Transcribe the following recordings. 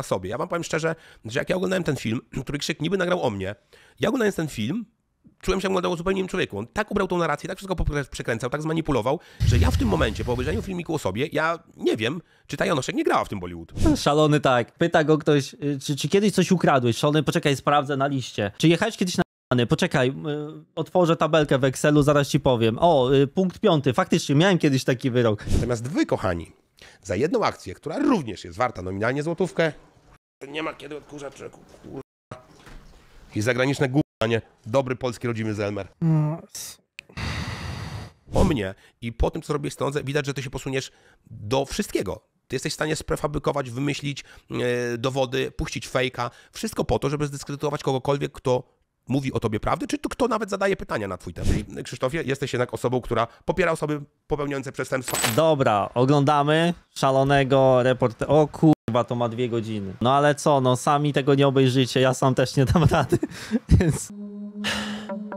na sobie. Ja wam powiem szczerze, że jak ja oglądałem ten film, który Krzyk niby nagrał o mnie, ja oglądając ten film, czułem się jak zupełnie innym człowieku. On tak ubrał tą narrację, tak wszystko przekręcał, tak zmanipulował, że ja w tym momencie, po obejrzeniu filmiku o sobie, ja nie wiem, czy ta Janoszek nie grała w tym Bollywood. No, szalony tak. Pyta go ktoś, y, czy, czy kiedyś coś ukradłeś? Szalony, poczekaj, sprawdzę na liście. Czy jechałeś kiedyś na Poczekaj, y, otworzę tabelkę w Excelu, zaraz ci powiem. O, y, punkt piąty, faktycznie miałem kiedyś taki wyrok. Natomiast wy, kochani, za jedną akcję, która również jest warta nominalnie złotówkę, nie ma kiedy odkurzać czeku. I zagraniczne gównie. Dobry polski rodzimy Zelmer. No. Po mnie i po tym, co robisz, stąd, widać, że ty się posuniesz do wszystkiego. Ty jesteś w stanie sprefabrykować, wymyślić e, dowody, puścić fejka. Wszystko po to, żeby zdyskredytować kogokolwiek, kto mówi o tobie prawdę, czy to kto nawet zadaje pytania na twój temat. E, Krzysztofie, jesteś jednak osobą, która popiera osoby popełniające przestępstwa. Dobra, oglądamy szalonego reportera. O Chyba to ma dwie godziny. No ale co, no sami tego nie obejrzycie, ja sam też nie dam rady, więc...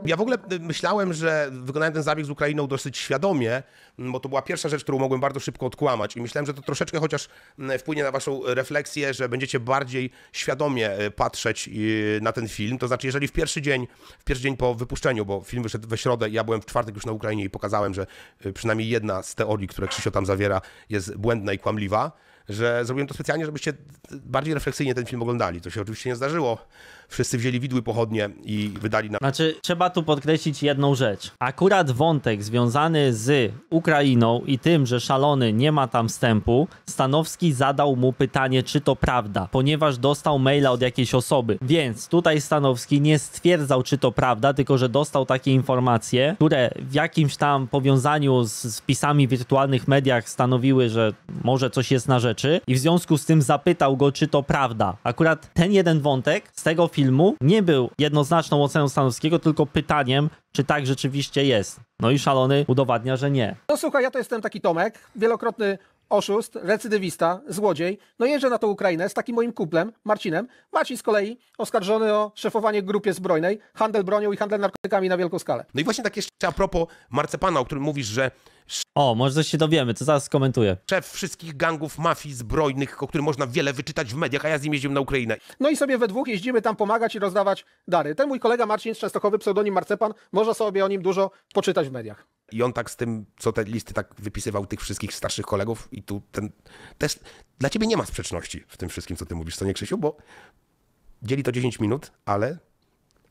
Ja w ogóle y, myślałem, że wykonałem ten zabieg z Ukrainą dosyć świadomie, mm, bo to była pierwsza rzecz, którą mogłem bardzo szybko odkłamać. I myślałem, że to troszeczkę chociaż mm, wpłynie na waszą refleksję, że będziecie bardziej świadomie y, patrzeć y, na ten film. To znaczy, jeżeli w pierwszy dzień, w pierwszy dzień po wypuszczeniu, bo film wyszedł we środę ja byłem w czwartek już na Ukrainie i pokazałem, że przynajmniej jedna z teorii, które Krzysio tam zawiera, jest błędna i kłamliwa że zrobiłem to specjalnie, żebyście bardziej refleksyjnie ten film oglądali. To się oczywiście nie zdarzyło, wszyscy wzięli widły pochodnie i wydali na... Znaczy, trzeba tu podkreślić jedną rzecz. Akurat wątek związany z Ukrainą i tym, że Szalony nie ma tam wstępu, Stanowski zadał mu pytanie, czy to prawda, ponieważ dostał maila od jakiejś osoby. Więc tutaj Stanowski nie stwierdzał, czy to prawda, tylko że dostał takie informacje, które w jakimś tam powiązaniu z wpisami w wirtualnych mediach stanowiły, że może coś jest na rzeczy i w związku z tym zapytał go, czy to prawda. Akurat ten jeden wątek z tego filmu nie był jednoznaczną oceną Stanowskiego, tylko pytaniem, czy tak rzeczywiście jest. No i szalony udowadnia, że nie. No słuchaj, ja to jestem taki Tomek, wielokrotny oszust, recydywista, złodziej. No jeżdżę na tą Ukrainę z takim moim kuplem, Marcinem. Marcin z kolei oskarżony o szefowanie grupie zbrojnej, handel bronią i handel narkotykami na wielką skalę. No i właśnie tak jeszcze a propos Marcepana, o którym mówisz, że o, może się dowiemy, to zaraz skomentuję. Szef wszystkich gangów mafii zbrojnych, o którym można wiele wyczytać w mediach, a ja z nim jeździłem na Ukrainę. No i sobie we dwóch jeździmy tam pomagać i rozdawać dary. Ten mój kolega Marcin Częstochowy, pseudonim Marcepan, można sobie o nim dużo poczytać w mediach. I on tak z tym, co te listy tak wypisywał tych wszystkich starszych kolegów i tu ten też dla ciebie nie ma sprzeczności w tym wszystkim, co ty mówisz, co nie Krzysiu, bo dzieli to 10 minut, ale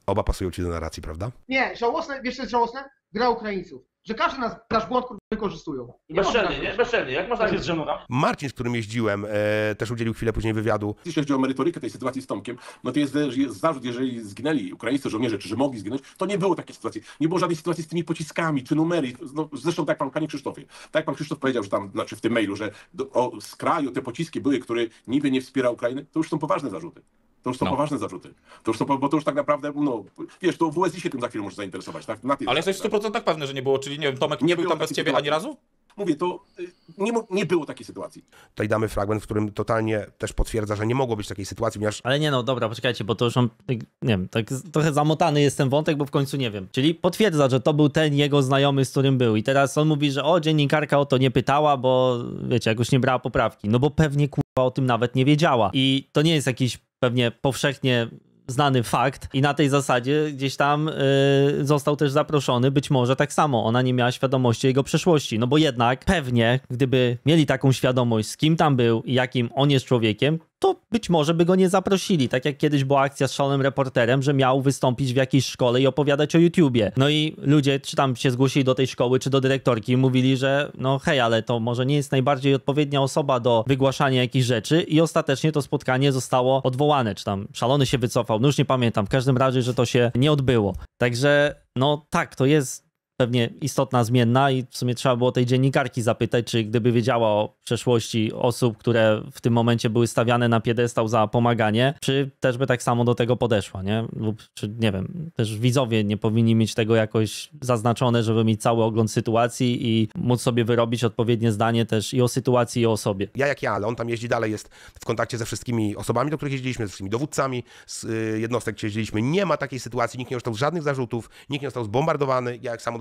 oba pasują ci do narracji, prawda? Nie, żałosne, wiesz co jest żałosne? Gra Ukraińców że każdy nas, nasz błąd wykorzystują. I Bezczelnie, tak nie? Bezczelnie. Jak można tak tak- jest żenura? Marcin, z którym jeździłem, e, też udzielił chwilę później wywiadu. Jeśli chodzi o merytorykę tej sytuacji z Tomkiem, no to jest, jest zarzut, jeżeli zginęli ukraińscy żołnierze, czy że mogli zginąć, to nie było takiej sytuacji. Nie było żadnej sytuacji z tymi pociskami, czy numery. No, zresztą tak pan, panie Krzysztofie, tak jak pan Krzysztof powiedział, że tam, znaczy w tym mailu, że do, o, z kraju te pociski były, które niby nie wspiera Ukrainy, to już są poważne zarzuty. To już są no. poważne zarzuty. To już bo to już tak naprawdę, no, wiesz, to WSI się tym za chwilę może zainteresować, tak? Na Ale jesteś w 100% tak pewny, że nie było, czyli nie wiem, Tomek nie, był tam bez ciebie sytuacji. ani razu? Mówię, to y, nie, nie, było takiej sytuacji. Tutaj damy fragment, w którym totalnie też potwierdza, że nie mogło być takiej sytuacji, ponieważ... Ale nie no, dobra, poczekajcie, bo to już on, tak, nie wiem, tak trochę zamotany jest ten wątek, bo w końcu nie wiem. Czyli potwierdza, że to był ten jego znajomy, z którym był i teraz on mówi, że o, dziennikarka o to nie pytała, bo wiecie, jak już nie brała poprawki. No bo pewnie, o tym nawet nie wiedziała. I to nie jest jakiś pewnie powszechnie znany fakt i na tej zasadzie gdzieś tam y, został też zaproszony, być może tak samo, ona nie miała świadomości jego przeszłości, no bo jednak pewnie, gdyby mieli taką świadomość, z kim tam był i jakim on jest człowiekiem, to być może by go nie zaprosili. Tak jak kiedyś była akcja z szalonym reporterem, że miał wystąpić w jakiejś szkole i opowiadać o YouTubie. No i ludzie, czy tam się zgłosili do tej szkoły, czy do dyrektorki, mówili, że no hej, ale to może nie jest najbardziej odpowiednia osoba do wygłaszania jakichś rzeczy i ostatecznie to spotkanie zostało odwołane, czy tam szalony się wycofał złapał. No już nie pamiętam. W każdym razie, że to się nie odbyło. Także, no tak, to jest pewnie istotna zmienna i w sumie trzeba było tej dziennikarki zapytać, czy gdyby wiedziała o przeszłości osób, które w tym momencie były stawiane na piedestał za pomaganie, czy też by tak samo do tego podeszła, nie? Lub czy, nie wiem, też widzowie nie powinni mieć tego jakoś zaznaczone, żeby mieć cały ogląd sytuacji i móc sobie wyrobić odpowiednie zdanie też i o sytuacji, i o sobie. Ja jak ja, ale on tam jeździ dalej, jest w kontakcie ze wszystkimi osobami, do których jeździliśmy, ze wszystkimi dowódcami z y, jednostek, gdzie jeździliśmy. Nie ma takiej sytuacji, nikt nie został żadnych zarzutów, nikt nie został zbombardowany. Ja jak sam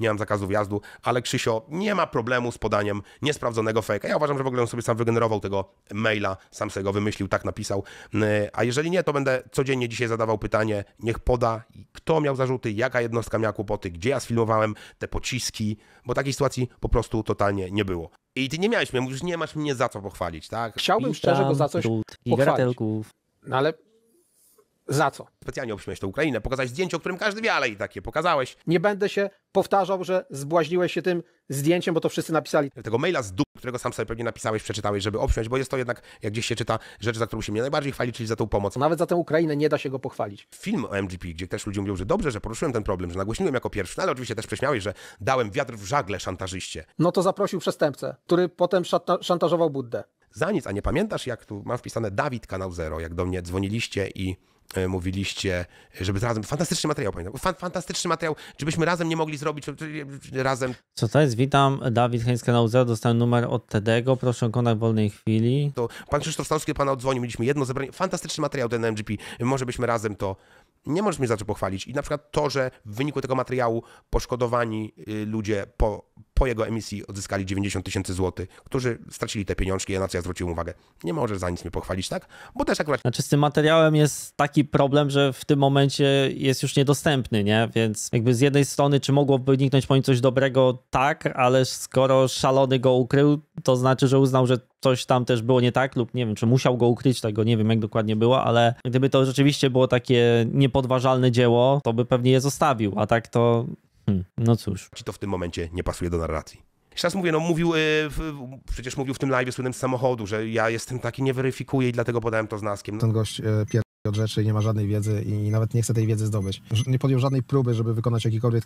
nie mam zakazu wjazdu, ale Krzysio nie ma problemu z podaniem niesprawdzonego fake'a. Ja uważam, że w ogóle on sobie sam wygenerował tego maila, sam sobie go wymyślił, tak napisał. E, a jeżeli nie, to będę codziennie dzisiaj zadawał pytanie, niech poda, kto miał zarzuty, jaka jednostka miała kłopoty, gdzie ja sfilmowałem te pociski, bo takiej sytuacji po prostu totalnie nie było. I ty nie miałeś mnie, mówisz, nie masz mnie za co pochwalić, tak? Chciałbym Witam, szczerze go za coś pochwalić. No ale za co? Specjalnie obśmiać tę Ukrainę, pokazać zdjęcie, o którym każdy wie, ale i takie pokazałeś. Nie będę się powtarzał, że zbłaźniłeś się tym zdjęciem, bo to wszyscy napisali. Tego maila z dup, którego sam sobie pewnie napisałeś, przeczytałeś, żeby obśmiać, bo jest to jednak, jak gdzieś się czyta, rzecz, za którą się mnie najbardziej chwali, czyli za tą pomoc. Nawet za tę Ukrainę nie da się go pochwalić. Film o MGP, gdzie też ludzie mówią, że dobrze, że poruszyłem ten problem, że nagłośniłem jako pierwszy, no ale oczywiście też prześmiałeś, że dałem wiatr w żagle szantażyście. No to zaprosił przestępcę, który potem szata- szantażował Buddę za nic, a nie pamiętasz, jak tu mam wpisane Dawid Kanał Zero, jak do mnie dzwoniliście i E, mówiliście, żeby razem. Fantastyczny materiał, pamiętam. Fan, fantastyczny materiał, żebyśmy razem nie mogli zrobić razem. Co to jest? Witam, Dawid Heńska na UZ, dostałem numer od Tedego, proszę o kontakt w wolnej chwili. To pan Krzysztof Stolski pana odzwonił, mieliśmy jedno zebranie. Fantastyczny materiał ten MGP, może byśmy razem to. Nie możesz mnie za to pochwalić. I na przykład to, że w wyniku tego materiału poszkodowani y, ludzie po, po jego emisji odzyskali 90 tysięcy złotych, którzy stracili te pieniążki, a na co ja zwróciłem uwagę. Nie może za nic mnie pochwalić, tak? Bo też akurat... Znaczy z tym materiałem jest taki problem, że w tym momencie jest już niedostępny, nie? Więc jakby z jednej strony, czy mogłoby wyniknąć po nim coś dobrego? Tak, ale skoro szalony go ukrył, to znaczy, że uznał, że coś tam też było nie tak lub nie wiem, czy musiał go ukryć, tego nie wiem jak dokładnie było, ale gdyby to rzeczywiście było takie niepodważalne dzieło, to by pewnie je zostawił, a tak to Hmm, no cóż. Ci to w tym momencie nie pasuje do narracji. Jeszcze raz mówię, no mówił, yy, w, przecież mówił w tym live słynnym z samochodu, że ja jestem taki, nie weryfikuję i dlatego podałem to z naskiem. No. Ten gość yy, e, pier od rzeczy, nie ma żadnej wiedzy i nawet nie chce tej wiedzy zdobyć. Nie podjął żadnej próby, żeby wykonać jakikolwiek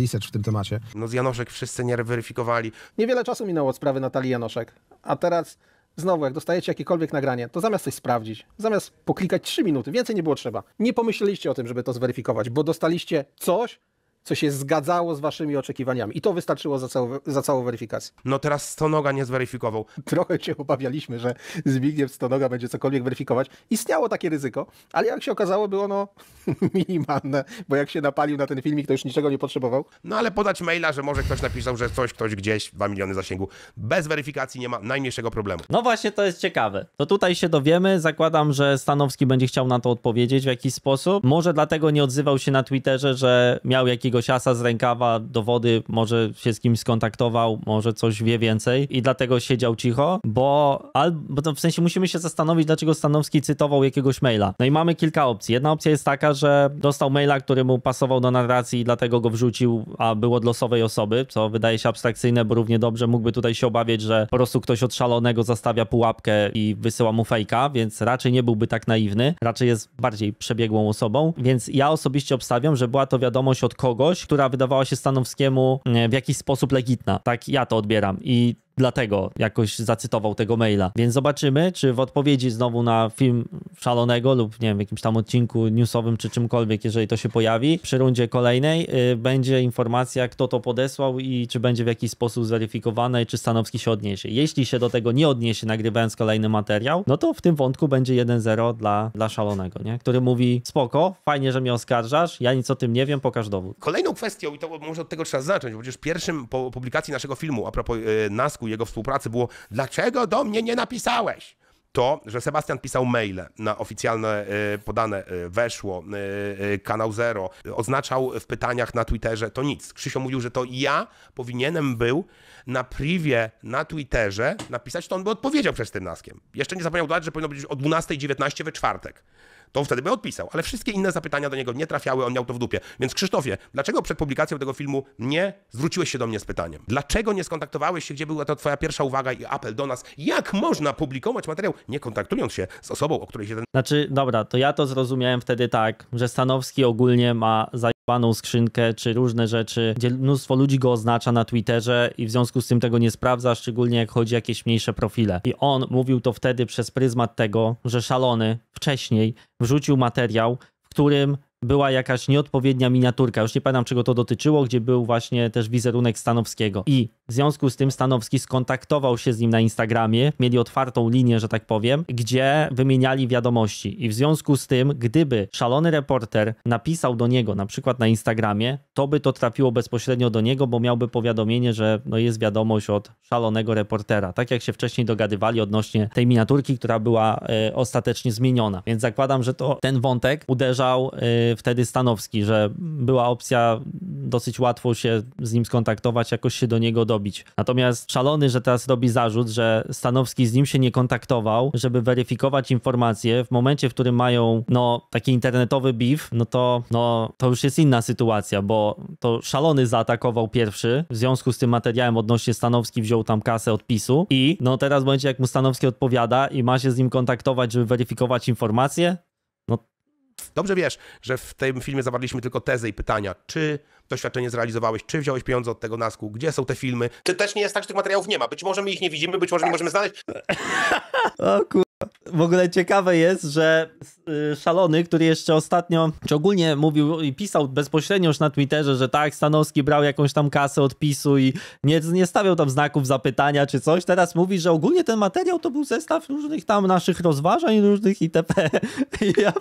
research w tym temacie. No z Janoszek wszyscy nie weryfikowali. Niewiele czasu minęło od sprawy Natalii Janoszek, a teraz znowu, jak dostajecie jakiekolwiek nagranie, to zamiast coś sprawdzić, zamiast poklikać 3 minuty, więcej nie było trzeba. Nie pomyśleliście o tym, żeby to zweryfikować, bo dostaliście coś, co się zgadzało z waszymi oczekiwaniami. I to wystarczyło za, całą, za całą weryfikację. No teraz Stonoga nie zweryfikował. Trochę się obawialiśmy, że Zbigniew Stonoga będzie cokolwiek weryfikować. Istniało takie ryzyko, ale jak się okazało, było ono minimalne, bo jak się napalił na ten filmik, to już niczego nie potrzebował. No ale podać maila, że może ktoś napisał, że coś, ktoś gdzieś, 2 miliony zasięgu. Bez weryfikacji nie ma najmniejszego problemu. No właśnie, to jest ciekawe. To tutaj się dowiemy. Zakładam, że Stanowski będzie chciał na to odpowiedzieć w jakiś sposób. Może dlatego nie odzywał się na Twitterze, że miał jakieś jakiegoś asa z rękawa do wody, może się z kimś skontaktował, może coś wie więcej i dlatego siedział cicho, bo, albo w sensie musimy się zastanowić, dlaczego Stanowski cytował jakiegoś maila. No i mamy kilka opcji. Jedna opcja jest taka, że dostał maila, który mu pasował do narracji i dlatego go wrzucił, a było od losowej osoby, co wydaje się abstrakcyjne, bo równie dobrze mógłby tutaj się obawiać, że po prostu ktoś od szalonego zastawia pułapkę i wysyła mu fejka, więc raczej nie byłby tak naiwny, raczej jest bardziej przebiegłą osobą, więc ja osobiście obstawiam, że była to wiadomość od kogo kogoś, która wydawała się Stanowskiemu e, w jakiś sposób legitna. Tak ja to odbieram. I dlatego jakoś zacytował tego maila. Więc zobaczymy, czy w odpowiedzi znowu na film Szalonego lub nie wiem, w jakimś tam odcinku newsowym czy czymkolwiek, jeżeli to się pojawi, przy rundzie kolejnej yy, będzie informacja, kto to podesłał i czy będzie w jakiś sposób zweryfikowane i czy Stanowski się odniesie. Jeśli się do tego nie odniesie, nagrywając kolejny materiał, no to w tym wątku będzie 1-0 dla, dla Szalonego, nie? który mówi spoko, fajnie, że mnie oskarżasz, ja nic o tym nie wiem, pokaż dowód. Kolejną kwestią, i to może od tego trzeba zacząć, bo przecież pierwszym po publikacji naszego filmu a propos yy, nas i jego współpracy było dlaczego do mnie nie napisałeś? to, że Sebastian pisał maile na oficjalne e, podane e, weszło, e, kanał Zero, oznaczał w pytaniach na Twitterze, to nic. Krzysio mówił, że to ja powinienem był na privie na Twitterze napisać, to on by odpowiedział przez tym naskiem. Jeszcze nie zapomniał dodać, że powinno być o 12.19 we czwartek to wtedy by odpisał. Ale wszystkie inne zapytania do niego nie trafiały, on miał to w dupie. Więc Krzysztofie, dlaczego przed publikacją tego filmu nie zwróciłeś się do mnie z pytaniem? Dlaczego nie skontaktowałeś się, gdzie była to twoja pierwsza uwaga i apel do nas? Jak można publikować materiał, nie kontaktując się z osobą, o której się ten... Znaczy, dobra, to ja to zrozumiałem wtedy tak, że Stanowski ogólnie ma za skrzynkę czy różne rzeczy, gdzie mnóstwo ludzi go oznacza na Twitterze i w związku z tym tego nie sprawdza, szczególnie jak chodzi o jakieś mniejsze profile. I on mówił to wtedy przez pryzmat tego, że szalony wcześniej wrzucił materiał, w którym była jakaś nieodpowiednia miniaturka, już nie pamiętam czego to dotyczyło, gdzie był właśnie też wizerunek Stanowskiego. I w związku z tym Stanowski skontaktował się z nim na Instagramie, mieli otwartą linię, że tak powiem, gdzie wymieniali wiadomości. I w związku z tym, gdyby szalony reporter napisał do niego na przykład na Instagramie, to by to trafiło bezpośrednio do niego, bo miałby powiadomienie, że no jest wiadomość od szalonego reportera. Tak jak się wcześniej dogadywali odnośnie tej miniaturki, która była y, ostatecznie zmieniona. Więc zakładam, że to ten wątek uderzał. Y, wtedy Stanowski, że była opcja dosyć łatwo się z nim skontaktować, jakoś się do niego dobić. Natomiast szalony, że teraz robi zarzut, że Stanowski z nim się nie kontaktował, żeby weryfikować informacje w momencie, w którym mają no, taki internetowy beef, no to, no, to już jest inna sytuacja, bo to szalony zaatakował pierwszy, w związku z tym materiałem odnośnie Stanowski wziął tam kasę odpisu i no teraz będzie jak mu Stanowski odpowiada i ma się z nim kontaktować, żeby weryfikować informacje, Dobrze wiesz, że w tym filmie zawarliśmy tylko tezy i pytania. Czy doświadczenie zrealizowałeś, czy wziąłeś pieniądze od tego nasku, gdzie są te filmy. Czy też nie jest tak, że tych materiałów nie ma. Być może my ich nie widzimy, być może nie możemy znaleźć. o kur... W ogóle ciekawe jest, że y, Szalony, który jeszcze ostatnio, czy ogólnie mówił i pisał bezpośrednio już na Twitterze, że tak, Stanowski brał jakąś tam kasę odpisu i nie, nie stawiał tam znaków zapytania czy coś, teraz mówi, że ogólnie ten materiał to był zestaw różnych tam naszych rozważań, różnych itp. I ja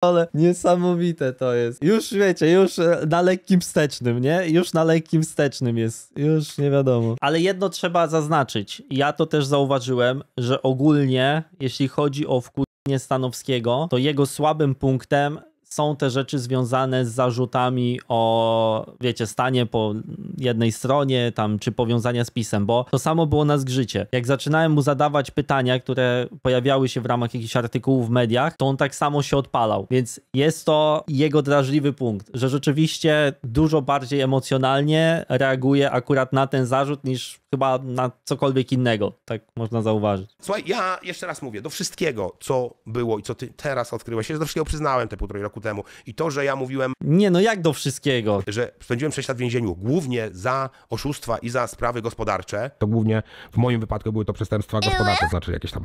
ale niesamowite to jest. Już wiecie, już e, na lekkim wstecznym, nie? Już na lekkim wstecznym jest. Już nie wiadomo. Ale jedno trzeba zaznaczyć. Ja to też zauważyłem, że ogólnie, jeśli chodzi o wkurwienie Stanowskiego, to jego słabym punktem są te rzeczy związane z zarzutami o, wiecie, stanie po jednej stronie, tam, czy powiązania z pisem, bo to samo było na zgrzycie. Jak zaczynałem mu zadawać pytania, które pojawiały się w ramach jakichś artykułów w mediach, to on tak samo się odpalał. Więc jest to jego drażliwy punkt, że rzeczywiście dużo bardziej emocjonalnie reaguje akurat na ten zarzut niż chyba na cokolwiek innego. Tak można zauważyć. Słuchaj, ja jeszcze raz mówię, do wszystkiego, co było i co ty teraz odkryłeś, ja do wszystkiego przyznałem te półtorej roku roku temu. I to, że ja mówiłem. Nie, no jak do wszystkiego? Że spędziłem 6 lat w więzieniu głównie za oszustwa i za sprawy gospodarcze. To głównie w moim wypadku były to przestępstwa gospodarcze, to znaczy jakieś tam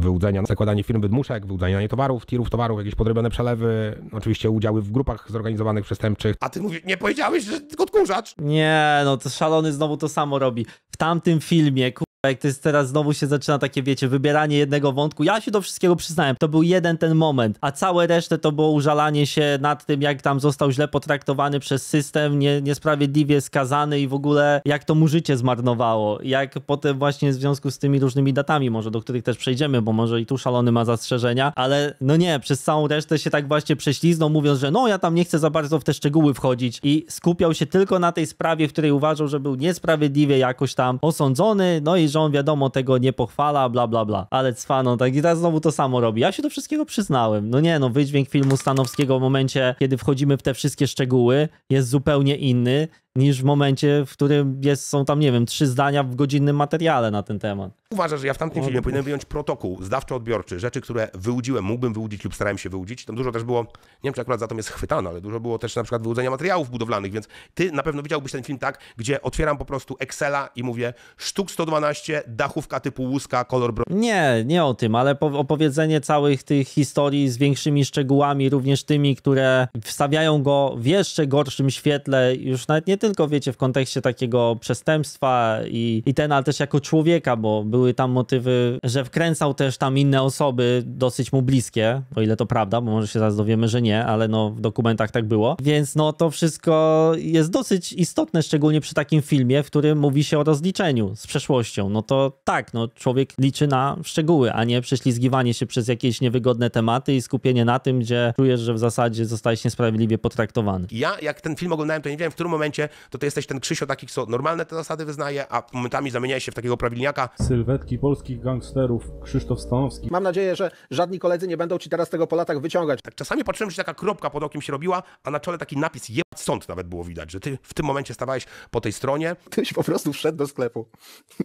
wyłudzenia, zakładanie firm wydmuszek, wyłudzanie towarów, tirów towarów, jakieś podrobione przelewy, oczywiście udziały w grupach zorganizowanych przestępczych. A ty mówisz, nie powiedziałeś, że odkurzacz? Nie, no to szalony znowu to samo robi. W tamtym filmie, tak jak to jest teraz znowu się zaczyna takie, wiecie, wybieranie jednego wątku. Ja się do wszystkiego przyznałem, to był jeden ten moment, a całe resztę to było użalanie się nad tym, jak tam został źle potraktowany przez system, nie, niesprawiedliwie skazany i w ogóle jak to mu życie zmarnowało. Jak potem właśnie w związku z tymi różnymi datami może, do których też przejdziemy, bo może i tu szalony ma zastrzeżenia, ale no nie, przez całą resztę się tak właśnie prześlizną, mówiąc, że no ja tam nie chcę za bardzo w te szczegóły wchodzić i skupiał się tylko na tej sprawie, w której uważał, że był niesprawiedliwie jakoś tam osądzony, no i że że on wiadomo tego nie pochwala, bla bla bla, ale cwano, tak i teraz znowu to samo robi. Ja się do wszystkiego przyznałem. No nie, no wydźwięk filmu Stanowskiego w momencie, kiedy wchodzimy w te wszystkie szczegóły, jest zupełnie inny niż w momencie, w którym jest, są tam, nie wiem, trzy zdania w godzinnym materiale na ten temat. Uważasz, że ja w tamtym filmie powinienem wyjąć protokół zdawczo-odbiorczy, rzeczy, które wyłudziłem, mógłbym wyłudzić lub starałem się wyłudzić. Tam dużo też było, nie wiem czy akurat za to jest chwytane, ale dużo było też na przykład wyłudzenia materiałów budowlanych, więc ty na pewno widziałbyś ten film tak, gdzie otwieram po prostu Excela i mówię sztuk 112, dachówka typu łuska, kolor broni. Nie, nie o tym, ale opowiedzenie całych tych historii z większymi szczegółami, również tymi, które wstawiają go w jeszcze gorszym świetle, już nawet nie tylko, wiecie, w kontekście takiego przestępstwa i, i ten, ale też jako człowieka, bo były tam motywy, że wkręcał też tam inne osoby dosyć mu bliskie, o ile to prawda, bo może się zaraz dowiemy, że nie, ale no w dokumentach tak było. Więc no to wszystko jest dosyć istotne, szczególnie przy takim filmie, w którym mówi się o rozliczeniu z przeszłością. No to tak, no człowiek liczy na szczegóły, a nie prześlizgiwanie się przez jakieś niewygodne tematy i skupienie na tym, gdzie czujesz, że w zasadzie zostałeś niesprawiedliwie potraktowany. Ja, jak ten film oglądałem, to nie wiem, w którym momencie to ty jesteś ten Krzysio taki, co normalne te zasady wyznaje, a momentami zamieniaj się w takiego prawilniaka. Sylwetki polskich gangsterów, Krzysztof Stanowski. Mam nadzieję, że żadni koledzy nie będą ci teraz tego po latach wyciągać. Tak czasami patrzyłem, że taka kropka pod okiem się robiła, a na czole taki napis je Stąd nawet było widać, że ty w tym momencie stawałeś po tej stronie. Tyś po prostu wszedł do sklepu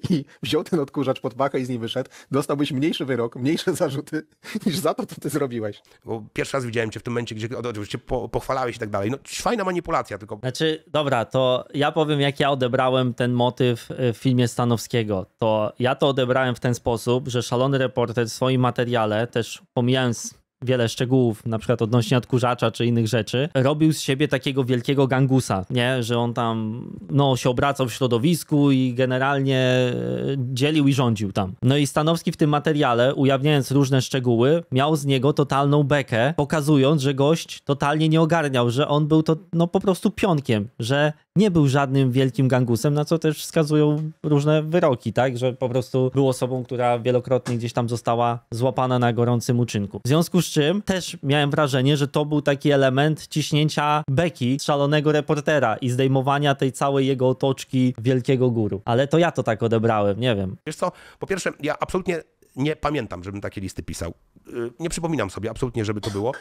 i wziął ten odkurzacz pod pachę i z nim wyszedł. Dostałbyś mniejszy wyrok, mniejsze zarzuty niż za to, co ty zrobiłeś. Bo pierwszy raz widziałem cię w tym momencie, gdzie oczywiście po, pochwalałeś i tak dalej. No fajna manipulacja tylko. Znaczy, dobra, to ja powiem, jak ja odebrałem ten motyw y, w filmie Stanowskiego. To ja to odebrałem w ten sposób, że szalony reporter w swoim materiale, też pomijając wiele szczegółów, na przykład odnośnie odkurzacza czy innych rzeczy, robił z siebie takiego wielkiego gangusa, nie? Że on tam no, się obracał w środowisku i generalnie e, dzielił i rządził tam. No i Stanowski w tym materiale, ujawniając różne szczegóły, miał z niego totalną bekę, pokazując, że gość totalnie nie ogarniał, że on był to no po prostu pionkiem, że nie był żadnym wielkim gangusem, na co też wskazują różne wyroki, tak? Że po prostu był osobą, która wielokrotnie gdzieś tam została złapana na gorącym uczynku. W związku z z czym też miałem wrażenie, że to był taki element ciśnięcia beki szalonego reportera i zdejmowania tej całej jego otoczki wielkiego guru. Ale to ja to tak odebrałem, nie wiem. Wiesz co, po pierwsze, ja absolutnie nie pamiętam, żebym takie listy pisał. Y, nie przypominam sobie absolutnie, żeby to było,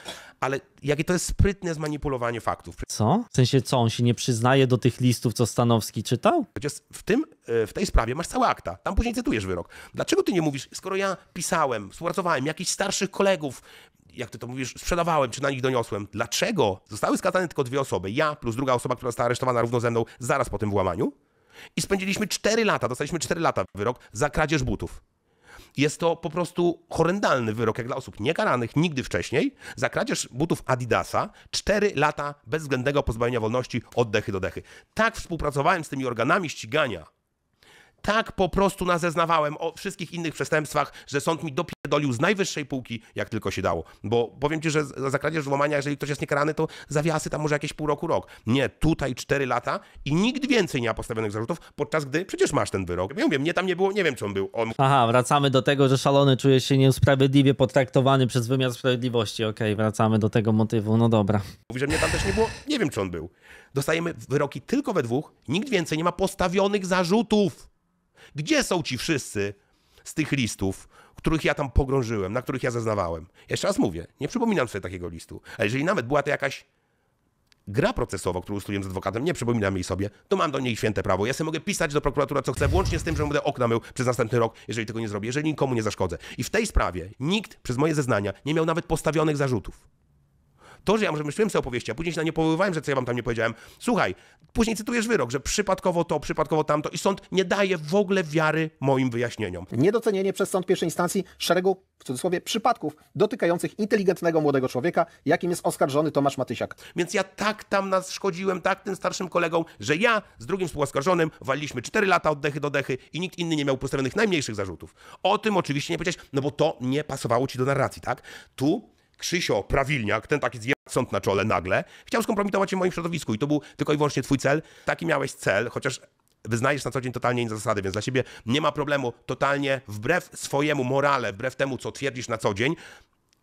ale jakie to jest sprytne zmanipulowanie faktów. Co? W sensie co, on się nie przyznaje do tych listów, co Stanowski czytał? Przecież w tym, y, w tej sprawie masz całe akta, tam później cytujesz wyrok. Dlaczego ty nie mówisz, skoro ja pisałem, współpracowałem, jakichś starszych kolegów jak ty to mówisz, sprzedawałem, czy na nich doniosłem. Dlaczego? Zostały skazane tylko dwie osoby. Ja plus druga osoba, która została aresztowana równo ze mną zaraz po tym włamaniu. I spędziliśmy 4 lata, dostaliśmy 4 lata wyrok za kradzież butów. Jest to po prostu horrendalny wyrok, jak dla osób niekaranych nigdy wcześniej, za kradzież butów Adidasa, 4 lata bezwzględnego pozbawienia wolności od dechy do dechy. Tak współpracowałem z tymi organami ścigania tak po prostu nazeznawałem o wszystkich innych przestępstwach, że sąd mi dopierdolił z najwyższej półki, jak tylko się dało. Bo powiem ci, że za kradzież włamania, jeżeli ktoś jest niekarany, to zawiasy tam może jakieś pół roku, rok. Nie, tutaj cztery lata i nikt więcej nie ma postawionych zarzutów, podczas gdy przecież masz ten wyrok. Ja mówię, mnie tam nie było, nie wiem, czy on był. On... Aha, wracamy do tego, że szalony czuje się niesprawiedliwie potraktowany przez wymiar sprawiedliwości. Okej, okay, wracamy do tego motywu, no dobra. Mówi, że mnie tam też nie było, nie wiem, czy on był. Dostajemy wyroki tylko we dwóch, nikt więcej nie ma postawionych zarzutów. Gdzie są ci wszyscy z tych listów, których ja tam pogrążyłem, na których ja zeznawałem? Jeszcze raz mówię, nie przypominam sobie takiego listu. A jeżeli nawet była to jakaś gra procesowa, którą studiuję z adwokatem, nie przypominam jej sobie, to mam do niej święte prawo. Ja sobie mogę pisać do prokuratora, co chcę, włącznie z tym, że będę okna mył przez następny rok, jeżeli tego nie zrobię, jeżeli nikomu nie zaszkodzę. I w tej sprawie nikt przez moje zeznania nie miał nawet postawionych zarzutów. To, że ja może myśliłem sobie opowieści, a później się na nie powoływałem, że co ja wam tam nie powiedziałem. Słuchaj, później cytujesz wyrok, że przypadkowo to, przypadkowo tamto i sąd nie daje w ogóle wiary moim wyjaśnieniom. Niedocenienie przez sąd pierwszej instancji szeregu, w cudzysłowie, przypadków dotykających inteligentnego młodego człowieka, jakim jest oskarżony Tomasz Matysiak. Więc ja tak tam nas szkodziłem, tak tym starszym kolegom, że ja z drugim współoskarżonym waliliśmy 4 lata od dechy do dechy i nikt inny nie miał postawionych najmniejszych zarzutów. O tym oczywiście nie powiedziałeś, no bo to nie pasowało ci do narracji, tak? Tu Krzysio Prawilniak, ten taki zjadł sąd na czole nagle, chciał skompromitować się w moim środowisku i to był tylko i wyłącznie twój cel. Taki miałeś cel, chociaż wyznajesz na co dzień totalnie inne zasady, więc dla siebie nie ma problemu totalnie wbrew swojemu morale, wbrew temu, co twierdzisz na co dzień,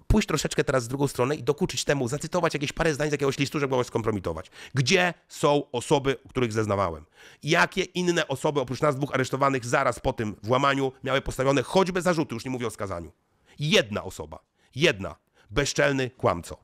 pójść troszeczkę teraz z drugą stronę i dokuczyć temu, zacytować jakieś parę zdań z jakiegoś listu, żeby go skompromitować. Gdzie są osoby, których zeznawałem? Jakie inne osoby, oprócz nas dwóch aresztowanych, zaraz po tym włamaniu miały postawione choćby zarzuty, już nie mówię o skazaniu? Jedna osoba. Jedna bezczelny kłamco.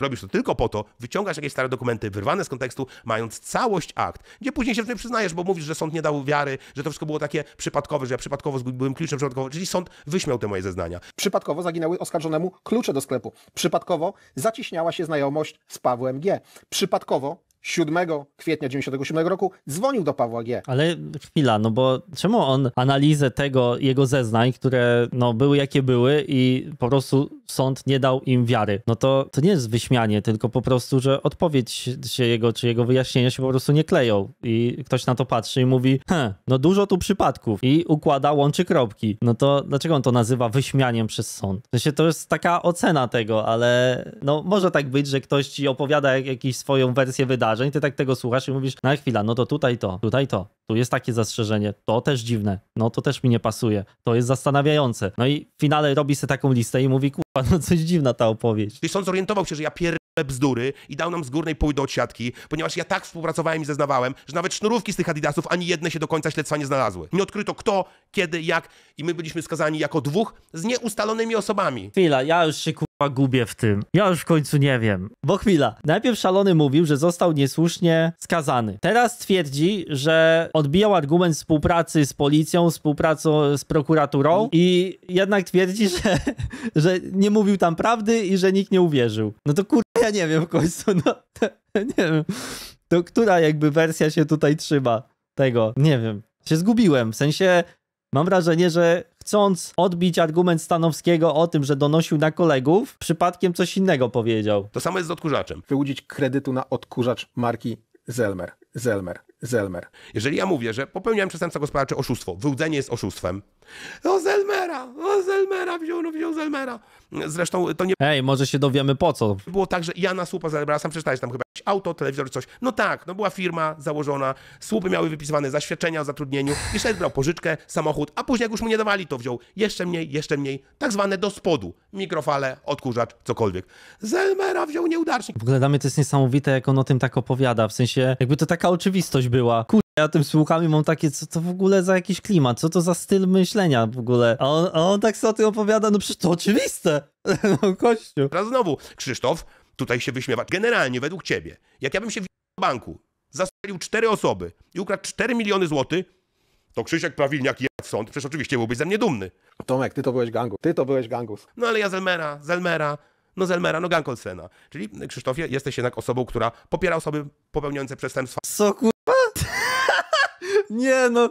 Robisz to tylko po to, wyciągasz jakieś stare dokumenty, wyrwane z kontekstu, mając całość akt, gdzie później się w tym przyznajesz, bo mówisz, że sąd nie dał wiary, że to wszystko było takie przypadkowe, że ja przypadkowo byłem kluczem przypadkowo, czyli sąd wyśmiał te moje zeznania. Przypadkowo zaginęły oskarżonemu klucze do sklepu. Przypadkowo zaciśniała się znajomość z Pawłem G. Przypadkowo 7 kwietnia 97 roku dzwonił do Pawła G. Ale chwila, no bo czemu on analizę tego, jego zeznań, które no, były jakie były i po prostu sąd nie dał im wiary? No to, to nie jest wyśmianie, tylko po prostu, że odpowiedź się jego, czy jego wyjaśnienia się po prostu nie kleją i ktoś na to patrzy i mówi, hm, no dużo tu przypadków i układa, łączy kropki. No to dlaczego on to nazywa wyśmianiem przez sąd? W sensie to jest taka ocena tego, ale no może tak być, że ktoś ci opowiada jak, jakąś swoją wersję wydarzeń, wydarzeń, ty tak tego słuchasz i mówisz, na chwila, no to tutaj to, tutaj to, tu jest takie zastrzeżenie, to też dziwne, no to też mi nie pasuje, to jest zastanawiające. No i w finale robi sobie taką listę i mówi, kurwa, no coś dziwna ta opowieść. Ty sąd zorientował się, że ja pier bzdury i dał nam z górnej pół do odsiadki, ponieważ ja tak współpracowałem i zeznawałem, że nawet sznurówki z tych Adidasów ani jedne się do końca śledztwa nie znalazły. Nie odkryto kto, kiedy, jak i my byliśmy skazani jako dwóch z nieustalonymi osobami. Chwila, ja już się kurwa gubię w tym. Ja już w końcu nie wiem. Bo chwila. Najpierw Szalony mówił, że został niesłusznie skazany. Teraz twierdzi, że odbijał argument współpracy z policją, współpracą z prokuraturą i jednak twierdzi, że, że nie mówił tam prawdy i że nikt nie uwierzył. No to kur ja nie wiem w końcu, no, nie wiem. To która jakby wersja się tutaj trzyma tego? Nie wiem. Się zgubiłem, w sensie mam wrażenie, że chcąc odbić argument Stanowskiego o tym, że donosił na kolegów, przypadkiem coś innego powiedział. To samo jest z odkurzaczem. Wyłudzić kredytu na odkurzacz marki Zelmer. Zelmer. Zelmer. Jeżeli ja mówię, że popełniałem przestępstwo gospodarcze, oszustwo, wyłudzenie jest oszustwem. O Zelmera, o Zelmera, wziął, no wziął Zelmera. Zresztą to nie... Ej, może się dowiemy po co. Było tak, że ja na Słupa Zelmera, sam przeczytałem tam chyba jakieś auto, telewizor, coś. No tak, no była firma założona, Słupy miały wypisywane zaświadczenia o zatrudnieniu, I jeszcze brał pożyczkę, samochód, a później jak już mu nie dawali, to wziął jeszcze mniej, jeszcze mniej, tak zwane do spodu, mikrofale, odkurzacz, cokolwiek. Zelmera wziął nieudacznik. W ogóle dla mnie to jest niesamowite, jak on o tym tak opowiada, w sensie jakby to taka taka oczywistość była. Kur ja tym słucham i mam takie, co to w ogóle za jakiś klimat, co to za styl myślenia w ogóle. A on, a on tak sobie o tym opowiada, no przecież to oczywiste. no kościół. Teraz znowu, Krzysztof, tutaj się wyśmiewa. Generalnie, według ciebie, jak ja bym się w banku zastrzelił cztery osoby i ukradł 4 miliony złotych, to Krzysiek Prawilniak i sąd, przecież oczywiście byłbyś ze mnie dumny. Tomek, ty to byłeś gangu, ty to byłeś gangus. No ale ja Zelmera, Zelmera, no Zelmera, no Nogan Czyli Krzysztofie, jesteś jednak osobą, która popiera osoby popełniające przestępstwa. Co kurwa? Nie no.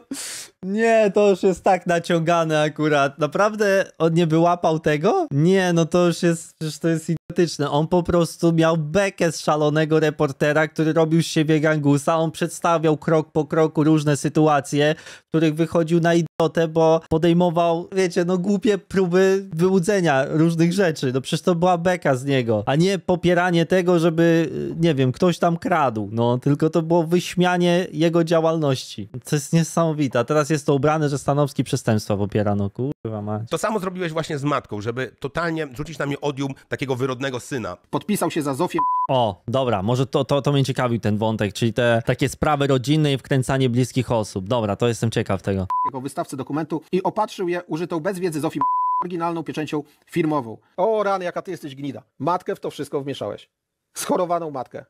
Nie, to już jest tak naciągane akurat. Naprawdę on nie wyłapał tego? Nie, no to już jest, przecież to jest idiotyczne. On po prostu miał bekę z szalonego reportera, który robił z siebie gangusa. On przedstawiał krok po kroku różne sytuacje, w których wychodził na idiotę, bo podejmował, wiecie, no głupie próby wyłudzenia różnych rzeczy. No przecież to była beka z niego, a nie popieranie tego, żeby, nie wiem, ktoś tam kradł. No, tylko to było wyśmianie jego działalności. To jest niesamowite. A teraz jest jest to ubrane, że Stanowski przestępstwa popiera, no kurwa mać. To samo zrobiłeś właśnie z matką, żeby totalnie rzucić na mnie odium takiego wyrodnego syna. Podpisał się za Zofię. O, dobra, może to, to, to mnie ciekawił ten wątek, czyli te takie sprawy rodzinne i wkręcanie bliskich osób. Dobra, to jestem ciekaw tego. Jego wystawcy dokumentu i opatrzył je użytą bez wiedzy Zofii oryginalną pieczęcią firmową. O rany, jaka ty jesteś gnida. Matkę w to wszystko wmieszałeś. Schorowaną matkę.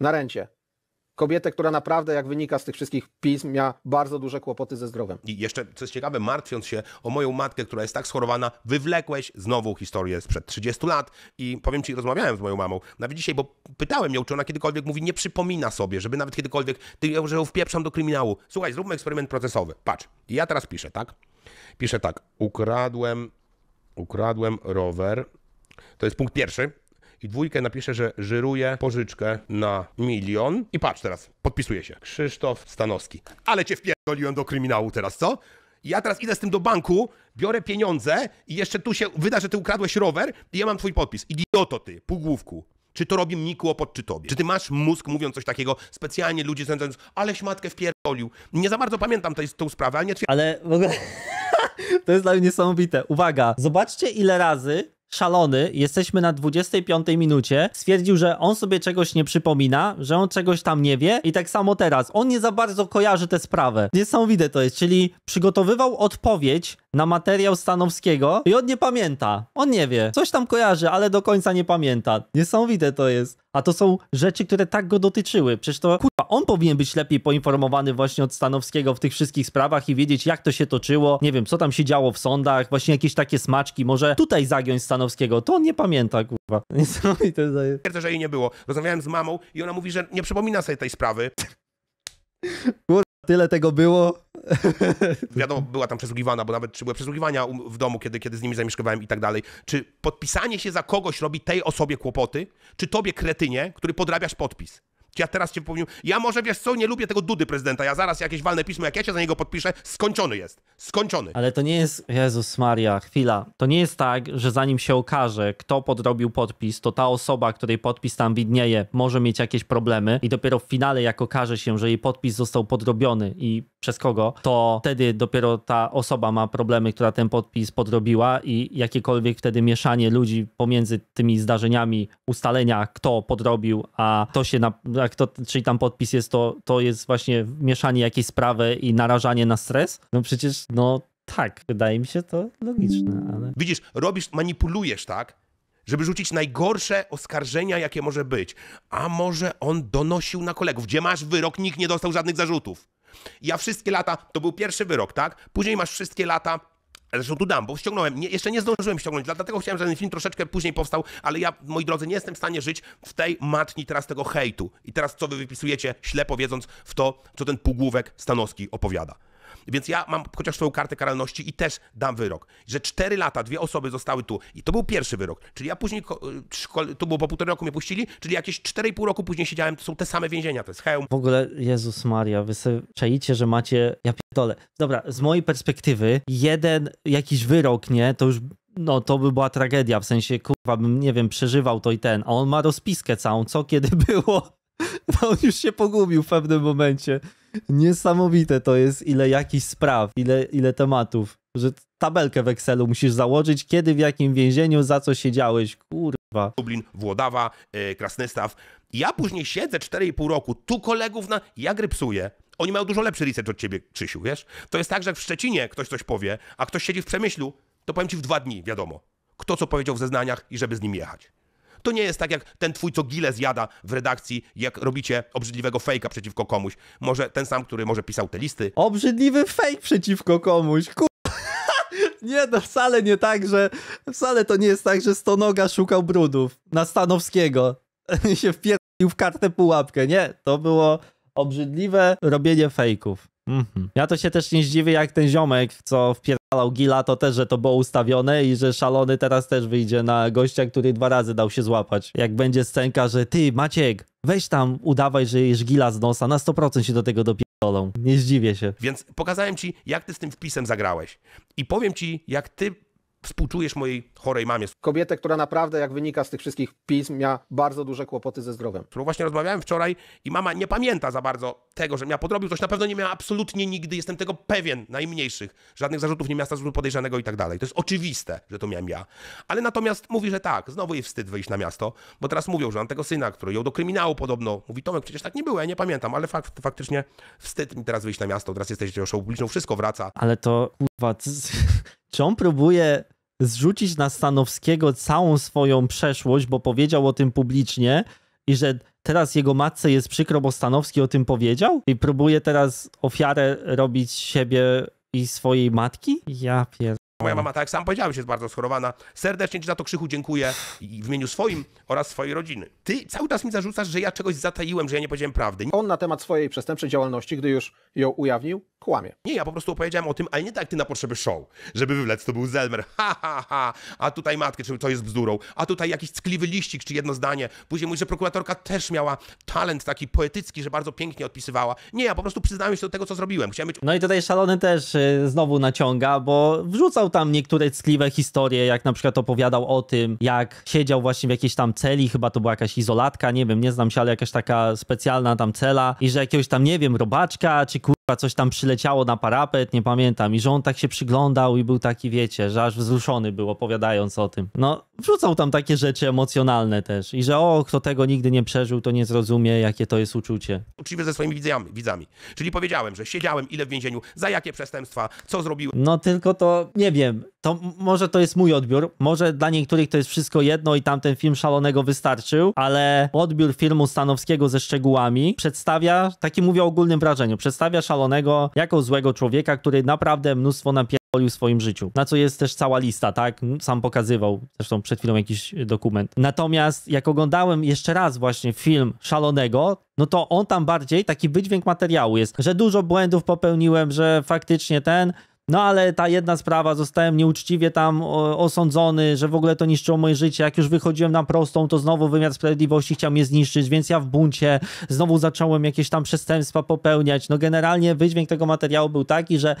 Na ręcie kobietę, która naprawdę, jak wynika z tych wszystkich pism, miała bardzo duże kłopoty ze zdrowiem. I jeszcze, co jest ciekawe, martwiąc się o moją matkę, która jest tak schorowana, wywlekłeś znowu historię sprzed 30 lat i powiem ci, rozmawiałem z moją mamą nawet dzisiaj, bo pytałem ją, czy ona kiedykolwiek mówi, nie przypomina sobie, żeby nawet kiedykolwiek, ty, że ją wpieprzam do kryminału. Słuchaj, zróbmy eksperyment procesowy. Patrz, ja teraz piszę, tak? Piszę tak, ukradłem, ukradłem rower, to jest punkt pierwszy, i dwójkę napiszę, że żyruje pożyczkę na milion. I patrz teraz, podpisuje się. Krzysztof Stanowski. Ale cię wpierdoliłem do kryminału teraz, co? Ja teraz idę z tym do banku, biorę pieniądze i jeszcze tu się wyda, że ty ukradłeś rower i ja mam twój podpis. Idioto ty, półgłówku. Czy to robi mi kłopot, czy tobie? Czy ty masz mózg, mówiąc coś takiego, specjalnie ludzie sądząc, aleś matkę wpierdolił. Nie za bardzo pamiętam tej, tą sprawę, ale nie twierdzę. Ale w ogóle... To jest dla mnie niesamowite. Uwaga, zobaczcie ile razy szalony, jesteśmy na 25 minucie, stwierdził, że on sobie czegoś nie przypomina, że on czegoś tam nie wie i tak samo teraz, on nie za bardzo kojarzy tę sprawę. Niesamowite to jest, czyli przygotowywał odpowiedź na materiał Stanowskiego i on nie pamięta, on nie wie, coś tam kojarzy, ale do końca nie pamięta. Niesamowite to jest. A to są rzeczy, które tak go dotyczyły. Przecież to kurwa, on powinien być lepiej poinformowany właśnie od Stanowskiego w tych wszystkich sprawach i wiedzieć, jak to się toczyło. Nie wiem, co tam się działo w sądach, właśnie jakieś takie smaczki. Może tutaj zagiąć Stanowskiego. To on nie pamięta, kurwa. Niesamowite zdaje. Twierdzę, że jej nie było. Rozmawiałem z mamą i ona mówi, że nie przypomina sobie tej sprawy. Kurwa, tyle tego było. Wiadomo, była tam przesługiwana, bo nawet czy były przesługiwania w domu, kiedy, kiedy z nimi zamieszkiwałem i tak dalej. Czy podpisanie się za kogoś robi tej osobie kłopoty? Czy tobie, kretynie, który podrabiasz podpis? Ja teraz cię powiem, Ja może wiesz co, nie lubię tego dudy prezydenta. Ja zaraz jakieś walne pismo, jak ja się za niego podpiszę, skończony jest. Skończony. Ale to nie jest. Jezus Maria, chwila. To nie jest tak, że zanim się okaże, kto podrobił podpis, to ta osoba, której podpis tam widnieje, może mieć jakieś problemy i dopiero w finale, jak okaże się, że jej podpis został podrobiony i przez kogo, to wtedy dopiero ta osoba ma problemy, która ten podpis podrobiła i jakiekolwiek wtedy mieszanie ludzi pomiędzy tymi zdarzeniami, ustalenia, kto podrobił, a to się na tak, to, czyli tam podpis jest to, to jest właśnie mieszanie jakiejś sprawy i narażanie na stres? No przecież, no tak, wydaje mi się to logiczne, ale... Widzisz, robisz, manipulujesz, tak? żeby rzucić najgorsze oskarżenia, jakie może być. A może on donosił na kolegów, gdzie masz wyrok, nikt nie dostał żadnych zarzutów. Ja wszystkie lata, to był pierwszy wyrok, tak? Później masz wszystkie lata, Zresztą tu dam, bo ściągnąłem, nie, jeszcze nie zdążyłem ściągnąć, dlatego chciałem, że ten film troszeczkę później powstał, ale ja, moi drodzy, nie jestem w stanie żyć w tej matni teraz tego hejtu. I teraz co wy wypisujecie, ślepo wiedząc w to, co ten półgłówek Stanowski opowiada. Więc ja mam chociaż swoją kartę karalności i też dam wyrok, że cztery lata dwie osoby zostały tu. I to był pierwszy wyrok. Czyli ja później, y, to było po półtorej roku mnie puścili, czyli jakieś cztery pół roku później siedziałem, to są te same więzienia, to jest hełm. W ogóle, Jezus Maria, wy sobie czaicie, że macie, ja pierdolę. Dobra, z mojej perspektywy, jeden jakiś wyrok, nie, to już no to by była tragedia, w sensie kurwa bym, nie wiem, przeżywał to i ten, a on ma rozpiskę całą, co kiedy było. No, on już się pogubił w pewnym momencie. Niesamowite to jest, ile jakichś spraw, ile, ile tematów. Że tabelkę w Excelu musisz założyć, kiedy w jakim więzieniu, za co siedziałeś. Kurwa. Dublin, Włodawa, yy, e, Krasnystaw. Ja później siedzę 4,5 roku, tu kolegów na... Ja gry psuję. Oni mają dużo lepszy research od ciebie, Krzysiu, wiesz? To jest tak, że w Szczecinie ktoś coś powie, a ktoś siedzi w Przemyślu, to powiem ci w dwa dni, wiadomo. Kto co powiedział w zeznaniach i żeby z nim jechać. To nie jest tak jak ten twój, co gile zjada w redakcji, jak robicie obrzydliwego fejka przeciwko komuś. Może ten sam, który może pisał te listy. Obrzydliwy fejk przeciwko komuś, kur... Nie, no wcale nie tak, że... Wcale to nie jest tak, że Stonoga szukał brudów na Stanowskiego. się wpierdolił w kartę pułapkę. Nie, to było obrzydliwe robienie fejków. Mhm. Ja to się też nie zdziwię, jak ten ziomek, co wpierdalał Gila, to też, że to było ustawione i że szalony teraz też wyjdzie na gościa, który dwa razy dał się złapać. Jak będzie scenka, że ty, Maciek, weź tam, udawaj, że jesz Gila z nosa, na 100% się do tego dopierdolą. Nie zdziwię się. Więc pokazałem ci, jak ty z tym wpisem zagrałeś. I powiem ci, jak ty współczujesz mojej chorej mamie. Kobietę, która naprawdę, jak wynika z tych wszystkich pism, miała bardzo duże kłopoty ze zdrowiem. Którą właśnie rozmawiałem wczoraj i mama nie pamięta za bardzo tego, że miała podrobił coś, na pewno nie miała absolutnie nigdy, jestem tego pewien, najmniejszych, żadnych zarzutów nie miała statusu podejrzanego i tak dalej. To jest oczywiste, że to miałem ja. Ale natomiast mówi, że tak, znowu jej wstyd wyjść na miasto, bo teraz mówią, że mam tego syna, który ją do kryminału podobno. Mówi Tomek, przecież tak nie było, ja nie pamiętam, ale faktycznie wstyd mi teraz wyjść na miasto, teraz jesteś już publiczną, wszystko wraca. Ale to, kurwa, czy on próbuje zrzucić na Stanowskiego całą swoją przeszłość, bo powiedział o tym publicznie i że teraz jego matce jest przykro, bo Stanowski o tym powiedział i próbuje teraz ofiarę robić siebie i swojej matki? Ja pier moja mama, tak jak sam powiedziałem jest bardzo schorowana. Serdecznie Ci za to, Krzychu, dziękuję I w imieniu swoim oraz swojej rodziny. Ty cały czas mi zarzucasz, że ja czegoś zataiłem, że ja nie powiedziałem prawdy. On na temat swojej przestępczej działalności, gdy już ją ujawnił, kłamie. Nie, ja po prostu opowiedziałem o tym, ale nie tak ty na potrzeby show, żeby wywlec to był Zelmer, ha, ha, ha, a tutaj matkę, czy to jest bzdurą, a tutaj jakiś ckliwy liścik, czy jedno zdanie. Później mówi, że prokuratorka też miała talent taki poetycki, że bardzo pięknie odpisywała. Nie, ja po prostu przyznałem się do tego, co zrobiłem. Chciałem być... No i tutaj Szalony też y, znowu naciąga, bo wrzucał tam niektóre ckliwe historie, jak na przykład opowiadał o tym, jak siedział właśnie w jakiejś tam celi, chyba to była jakaś izolatka, nie wiem, nie znam się, ale jakaś taka specjalna tam cela i że jakiegoś tam, nie wiem, robaczka czy kur coś tam przyleciało na parapet, nie pamiętam, i że on tak się przyglądał i był taki, wiecie, że aż wzruszony był opowiadając o tym. No, wrzucał tam takie rzeczy emocjonalne też i że o, kto tego nigdy nie przeżył, to nie zrozumie, jakie to jest uczucie. Uczciwie ze swoimi widzami, widzami. Czyli powiedziałem, że siedziałem ile w więzieniu, za jakie przestępstwa, co zrobiłem. No tylko to, nie wiem, to może to jest mój odbiór. Może dla niektórych to jest wszystko jedno i tamten film szalonego wystarczył, ale odbiór filmu Stanowskiego ze szczegółami przedstawia, taki mówię o ogólnym wrażeniu, przedstawia szalonego jako złego człowieka, który naprawdę mnóstwo napiera w swoim życiu. Na co jest też cała lista, tak? Sam pokazywał zresztą przed chwilą jakiś dokument. Natomiast jak oglądałem jeszcze raz właśnie film Szalonego, no to on tam bardziej taki wydźwięk materiału jest, że dużo błędów popełniłem, że faktycznie ten no ale ta jedna sprawa, zostałem nieuczciwie tam osądzony, że w ogóle to niszczyło moje życie. Jak już wychodziłem na prostą, to znowu wymiar sprawiedliwości chciał mnie zniszczyć, więc ja w buncie znowu zacząłem jakieś tam przestępstwa popełniać. No generalnie wydźwięk tego materiału był taki, że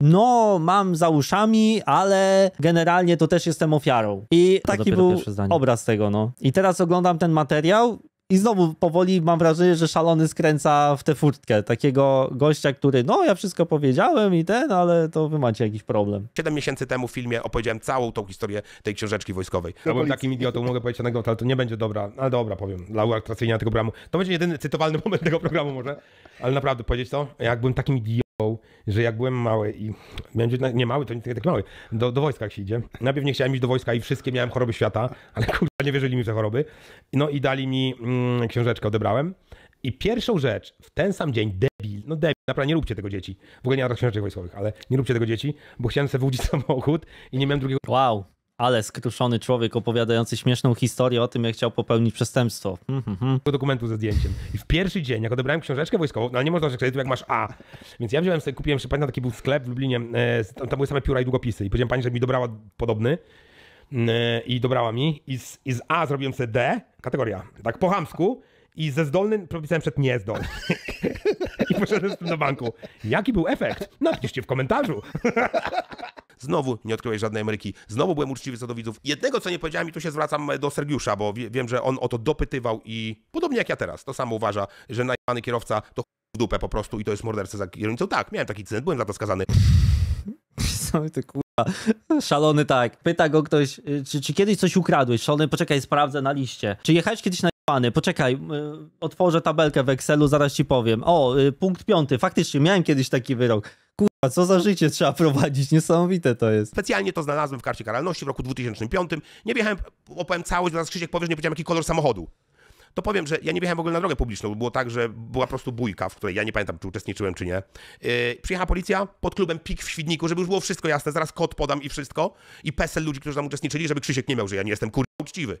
no mam za uszami, ale generalnie to też jestem ofiarą. I taki był obraz tego, no. I teraz oglądam ten materiał i znowu powoli mam wrażenie, że szalony skręca w tę furtkę. Takiego gościa, który, no ja wszystko powiedziałem i ten, ale to wy macie jakiś problem. Siedem miesięcy temu w filmie opowiedziałem całą tą historię tej książeczki wojskowej. Ja byłem takim idiotą, mogę powiedzieć anegdotę, ale to nie będzie dobra, no, ale dobra powiem, dla uatrakcyjnienia tego programu. To będzie jedyny cytowalny moment tego programu może, ale naprawdę powiedzieć to, jak takim idiotą, że jak byłem mały i będzie nie mały, to nie tak mały, do, do wojska jak się idzie. Najpierw nie chciałem iść do wojska i wszystkie miałem choroby świata, ale kurwa nie wierzyli mi w te choroby. No i dali mi mm, książeczkę, odebrałem. I pierwszą rzecz, w ten sam dzień, debil, no debil, naprawdę nie róbcie tego dzieci. W ogóle nie ma tak książeczek wojskowych, ale nie róbcie tego dzieci, bo chciałem sobie wyłudzić samochód i nie miałem drugiego. Wow ale skruszony człowiek opowiadający śmieszną historię o tym, jak chciał popełnić przestępstwo. mm Dokumentu ze zdjęciem. I w pierwszy dzień, jak odebrałem książeczkę wojskową, no ale nie można że rzeczy, jak masz A. Więc ja wziąłem sobie, kupiłem, proszę pani, taki był sklep w Lublinie, e, tam, były same pióra i długopisy. I powiedziałem pani, że mi dobrała podobny mm, e, i dobrała mi. I z, I z, A zrobiłem sobie D, kategoria, tak po hamsku. I ze zdolnym propisałem przed niezdolny. I poszedłem z tym do banku. Jaki był efekt? Napiszcie w komentarzu. Znowu nie odkryłeś żadnej Ameryki. Znowu byłem uczciwy co do widzów. Jednego, co nie powiedziałem i tu się zwracam e, do Sergiusza, bo wie, wiem, że on o to dopytywał i podobnie jak ja teraz, to samo uważa, że najmany kierowca to w dupę po prostu i to jest morderca za kierownicą. Tak, miałem taki incydent, byłem za to skazany. Co ty kurwa, szalony tak. Pyta go ktoś, y, czy, czy kiedyś coś ukradłeś? Szalony, poczekaj, sprawdzę na liście. Czy jechałeś kiedyś na Poczekaj, otworzę tabelkę w Excelu, zaraz ci powiem. O, y, punkt piąty. Faktycznie, miałem kiedyś taki wyrok. Kurwa, co za życie trzeba prowadzić, niesamowite to jest. Specjalnie to znalazłem w karcie karalności w roku 2005. Nie wjechałem, opowiem całość, zaraz Krzysiek powiesz, nie powiedziałem jaki kolor samochodu to powiem, że ja nie wjechałem w ogóle na drogę publiczną. Było tak, że była po prostu bójka, w której ja nie pamiętam, czy uczestniczyłem, czy nie. Yy, przyjechała policja pod klubem PIK w Świdniku, żeby już było wszystko jasne. Zaraz kod podam i wszystko. I PESEL ludzi, którzy tam uczestniczyli, żeby Krzysiek nie miał, że ja nie jestem kur uczciwy.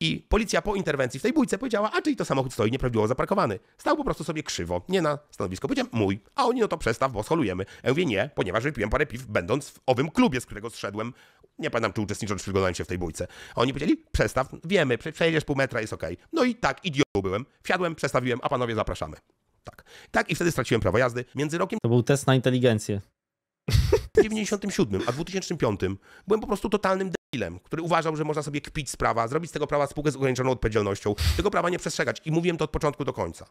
I policja po interwencji w tej bójce powiedziała, a czyli to samochód stoi nieprawidłowo zaparkowany. Stał po prostu sobie krzywo, nie na stanowisko. Powiedziałem, mój. A oni, no to przestaw, bo scholujemy. Ja mówię, nie, ponieważ wypiłem parę piw, będąc w owym klubie, z którego zszedłem. Nie pamiętam, czy czy przyglądałem się w tej bójce. A oni powiedzieli, przestaw, wiemy, przejdziesz pół metra, jest okej. Okay. No i tak, idiotą byłem. Wsiadłem, przestawiłem, a panowie zapraszamy. Tak. Tak i wtedy straciłem prawo jazdy. Między rokiem... To był test na inteligencję. W 97, a 2005 byłem po prostu totalnym debilem, który uważał, że można sobie kpić z prawa, zrobić z tego prawa spółkę z ograniczoną odpowiedzialnością, tego prawa nie przestrzegać. I mówiłem to od początku do końca.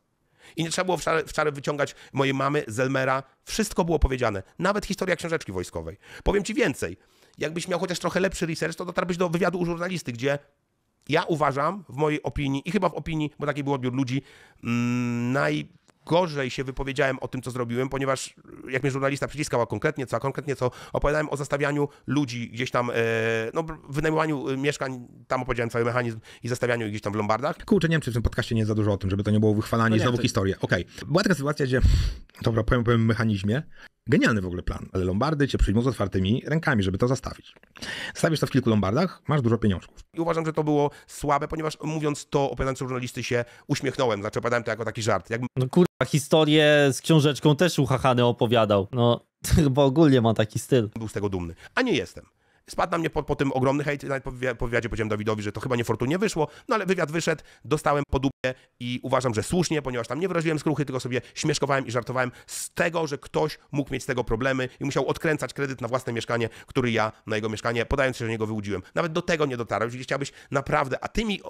I nie trzeba było wczoraj wyciągać mojej mamy, Zelmera. Wszystko było powiedziane. Nawet historia książeczki wojskowej. Powiem ci więcej. Jakbyś miał chociaż trochę lepszy research, to dotarłbyś do wywiadu u żurnalisty, gdzie ja uważam, w mojej opinii i chyba w opinii, bo taki był odbiór ludzi, mm, naj gorzej się wypowiedziałem o tym, co zrobiłem, ponieważ jak mnie żurnalista przyciskała konkretnie co, a konkretnie co, opowiadałem o zastawianiu ludzi gdzieś tam, e, no wynajmowaniu e, mieszkań, tam opowiedziałem cały mechanizm i zastawianiu ich gdzieś tam w Lombardach. Kurczę, nie wiem, czy w tym podcaście nie jest za dużo o tym, żeby to nie było wychwalanie no znowu to... historię. Okej. Okay. Była taka sytuacja, gdzie, dobra, powiem, powiem mechanizmie, Genialny w ogóle plan, ale lombardy cię przyjmą z otwartymi rękami, żeby to zastawić. Stawisz to w kilku lombardach, masz dużo pieniążków. I uważam, że to było słabe, ponieważ mówiąc to, opowiadając o się uśmiechnąłem, znaczy opowiadałem to jako taki żart. No kur historię z książeczką też u Hachany opowiadał. No, bo ogólnie ma taki styl. Był z tego dumny, a nie jestem. Spadł na mnie po, po tym ogromny hejt, nawet po, po wywiadzie powiedziałem Dawidowi, że to chyba niefortunnie wyszło, no ale wywiad wyszedł, dostałem po dupie i uważam, że słusznie, ponieważ tam nie wyraziłem skruchy, tylko sobie śmieszkowałem i żartowałem z tego, że ktoś mógł mieć z tego problemy i musiał odkręcać kredyt na własne mieszkanie, który ja na jego mieszkanie, podając się, że niego wyłudziłem. Nawet do tego nie dotarłem, jeżeli chciałbyś naprawdę, a ty mi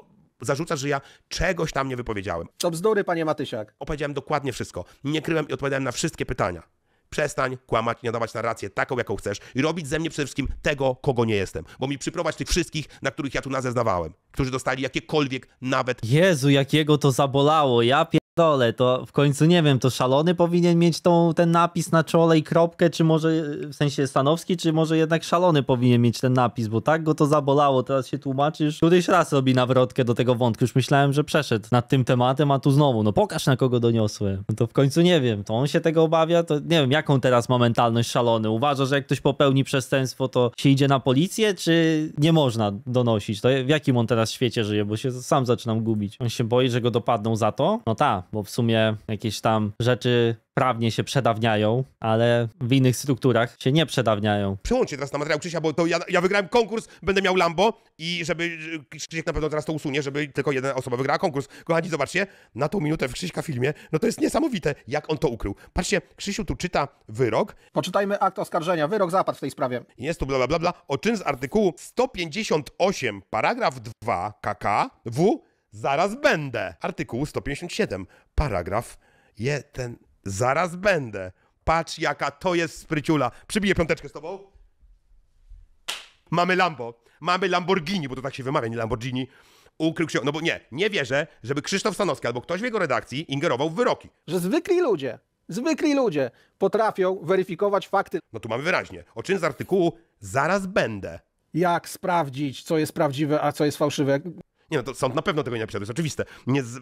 zarzucasz, że ja czegoś tam nie wypowiedziałem. To bzdury, panie Matysiak. Opowiedziałem dokładnie wszystko. Nie kryłem i odpowiadałem na wszystkie pytania. Przestań kłamać, nie dawać narrację taką, jaką chcesz i robić ze mnie przede wszystkim tego, kogo nie jestem. Bo mi przyprowadź tych wszystkich, na których ja tu nazeznawałem, którzy dostali jakiekolwiek nawet... Jezu, jakiego to zabolało. Ja pie dole, to w końcu nie wiem, to szalony powinien mieć tą, ten napis na czole i kropkę, czy może w sensie Stanowski, czy może jednak szalony powinien mieć ten napis, bo tak go to zabolało, teraz się tłumaczysz. Któryś raz robi nawrotkę do tego wątku, już myślałem, że przeszedł nad tym tematem, a tu znowu, no pokaż na kogo doniosłem. No to w końcu nie wiem, to on się tego obawia, to nie wiem, jaką teraz ma mentalność szalony. Uważa, że jak ktoś popełni przestępstwo, to się idzie na policję, czy nie można donosić? To w jakim on teraz świecie żyje, bo się sam zaczynam gubić. On się boi, że go dopadną za to? No tak, bo w sumie jakieś tam rzeczy prawnie się przedawniają, ale w innych strukturach się nie przedawniają. Przyłącz teraz na materiał Krzysia, bo to ja, ja wygrałem konkurs, będę miał Lambo i żeby Krzysiek na pewno teraz to usunie, żeby tylko jedna osoba wygrała konkurs. Kochani, zobaczcie, na tą minutę w Krzyśka filmie, no to jest niesamowite, jak on to ukrył. Patrzcie, Krzysiu tu czyta wyrok. Poczytajmy akt oskarżenia, wyrok zapadł w tej sprawie. Jest tu bla bla bla, bla o czyn z artykułu 158 paragraf 2 KK W Zaraz będę. Artykuł 157, paragraf 1. Zaraz będę. Patrz jaka to jest spryciula. Przybiję piąteczkę z tobą. Mamy Lambo. Mamy Lamborghini, bo to tak się wymawia, nie Lamborghini ukrył się. No bo nie, nie wierzę, żeby Krzysztof Stanowski albo ktoś w jego redakcji ingerował w wyroki. Że zwykli ludzie, zwykli ludzie potrafią weryfikować fakty. No tu mamy wyraźnie. O czym z artykułu zaraz będę. Jak sprawdzić, co jest prawdziwe, a co jest fałszywe? Nie no, to sąd na pewno tego nie napisał, to jest oczywiste. Nie, w,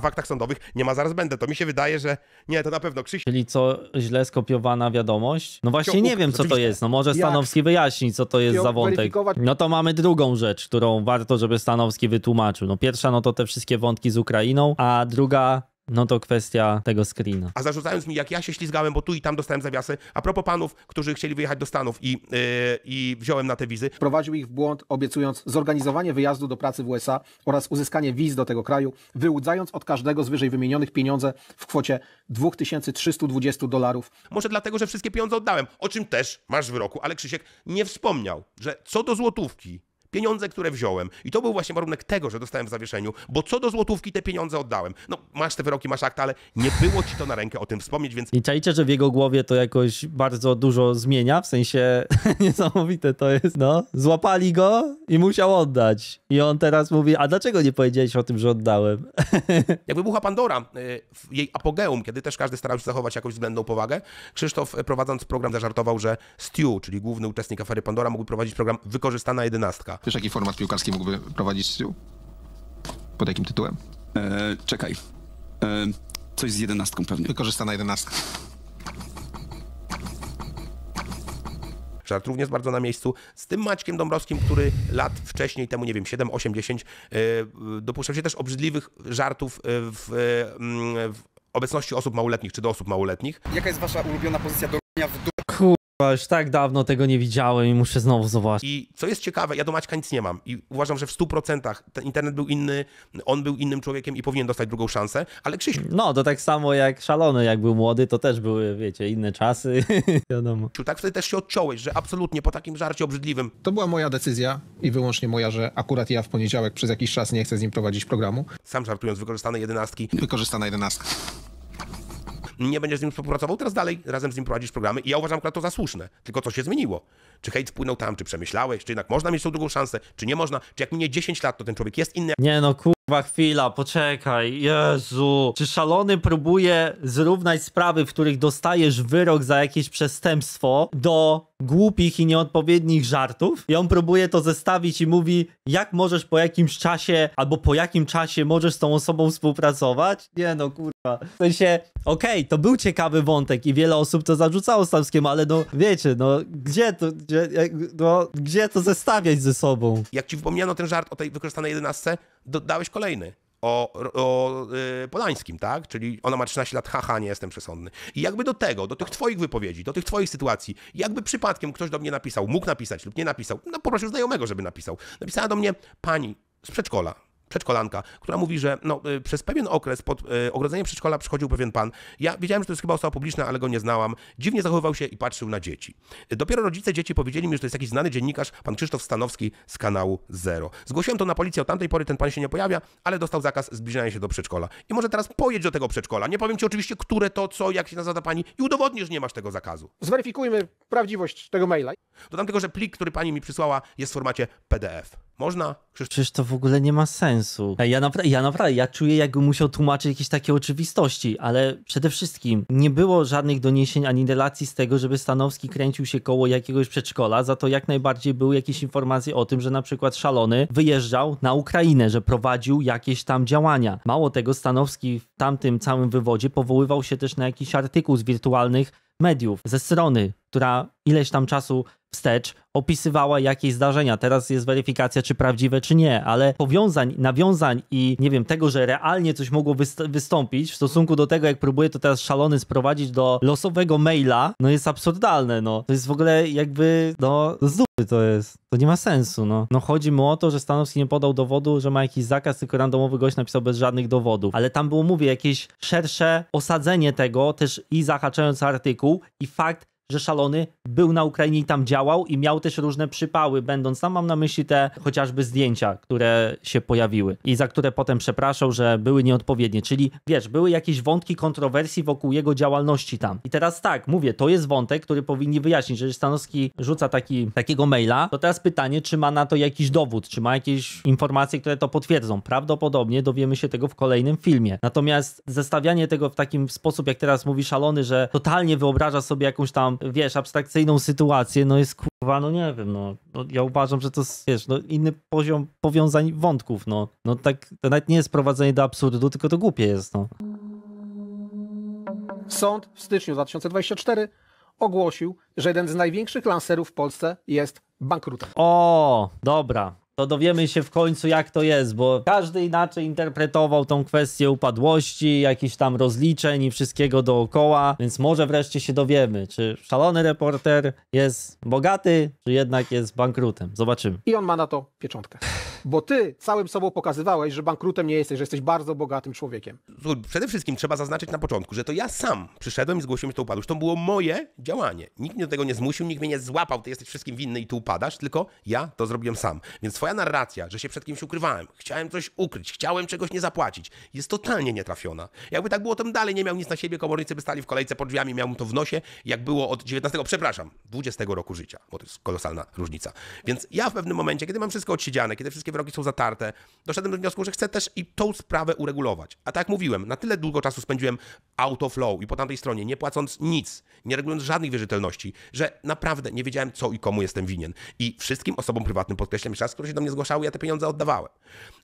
w aktach sądowych nie ma zaraz będę. To mi się wydaje, że nie, to na pewno Krzyś... Czyli co, źle skopiowana wiadomość? No właśnie nie wiem, co oczywiście. to jest. No może Stanowski Jak? wyjaśni, co to jest za wątek. No to mamy drugą rzecz, którą warto, żeby Stanowski wytłumaczył. No pierwsza, no to te wszystkie wątki z Ukrainą, a druga no to kwestia tego screena. A zarzucając mi, jak ja się ślizgałem, bo tu i tam dostałem zawiasy, a propos panów, którzy chcieli wyjechać do Stanów i, yy, i wziąłem na te wizy. Prowadził ich w błąd, obiecując zorganizowanie wyjazdu do pracy w USA oraz uzyskanie wiz do tego kraju, wyłudzając od każdego z wyżej wymienionych pieniądze w kwocie 2320 dolarów. Może dlatego, że wszystkie pieniądze oddałem, o czym też masz w roku, ale Krzysiek nie wspomniał, że co do złotówki, pieniądze, które wziąłem. I to był właśnie warunek tego, że dostałem w zawieszeniu, bo co do złotówki te pieniądze oddałem. No, masz te wyroki, masz akta, ale nie było ci to na rękę o tym wspomnieć, więc... I czajcie, że w jego głowie to jakoś bardzo dużo zmienia, w sensie niesamowite to jest, no. Złapali go i musiał oddać. I on teraz mówi, a dlaczego nie powiedziałeś o tym, że oddałem? Jak wybucha Pandora, y, w jej apogeum, kiedy też każdy starał się zachować jakąś względną powagę, Krzysztof y, prowadząc program zażartował, że Stu, czyli główny uczestnik afery Pandora, mógł prowadzić program Wykorzystana jedenastka. Wiesz, jaki format piłkarski mógłby prowadzić tył? Pod jakim tytułem? E, czekaj. E, coś z jedenastką pewnie. Wykorzystana jedenastka. Żart również bardzo na miejscu. Z tym Maćkiem Dąbrowskim, który lat wcześniej, temu nie wiem, 7, 8, 10, dopuszczał się też obrzydliwych żartów e, w, e, mm, w obecności osób małoletnich czy do osób małoletnich. Jaka jest wasza ulubiona pozycja do w dół? Aż już tak dawno tego nie widziałem i muszę znowu zobaczyć. I co jest ciekawe, ja do Maćka nic nie mam i uważam, że w 100% ten internet był inny, on był innym człowiekiem i powinien dostać drugą szansę, ale Krzysiu... No, to tak samo jak Szalony, jak był młody, to też były, wiecie, inne czasy, wiadomo. Tak wtedy też się odciąłeś, że absolutnie po takim żarcie obrzydliwym. To była moja decyzja i wyłącznie moja, że akurat ja w poniedziałek przez jakiś czas nie chcę z nim prowadzić programu. Sam żartując, wykorzystane jedenastki. Wykorzystana jedenastka nie będziesz z nim współpracował, teraz dalej razem z nim prowadzisz programy i ja uważam akurat to za słuszne, tylko co się zmieniło. Czy hejt spłynął tam, czy przemyślałeś, czy jednak można mieć tą drugą szansę, czy nie można, czy jak minie 10 lat, to ten człowiek jest inny. Nie no, kurwa, chwila, poczekaj, Jezu. Czy szalony próbuje zrównać sprawy, w których dostajesz wyrok za jakieś przestępstwo do głupich i nieodpowiednich żartów i on próbuje to zestawić i mówi, jak możesz po jakimś czasie, albo po jakim czasie możesz z tą osobą współpracować? Nie no, kurwa. W sensie, okej, okay, to był ciekawy wątek i wiele osób to zarzucało Stamskiemu, ale no, wiecie, no, gdzie to, gdzie, no, gdzie to zestawiać ze sobą? Jak ci wspomniano ten żart o tej wykorzystanej jedenastce, dodałeś kolejny. O, o yy, Polańskim, tak? Czyli ona ma 13 lat, haha, nie jestem przesądny. I jakby do tego, do tych twoich wypowiedzi, do tych twoich sytuacji, jakby przypadkiem ktoś do mnie napisał, mógł napisać lub nie napisał, no poprosił znajomego, żeby napisał. Napisała do mnie pani z przedszkola, przedszkolanka, która mówi, że no, y, przez pewien okres pod y, ogrodzeniem przedszkola przychodził pewien pan. Ja wiedziałem, że to jest chyba osoba publiczna, ale go nie znałam. Dziwnie zachowywał się i patrzył na dzieci. Y, dopiero rodzice dzieci powiedzieli mi, że to jest jakiś znany dziennikarz, pan Krzysztof Stanowski z kanału Zero. Zgłosiłem to na policję, od tamtej pory ten pan się nie pojawia, ale dostał zakaz zbliżania się do przedszkola. I może teraz pojedź do tego przedszkola. Nie powiem ci oczywiście, które to, co, jak się nazywa pani i udowodnisz, że nie masz tego zakazu. Zweryfikujmy prawdziwość tego maila. Dodam tylko, że plik, który pani mi przysłała jest w formacie PDF. Można? Krzysztof... Przecież to w ogóle nie ma sensu sensu. Ja, napra ja naprawdę, ja czuję jakbym musiał tłumaczyć jakieś takie oczywistości, ale przede wszystkim nie było żadnych doniesień ani relacji z tego, żeby Stanowski kręcił się koło jakiegoś przedszkola, za to jak najbardziej były jakieś informacje o tym, że na przykład Szalony wyjeżdżał na Ukrainę, że prowadził jakieś tam działania. Mało tego, Stanowski w tamtym całym wywodzie powoływał się też na jakiś artykuł z wirtualnych mediów ze strony która ileś tam czasu wstecz opisywała jakieś zdarzenia. Teraz jest weryfikacja, czy prawdziwe, czy nie, ale powiązań, nawiązań i nie wiem, tego, że realnie coś mogło wyst- wystąpić w stosunku do tego, jak próbuję to teraz szalony sprowadzić do losowego maila, no jest absurdalne, no. To jest w ogóle jakby, no, z dupy to jest. To nie ma sensu, no. No chodzi mu o to, że Stanowski nie podał dowodu, że ma jakiś zakaz, tylko randomowy gość napisał bez żadnych dowodów. Ale tam było, mówię, jakieś szersze osadzenie tego, też i zahaczając artykuł i fakt że Szalony był na Ukrainie i tam działał i miał też różne przypały, będąc tam, mam na myśli te chociażby zdjęcia, które się pojawiły i za które potem przepraszał, że były nieodpowiednie, czyli wiesz, były jakieś wątki kontrowersji wokół jego działalności tam. I teraz tak, mówię, to jest wątek, który powinni wyjaśnić, że Stanowski rzuca taki, takiego maila, to teraz pytanie, czy ma na to jakiś dowód, czy ma jakieś informacje, które to potwierdzą. Prawdopodobnie dowiemy się tego w kolejnym filmie. Natomiast zestawianie tego w takim sposób, jak teraz mówi Szalony, że totalnie wyobraża sobie jakąś tam wiesz, abstrakcyjną sytuację, no jest kurwa, no nie wiem, no, no ja uważam, że to jest, wiesz, no inny poziom powiązań wątków, no. No tak, to nawet nie jest prowadzenie do absurdu, tylko to głupie jest, no. Sąd w styczniu 2024 ogłosił, że jeden z największych lancerów w Polsce jest bankrutem. O, dobra, to dowiemy się w końcu, jak to jest, bo każdy inaczej interpretował tą kwestię upadłości, jakichś tam rozliczeń i wszystkiego dookoła, więc może wreszcie się dowiemy, czy szalony reporter jest bogaty, czy jednak jest bankrutem. Zobaczymy. I on ma na to pieczątkę bo ty całym sobą pokazywałeś, że bankrutem nie jesteś, że jesteś bardzo bogatym człowiekiem. Słuchaj, przede wszystkim trzeba zaznaczyć na początku, że to ja sam przyszedłem i zgłosiłem, że to upadłeś. To było moje działanie. Nikt mnie do tego nie zmusił, nikt mnie nie złapał, ty jesteś wszystkim winny i tu upadasz, tylko ja to zrobiłem sam. Więc twoja narracja, że się przed kimś ukrywałem, chciałem coś ukryć, chciałem czegoś nie zapłacić, jest totalnie nietrafiona. Jakby tak było, to bym dalej nie miał nic na siebie, komornicy by stali w kolejce pod drzwiami, mu to w nosie, jak było od 19, przepraszam, 20 roku życia, bo to jest kolosalna różnica. Więc ja w pewnym momencie, kiedy mam wszystko odsiedziane, kiedy wszystkie wszystkie wrogi są zatarte, doszedłem do wniosku, że chcę też i tą sprawę uregulować. A tak jak mówiłem, na tyle długo czasu spędziłem out of flow i po tamtej stronie, nie płacąc nic, nie regulując żadnych wierzytelności, że naprawdę nie wiedziałem, co i komu jestem winien. I wszystkim osobom prywatnym, podkreślam jeszcze które się do mnie zgłaszały, ja te pieniądze oddawałem.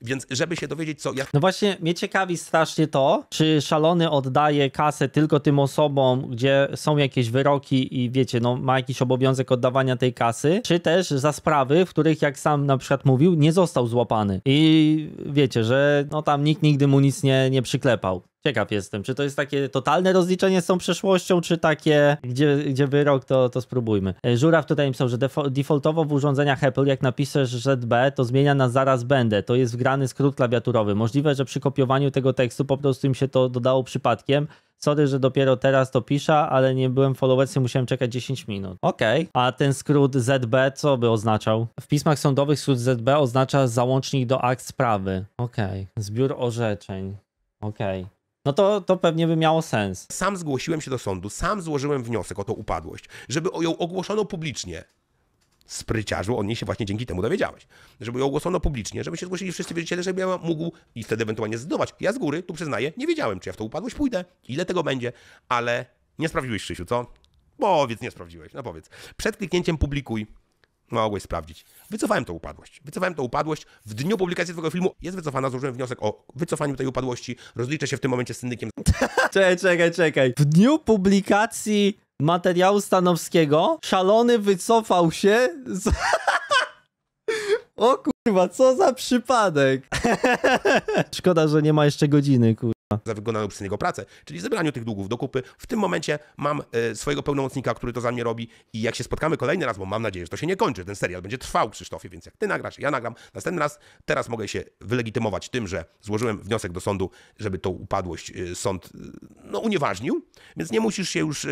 Więc żeby się dowiedzieć, co ja... No właśnie, mnie ciekawi strasznie to, czy szalony oddaje kasę tylko tym osobom, gdzie są jakieś wyroki i wiecie, no ma jakiś obowiązek oddawania tej kasy, czy też za sprawy, w których, jak sam na przykład mówił, nie został został złapany. I wiecie, że no tam nikt nigdy mu nic nie, nie przyklepał. Ciekaw jestem, czy to jest takie totalne rozliczenie z tą przeszłością, czy takie, gdzie, gdzie wyrok, to, to spróbujmy. E, Żuraw tutaj napisał, że defaultowo w urządzeniach Apple, jak napiszesz ZB, to zmienia na zaraz będę. To jest wgrany skrót klawiaturowy. Możliwe, że przy kopiowaniu tego tekstu po prostu im się to dodało przypadkiem. Sorry, że dopiero teraz to piszę, ale nie byłem followecem, musiałem czekać 10 minut. Okej, okay. a ten skrót ZB co by oznaczał? W pismach sądowych skrót ZB oznacza załącznik do akt sprawy. Okej, okay. zbiór orzeczeń. Okej. Okay no to, to pewnie by miało sens. Sam zgłosiłem się do sądu, sam złożyłem wniosek o tą upadłość, żeby ją ogłoszono publicznie. Spryciarzu, o niej się właśnie dzięki temu dowiedziałeś. Żeby ją ogłoszono publicznie, żeby się zgłosili wszyscy wierzyciele, żebym ja mógł i wtedy ewentualnie zdecydować. Ja z góry, tu przyznaję, nie wiedziałem, czy ja w tą upadłość pójdę, ile tego będzie, ale nie sprawdziłeś, Krzysiu, co? Powiedz, nie sprawdziłeś, no powiedz. Przed kliknięciem publikuj Mogłeś sprawdzić. Wycofałem tą upadłość. Wycofałem tą upadłość. W dniu publikacji twojego filmu jest wycofana. Złożyłem wniosek o wycofaniu tej upadłości. Rozliczę się w tym momencie z syndykiem. czekaj, czekaj, czekaj. W dniu publikacji materiału Stanowskiego szalony wycofał się z... o kurwa, co za przypadek. Szkoda, że nie ma jeszcze godziny, kurwa za wykonaną przez niego pracę, czyli zebraniu tych długów do kupy. W tym momencie mam e, swojego pełnomocnika, który to za mnie robi i jak się spotkamy kolejny raz, bo mam nadzieję, że to się nie kończy, ten serial będzie trwał, Krzysztofie, więc jak ty nagrasz, ja nagram następny raz, teraz mogę się wylegitymować tym, że złożyłem wniosek do sądu, żeby tą upadłość e, sąd e, no, unieważnił, więc nie musisz się już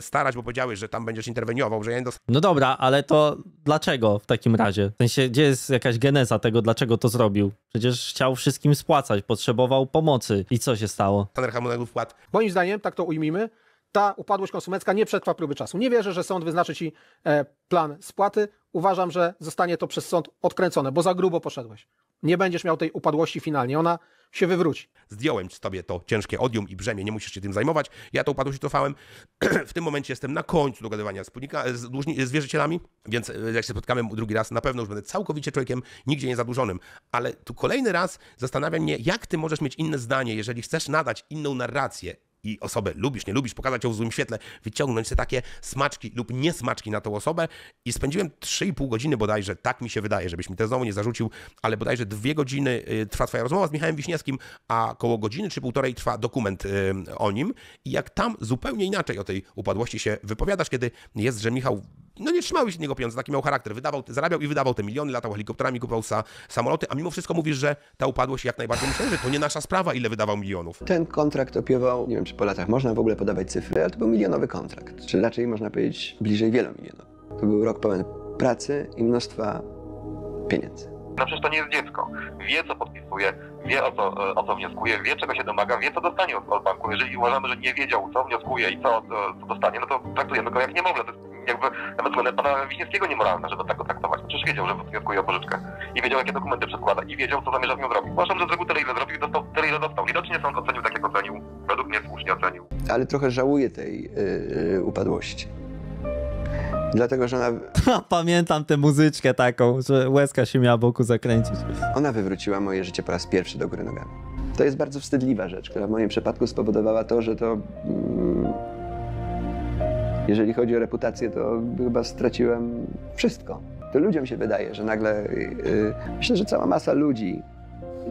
starać, bo powiedziałeś, że tam będziesz interweniował, że ja nie dos- No dobra, ale to dlaczego w takim razie? W sensie, gdzie jest jakaś geneza tego, dlaczego to zrobił? Przecież chciał wszystkim spłacać, potrzebował pomocy i co się stało? Tanner Hamoneglu wpadł. Moim zdaniem, tak to ujmijmy, ta upadłość konsumencka nie przetrwa próby czasu. Nie wierzę, że sąd wyznaczy ci e, plan spłaty. Uważam, że zostanie to przez sąd odkręcone, bo za grubo poszedłeś. Nie będziesz miał tej upadłości finalnie. Ona się wywróci. Zdjąłem sobie to ciężkie odium i brzemię, nie musisz się tym zajmować. Ja tą upadłość cofałem. w tym momencie jestem na końcu dogadywania z, płynnika, z, dłużni, z wierzycielami, więc e, jak się spotkamy drugi raz, na pewno już będę całkowicie człowiekiem nigdzie nie zadłużonym. Ale tu kolejny raz zastanawiam mnie, jak ty możesz mieć inne zdanie, jeżeli chcesz nadać inną narrację i osobę lubisz, nie lubisz, pokazać ją w złym świetle, wyciągnąć sobie takie smaczki lub niesmaczki na tą osobę i spędziłem 3,5 godziny bodajże, tak mi się wydaje, żebyś mi te znowu nie zarzucił, ale bodajże dwie godziny y, trwa twoja rozmowa z Michałem Wiśniewskim, a koło godziny czy półtorej trwa dokument y, o nim i jak tam zupełnie inaczej o tej upadłości się wypowiadasz, kiedy jest, że Michał no nie trzymały się niego pieniądze, taki miał charakter. Wydawał, zarabiał i wydawał te miliony, latał helikopterami, kupował sa, samoloty, a mimo wszystko mówisz, że ta upadłość jak najbardziej myślę, że to nie nasza sprawa, ile wydawał milionów. Ten kontrakt opiewał, nie wiem czy po latach można w ogóle podawać cyfry, ale to był milionowy kontrakt, czy raczej można powiedzieć bliżej milionów? To był rok pełen pracy i mnóstwa pieniędzy. No przecież to nie jest dziecko. Wie, co podpisuje, wie, o co, e, o co wnioskuje, wie, czego się domaga, wie, co dostanie od, banku. Jeżeli uważamy, że nie wiedział, co wnioskuje i co, co dostanie, no to traktujemy go jak niemowlę jakby nawet żona pana Wiśniewskiego niemoralna, żeby tak go traktować. Przecież wiedział, że wnioskuje o pożyczkę i wiedział, jakie dokumenty przedkłada i wiedział, co zamierza w nią zrobić. Uważam, że zrobił tyle, ile zrobił i dostał tyle, ile dostał. Widocznie sąd ocenił tak, jak ocenił. Według mnie słusznie ocenił. Ale trochę żałuję tej yy, upadłości. Dlatego, że ona... Pamiętam tę muzyczkę taką, że łezka się miała boku zakręcić. Ona wywróciła moje życie po raz pierwszy do góry nogami. To jest bardzo wstydliwa rzecz, która w moim przypadku spowodowała to, że to... Mm, jeżeli chodzi o reputację, to chyba straciłem wszystko. To ludziom się wydaje, że nagle yy, myślę, że cała masa ludzi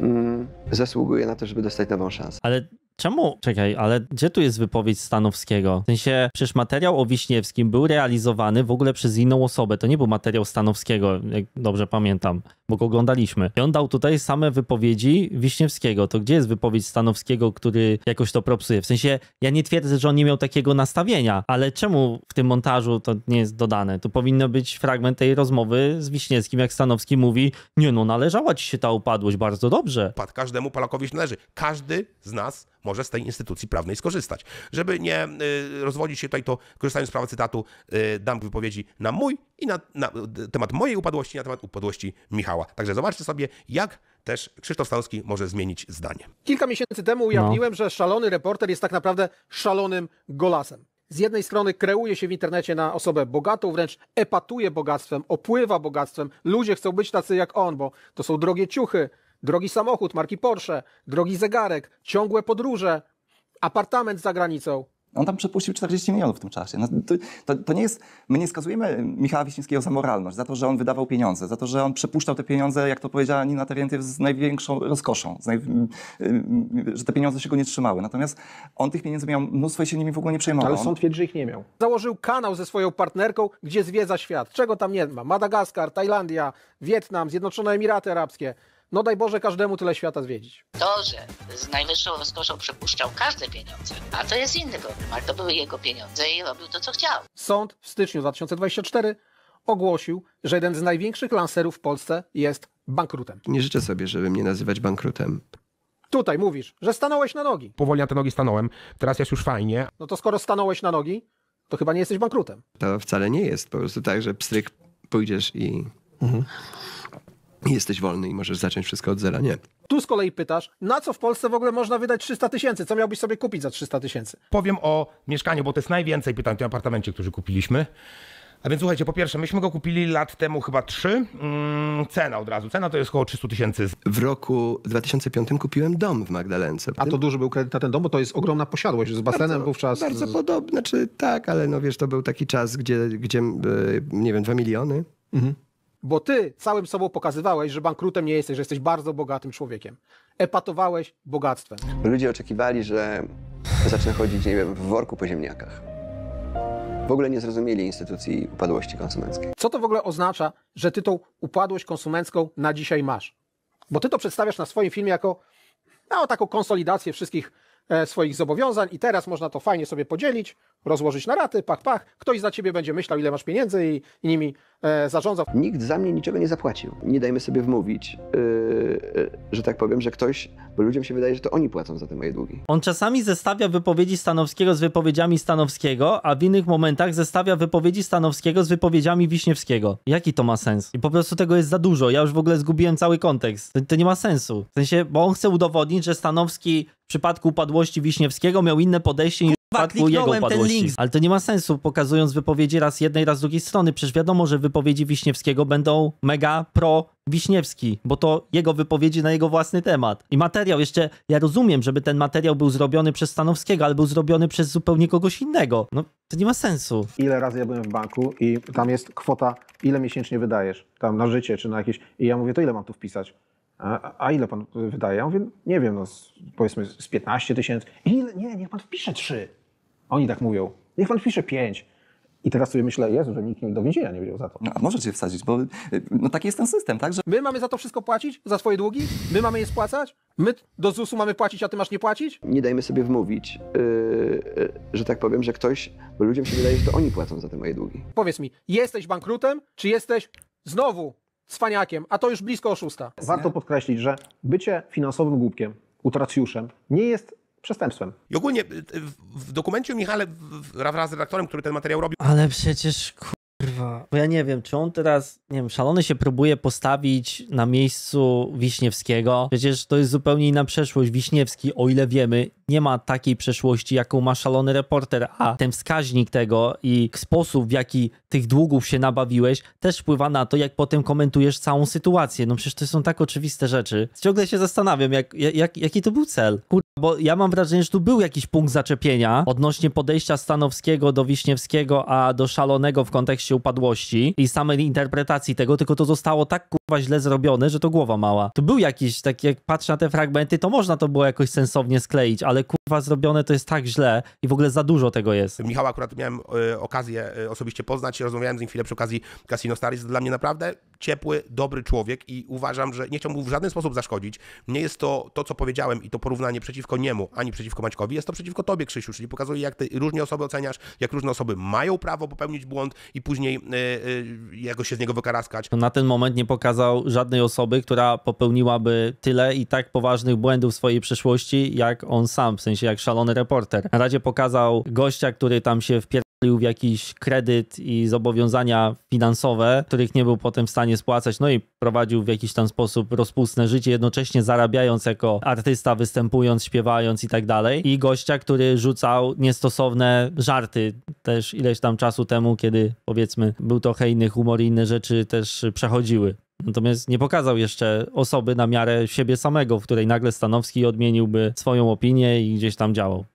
mm, zasługuje na to, żeby dostać nową szansę. Ale Czemu? Czekaj, ale gdzie tu jest wypowiedź Stanowskiego? W sensie, przecież materiał o Wiśniewskim był realizowany w ogóle przez inną osobę. To nie był materiał Stanowskiego, jak dobrze pamiętam, bo go oglądaliśmy. I on dał tutaj same wypowiedzi Wiśniewskiego. To gdzie jest wypowiedź Stanowskiego, który jakoś to propsuje? W sensie, ja nie twierdzę, że on nie miał takiego nastawienia, ale czemu w tym montażu to nie jest dodane? Tu powinno być fragment tej rozmowy z Wiśniewskim, jak Stanowski mówi, nie no, należała ci się ta upadłość bardzo dobrze. Każdemu Polakowi się należy. Każdy z nas może z tej instytucji prawnej skorzystać. Żeby nie y, rozwodzić się tutaj, to korzystając z prawa cytatu, y, dam wypowiedzi na mój i na, na y, temat mojej upadłości, na temat upadłości Michała. Także zobaczcie sobie, jak też Krzysztof Stałski może zmienić zdanie. Kilka miesięcy temu no. ujawniłem, no. że szalony reporter jest tak naprawdę szalonym golasem. Z jednej strony kreuje się w internecie na osobę bogatą, wręcz epatuje bogactwem, opływa bogactwem. Ludzie chcą być tacy jak on, bo to są drogie ciuchy, drogi samochód marki Porsche, drogi zegarek, ciągłe podróże, apartament za granicą. On tam przepuścił 40 milionów w tym czasie. No to, to, to, nie jest, my nie skazujemy Michała Wiśniewskiego za moralność, za to, że on wydawał pieniądze, za to, że on przepuszczał te pieniądze, jak to powiedziała Nina Terentiew, z największą rozkoszą, z naj, y, że te pieniądze się go nie trzymały. Natomiast on tych pieniędzy miał mnóstwo i się nimi w ogóle nie przejmował. Ale sąd twierdzi, że ich nie miał. Założył kanał ze swoją partnerką, gdzie zwiedza świat. Czego tam nie ma? Madagaskar, Tajlandia, Wietnam, Zjednoczone Emiraty Arabskie. No daj Boże każdemu tyle świata zwiedzić. To, że z najwyższą rozkoszą przepuszczał każde pieniądze, a to jest inny problem, ale to były jego pieniądze i robił to, co chciał. Sąd w styczniu 2024 ogłosił, że jeden z największych lancerów w Polsce jest bankrutem. Nie życzę sobie, żeby mnie nazywać bankrutem. Tutaj mówisz, że stanąłeś na nogi. Powoli na te nogi stanąłem, teraz jest już fajnie. No to skoro stanąłeś na nogi, to chyba nie jesteś bankrutem. To wcale nie jest po prostu tak, że pstryk pójdziesz i... Mhm jesteś wolny i możesz zacząć wszystko od zera. Nie. Tu z kolei pytasz, na co w Polsce w ogóle można wydać 300 tysięcy? Co miałbyś sobie kupić za 300 tysięcy? Powiem o mieszkaniu, bo to jest najwięcej pytań w tym apartamencie, który kupiliśmy. A więc słuchajcie, po pierwsze, myśmy go kupili lat temu chyba trzy. Mm, cena od razu. Cena to jest około 300 tysięcy. W roku 2005 kupiłem dom w Magdalence. A to duży był kredyt na ten dom, bo to jest ogromna posiadłość z basenem bardzo, wówczas. Bardzo podobne, czy tak, ale no wiesz, to był taki czas, gdzie, gdzie e, nie wiem, dwa miliony. Mhm. Bo ty całym sobą pokazywałeś, że bankrutem nie jesteś, że jesteś bardzo bogatym człowiekiem. Epatowałeś bogactwem. Ludzie oczekiwali, że zacznę chodzić, nie wiem, w worku po ziemniakach. W ogóle nie zrozumieli instytucji upadłości konsumenckiej. Co to w ogóle oznacza, że ty tą upadłość konsumencką na dzisiaj masz? Bo ty to przedstawiasz na swoim filmie jako no, taką konsolidację wszystkich e, swoich zobowiązań i teraz można to fajnie sobie podzielić rozłożyć na raty, pach, pach. Ktoś za ciebie będzie myślał, ile masz pieniędzy i, i nimi e, zarządzał. Nikt za mnie niczego nie zapłacił. Nie dajmy sobie wmówić, yy, że tak powiem, że ktoś, bo ludziom się wydaje, że to oni płacą za te moje długi. On czasami zestawia wypowiedzi Stanowskiego z wypowiedziami Stanowskiego, a w innych momentach zestawia wypowiedzi Stanowskiego z wypowiedziami Wiśniewskiego. Jaki to ma sens? I po prostu tego jest za dużo. Ja już w ogóle zgubiłem cały kontekst. To, to nie ma sensu. W sensie, bo on chce udowodnić, że Stanowski w przypadku upadłości Wiśniewskiego miał inne podejście niż Kliknąłem ten link. Ale to nie ma sensu, pokazując wypowiedzi raz jednej, raz drugiej strony. Przecież wiadomo, że wypowiedzi Wiśniewskiego będą mega pro Wiśniewski, bo to jego wypowiedzi na jego własny temat. I materiał jeszcze, ja rozumiem, żeby ten materiał był zrobiony przez Stanowskiego, ale był zrobiony przez zupełnie kogoś innego. No, to nie ma sensu. Ile razy ja byłem w banku i tam jest kwota, ile miesięcznie wydajesz, tam na życie czy na jakieś... I ja mówię, to ile mam tu wpisać? A, a, ile pan wydaje? Ja mówię, nie wiem, no, powiedzmy z 15 tysięcy. Ile? Nie, niech pan wpisze 3. Oni tak mówią. Niech pan pisze pięć. I teraz sobie myślę, Jezu, że nikt do więzienia nie wziął za to. No, a może cię wsadzić, bo y, no, taki jest ten system, tak? Że... My mamy za to wszystko płacić? Za swoje długi? My mamy je spłacać? My do ZUS-u mamy płacić, a ty masz nie płacić? Nie dajmy sobie wmówić, yy, że tak powiem, że ktoś, bo ludziom się wydaje, że to oni płacą za te moje długi. Powiedz mi, jesteś bankrutem, czy jesteś znowu cwaniakiem, a to już blisko oszusta? Warto podkreślić, że bycie finansowym głupkiem, utracjuszem, nie jest przestępstwem. I ogólnie y, y, w dokumencie Michale wraz z redaktorem, który ten materiał robił. Ale przecież Kurwa, bo ja nie wiem, czy on teraz, nie wiem, szalony się próbuje postawić na miejscu Wiśniewskiego. Przecież to jest zupełnie inna przeszłość. Wiśniewski, o ile wiemy, nie ma takiej przeszłości, jaką ma szalony reporter, a ten wskaźnik tego i sposób, w jaki tych długów się nabawiłeś, też wpływa na to, jak potem komentujesz całą sytuację. No przecież to są tak oczywiste rzeczy. Ciągle się zastanawiam, jak, jak, jaki to był cel. Kurwa, bo ja mam wrażenie, że tu był jakiś punkt zaczepienia odnośnie podejścia Stanowskiego do Wiśniewskiego, a do szalonego w kontekście upadku niedopadłości i samej interpretacji tego, tylko to zostało tak kurwa źle zrobione, że to głowa mała. To był jakiś, tak jak patrzę na te fragmenty, to można to było jakoś sensownie skleić, ale kurwa kurwa zrobione to jest tak źle i w ogóle za dużo tego jest. Michał akurat miałem e, okazję e, osobiście poznać, rozmawiałem z nim chwilę przy okazji Casino Star, jest dla mnie naprawdę ciepły, dobry człowiek i uważam, że nie chciał mu w żaden sposób zaszkodzić. Nie jest to to, co powiedziałem i to porównanie przeciwko niemu, ani przeciwko Maćkowi, jest to przeciwko tobie, Krzysiu, czyli pokazuje, jak ty różne osoby oceniasz, jak różne osoby mają prawo popełnić błąd i później y, e, jakoś się z niego wykaraskać. No, na ten moment nie pokazał żadnej osoby, która popełniłaby tyle i tak poważnych błędów w swojej przeszłości, jak on sam, w sensie sensie jak szalony reporter. Na razie pokazał gościa, który tam się wpierdolił w jakiś kredyt i zobowiązania finansowe, których nie był potem w stanie spłacać, no i prowadził w jakiś tam sposób rozpustne życie, jednocześnie zarabiając jako artysta, występując, śpiewając i tak dalej. I gościa, który rzucał niestosowne żarty też ileś tam czasu temu, kiedy powiedzmy był trochę inny humor i inne rzeczy też przechodziły. Natomiast nie pokazał jeszcze osoby na miarę siebie samego, w której nagle Stanowski odmieniłby swoją opinię i gdzieś tam działał.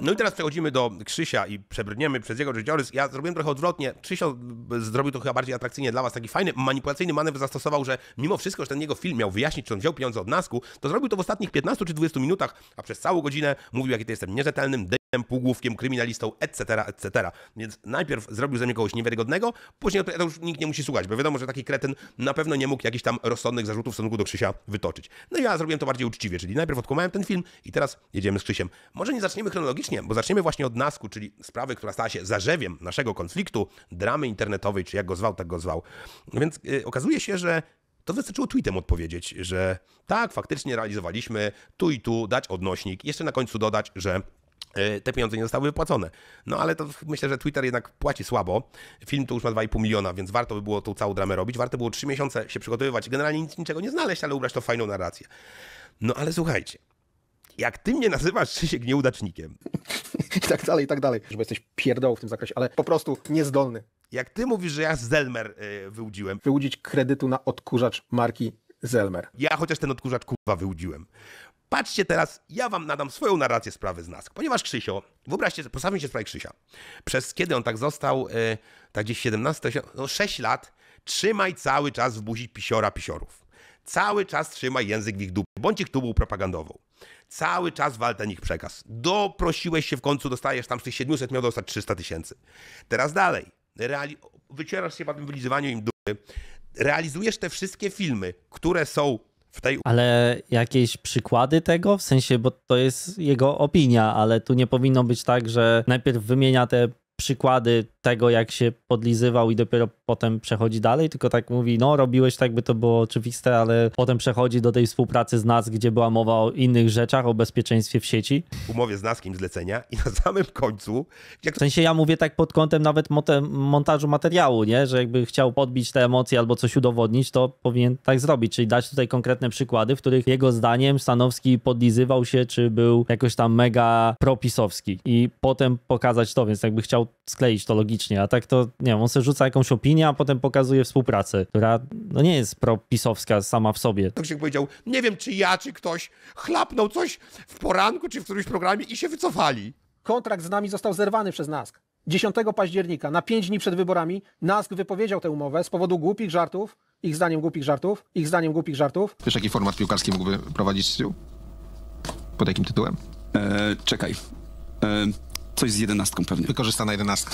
No i teraz przechodzimy do Krzysia i przebrniemy przez jego życiorys. Ja zrobiłem trochę odwrotnie. Krzysio y, zrobił to chyba bardziej atrakcyjnie dla was. Taki fajny, manipulacyjny manewr zastosował, że mimo wszystko, że ten jego film miał wyjaśnić, czy on wziął pieniądze od Nasku, to zrobił to w ostatnich 15 czy 20 minutach, a przez całą godzinę mówił, jaki to jestem nierzetelnym, półgłówkiem, kryminalistą, etc., etc. Więc najpierw zrobił ze mnie kogoś niewiarygodnego, później to już nikt nie musi słuchać, bo wiadomo, że taki kretyn na pewno nie mógł jakichś tam rozsądnych zarzutów w stosunku do Krzysia wytoczyć. No i ja zrobiłem to bardziej uczciwie, czyli najpierw odkłamałem ten film i teraz jedziemy z Krzysiem. Może nie zaczniemy chronologicznie, bo zaczniemy właśnie od Nasku, czyli sprawy, która stała się zarzewiem naszego konfliktu, dramy internetowej, czy jak go zwał, tak go zwał. Więc yy, okazuje się, że to wystarczyło tweetem odpowiedzieć, że tak, faktycznie realizowaliśmy tu i tu, dać odnośnik, jeszcze na końcu dodać, że E, te pieniądze nie zostały wypłacone. No ale to myślę, że Twitter jednak płaci słabo. Film to już ma 2,5 miliona, więc warto by było tą całą dramę robić. Warto było 3 miesiące się przygotowywać, generalnie nic, niczego nie znaleźć, ale ubrać to w fajną narrację. No ale słuchajcie, jak ty mnie nazywasz Krzysiek nieudacznikiem. I tak dalej, i tak dalej. Żeby jesteś pierdoł w tym zakresie, ale po prostu niezdolny. Jak ty mówisz, że ja Zelmer yy, wyłudziłem. Wyłudzić kredytu na odkurzacz marki Zelmer. Ja chociaż ten odkurzacz kurwa wyłudziłem. Patrzcie teraz, ja wam nadam swoją narrację sprawy z nas, ponieważ Krzysio, wyobraźcie, postawmy się sprawę Krzysia. Przez kiedy on tak został, e, tak gdzieś 17, no 6 lat, trzymaj cały czas w buzi pisiora pisiorów. Cały czas trzymaj język w ich dupie, bądź ich tubą propagandową. Cały czas wal ten ich przekaz. Doprosiłeś się w końcu, dostajesz tam z tych 700, miał dostać 300 tysięcy. Teraz dalej. Reali- wycierasz się w tym wylizywaniu im dupy. Realizujesz te wszystkie filmy, które są w tej. Ale jakieś przykłady tego, w sensie, bo to jest jego opinia, ale tu nie powinno być tak, że najpierw wymienia te przykłady tego, jak się podlizywał i dopiero potem przechodzi dalej, tylko tak mówi, no robiłeś tak, by to było oczywiste, ale potem przechodzi do tej współpracy z NAS, gdzie była mowa o innych rzeczach, o bezpieczeństwie w sieci. Umowie z naskim zlecenia i na samym końcu... Jak... W sensie ja mówię tak pod kątem nawet montażu materiału, nie? Że jakby chciał podbić te emocje albo coś udowodnić, to powinien tak zrobić, czyli dać tutaj konkretne przykłady, w których jego zdaniem Stanowski podlizywał się, czy był jakoś tam mega propisowski i potem pokazać to, więc jakby chciał skleić to logicznie, a tak to, nie wiem, on sobie rzuca jakąś opinię, a potem pokazuje współpracę, która no nie jest propisowska sama w sobie. Tak się powiedział, nie wiem czy ja, czy ktoś chlapnął coś w poranku, czy w którymś programie i się wycofali. Kontrakt z nami został zerwany przez NASK. 10 października, na 5 dni przed wyborami, NASK wypowiedział tę umowę z powodu głupich żartów, ich zdaniem głupich żartów, ich zdaniem głupich żartów. Wiesz, jaki format piłkarski mógłby prowadzić Pod jakim tytułem? Eee, czekaj. Eee, Coś z jedenastką pewnie. na jedenastka.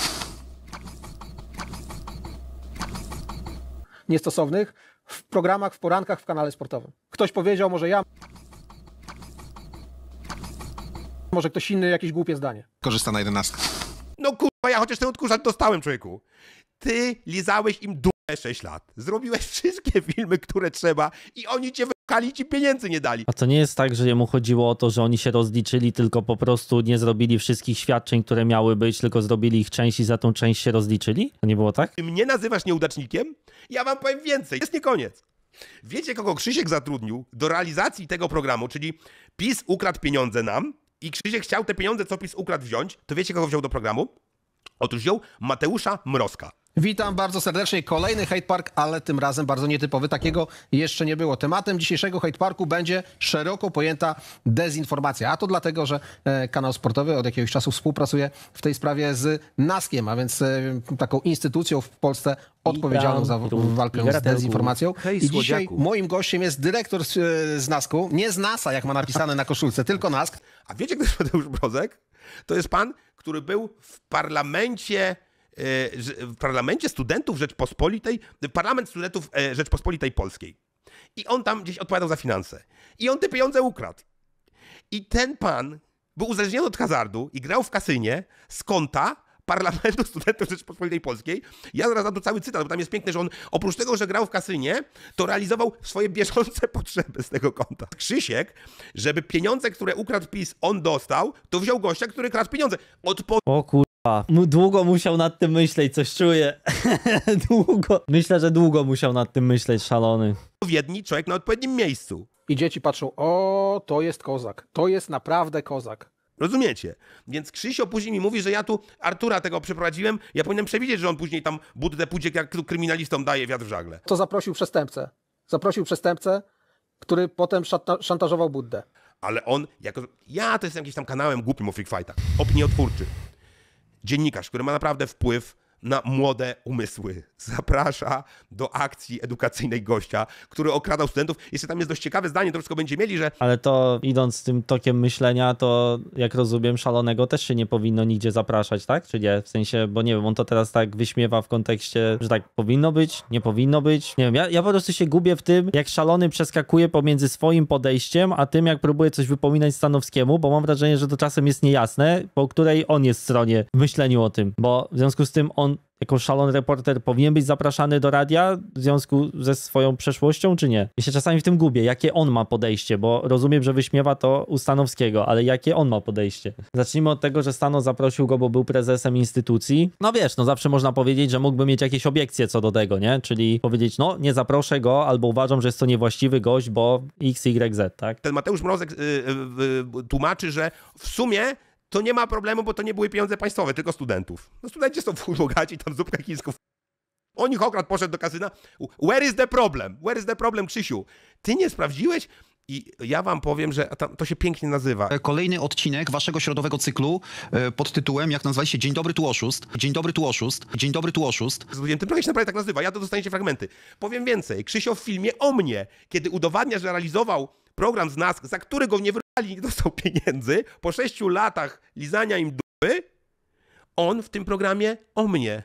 Niestosownych w programach, w porankach, w kanale sportowym. Ktoś powiedział, może ja. Może ktoś inny jakieś głupie zdanie. na jedenastka. No kurwa, ja chociaż ten odkurzacz dostałem, człowieku. Ty lizałeś im dupę 6 lat. Zrobiłeś wszystkie filmy, które trzeba i oni cię wy... Kali ci pieniędzy nie dali. A to nie jest tak, że jemu chodziło o to, że oni się rozliczyli, tylko po prostu nie zrobili wszystkich świadczeń, które miały być, tylko zrobili ich część i za tą część się rozliczyli? To nie było tak? Ty mnie nazywasz nieudacznikiem? Ja wam powiem więcej, jest nie koniec. Wiecie, kogo Krzysiek zatrudnił do realizacji tego programu, czyli PiS ukradł pieniądze nam i Krzysiek chciał te pieniądze, co PiS ukradł, wziąć, to wiecie, kogo wziął do programu? Otóż wziął Mateusza Mrozka. Witam bardzo serdecznie. Kolejny Hate Park, ale tym razem bardzo nietypowy. Takiego jeszcze nie było. Tematem dzisiejszego Hate Parku będzie szeroko pojęta dezinformacja. A to dlatego, że e, kanał sportowy od jakiegoś czasu współpracuje w tej sprawie z NASKiem, a więc e, taką instytucją w Polsce odpowiedzialną za walkę z dezinformacją. I dzisiaj moim gościem jest dyrektor e, z NASKu. Nie z NASA, jak ma napisane na koszulce, tylko NASK. A wiecie, kto jest Mateusz Brozek? To jest pan, który był w parlamencie E, w parlamencie studentów Rzeczpospolitej, parlament studentów e, Rzeczpospolitej Polskiej. I on tam gdzieś odpowiadał za finanse. I on te pieniądze ukradł. I ten pan był uzależniony od hazardu i grał w kasynie z konta Parlamentu Studentów Rzeczpospolitej Polskiej. Ja zaraz dam tu cały cytat, bo tam jest piękne, że on oprócz tego, że grał w kasynie, to realizował swoje bieżące potrzeby z tego konta. Krzysiek, żeby pieniądze, które ukradł PiS, on dostał, to wziął gościa, który kradł pieniądze. Odpo o kur... Długo musiał nad tym myśleć, coś czuję. długo. Myślę, że długo musiał nad tym myśleć, szalony. Odpowiedni człowiek na odpowiednim miejscu. I dzieci patrzą, o, to jest kozak. To jest naprawdę kozak. Rozumiecie? Więc Krzysio później mi mówi, że ja tu Artura tego przeprowadziłem, ja powinienem przewidzieć, że on później tam buddę pójdzie, jak kryminalistom daje wiatr w żagle. To zaprosił przestępcę. Zaprosił przestępcę, który potem szantażował Buddę. Ale on, jako, ja to jestem jakimś tam kanałem głupim o Freak opiniotwórczy dziennikarz, który ma naprawdę wpływ na młode umysły. Zaprasza do akcji edukacyjnej gościa, który okradał studentów. Jeszcze tam jest dość ciekawe zdanie, to wszystko będzie mieli, że... Ale to idąc tym tokiem myślenia, to jak rozumiem, szalonego też się nie powinno nigdzie zapraszać, tak? Czy nie? W sensie, bo nie wiem, on to teraz tak wyśmiewa w kontekście, że tak powinno być, nie powinno być. Nie wiem, ja, ja po prostu się gubię w tym, jak szalony przeskakuje pomiędzy swoim podejściem, a tym, jak próbuje coś wypominać Stanowskiemu, bo mam wrażenie, że to czasem jest niejasne, po której on jest stronie w myśleniu o tym, bo w związku z tym on jako szalony reporter powinien być zapraszany do radia w związku ze swoją przeszłością, czy nie? Ja się czasami w tym gubię, jakie on ma podejście, bo rozumiem, że wyśmiewa to Ustanowskiego, ale jakie on ma podejście? Zacznijmy od tego, że Stano zaprosił go, bo był prezesem instytucji. No wiesz, no zawsze można powiedzieć, że mógłby mieć jakieś obiekcje co do tego, nie? Czyli powiedzieć, no nie zaproszę go, albo uważam, że jest to niewłaściwy gość, bo XYZ, tak? Ten Mateusz Mrozek y, y, tłumaczy, że w sumie to nie ma problemu, bo to nie były pieniądze państwowe, tylko studentów. No studenci są fuj bogaci, tam zupka chińską. O nich okradł, poszedł do kasyna. Where is the problem? Where is the problem, Krzysiu? Ty nie sprawdziłeś? I ja wam powiem, że to się pięknie nazywa. E, kolejny odcinek waszego środowego cyklu e, pod tytułem, jak nazwaliście, Dzień dobry tu oszust, Dzień dobry tu oszust, Dzień dobry tu oszust. Z ten program się naprawdę tak nazywa, ja to dostaniecie fragmenty. Powiem więcej, Krzysio w filmie o mnie, kiedy udowadnia, że realizował program z nas, za który go nie wyrali, nie dostał pieniędzy, po sześciu latach lizania im dupy, on w tym programie o mnie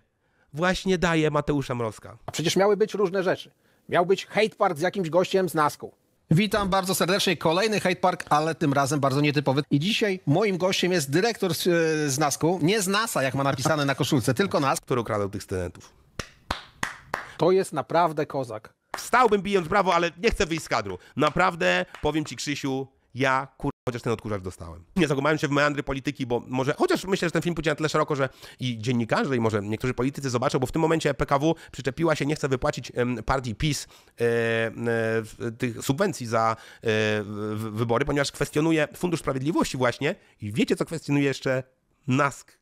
właśnie daje Mateusza Mrozka. A przecież miały być różne rzeczy. Miał być hate park z jakimś gościem z Nasku. Witam bardzo serdecznie. Kolejny hate Park, ale tym razem bardzo nietypowy. I dzisiaj moim gościem jest dyrektor e, z, z NASKU. Nie z NASA, jak ma napisane na koszulce, tylko NAS. Który ukradł tych studentów. To jest naprawdę kozak. Wstałbym bijąc brawo, ale nie chcę wyjść z kadru. Naprawdę, powiem ci Krzysiu, ja kur... Chociaż ten odkurzacz dostałem. Nie zagłębiałem się w meandry polityki, bo może, chociaż myślę, że ten film pójdzie na tyle szeroko, że i dziennikarze, i może niektórzy politycy zobaczą, bo w tym momencie PKW przyczepiła się, nie chce wypłacić partii PiS e, e, tych subwencji za e, wybory, ponieważ kwestionuje Fundusz Sprawiedliwości właśnie i wiecie, co kwestionuje jeszcze NASK.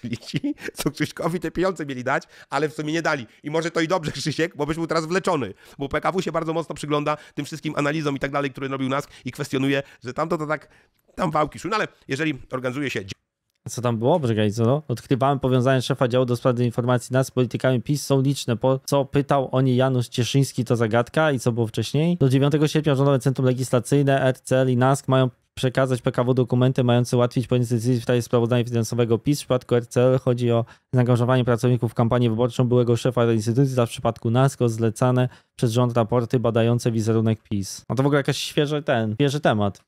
czyli ci, co Krzyśkowi te pieniądze mieli dać, ale w sumie nie dali. I może to i dobrze, Krzysiek, bo byś był teraz wleczony, bo PKW się bardzo mocno przygląda tym wszystkim analizom i tak dalej, które robił nas i kwestionuje, że tamto to tak, tam wałki szły. No ale jeżeli organizuje się co tam było? Poczekaj, co no? Odkrywałem powiązania szefa działu do spraw informacji nas z politykami PiS. Są liczne. Po co pytał o nie Janusz Cieszyński, to zagadka i co było wcześniej. Do 9 sierpnia Rządowe Centrum Legislacyjne, RCL i NASK mają przekazać PKW dokumenty mające ułatwić podjęcie decyzji w sprawie sprawozdania finansowego PiS. W przypadku RCL chodzi o zaangażowanie pracowników w kampanię wyborczą byłego szefa instytucji, a w przypadku NASCO zlecane przez rząd raporty badające wizerunek PiS. No to w ogóle jakiś świeży ten, świeży temat.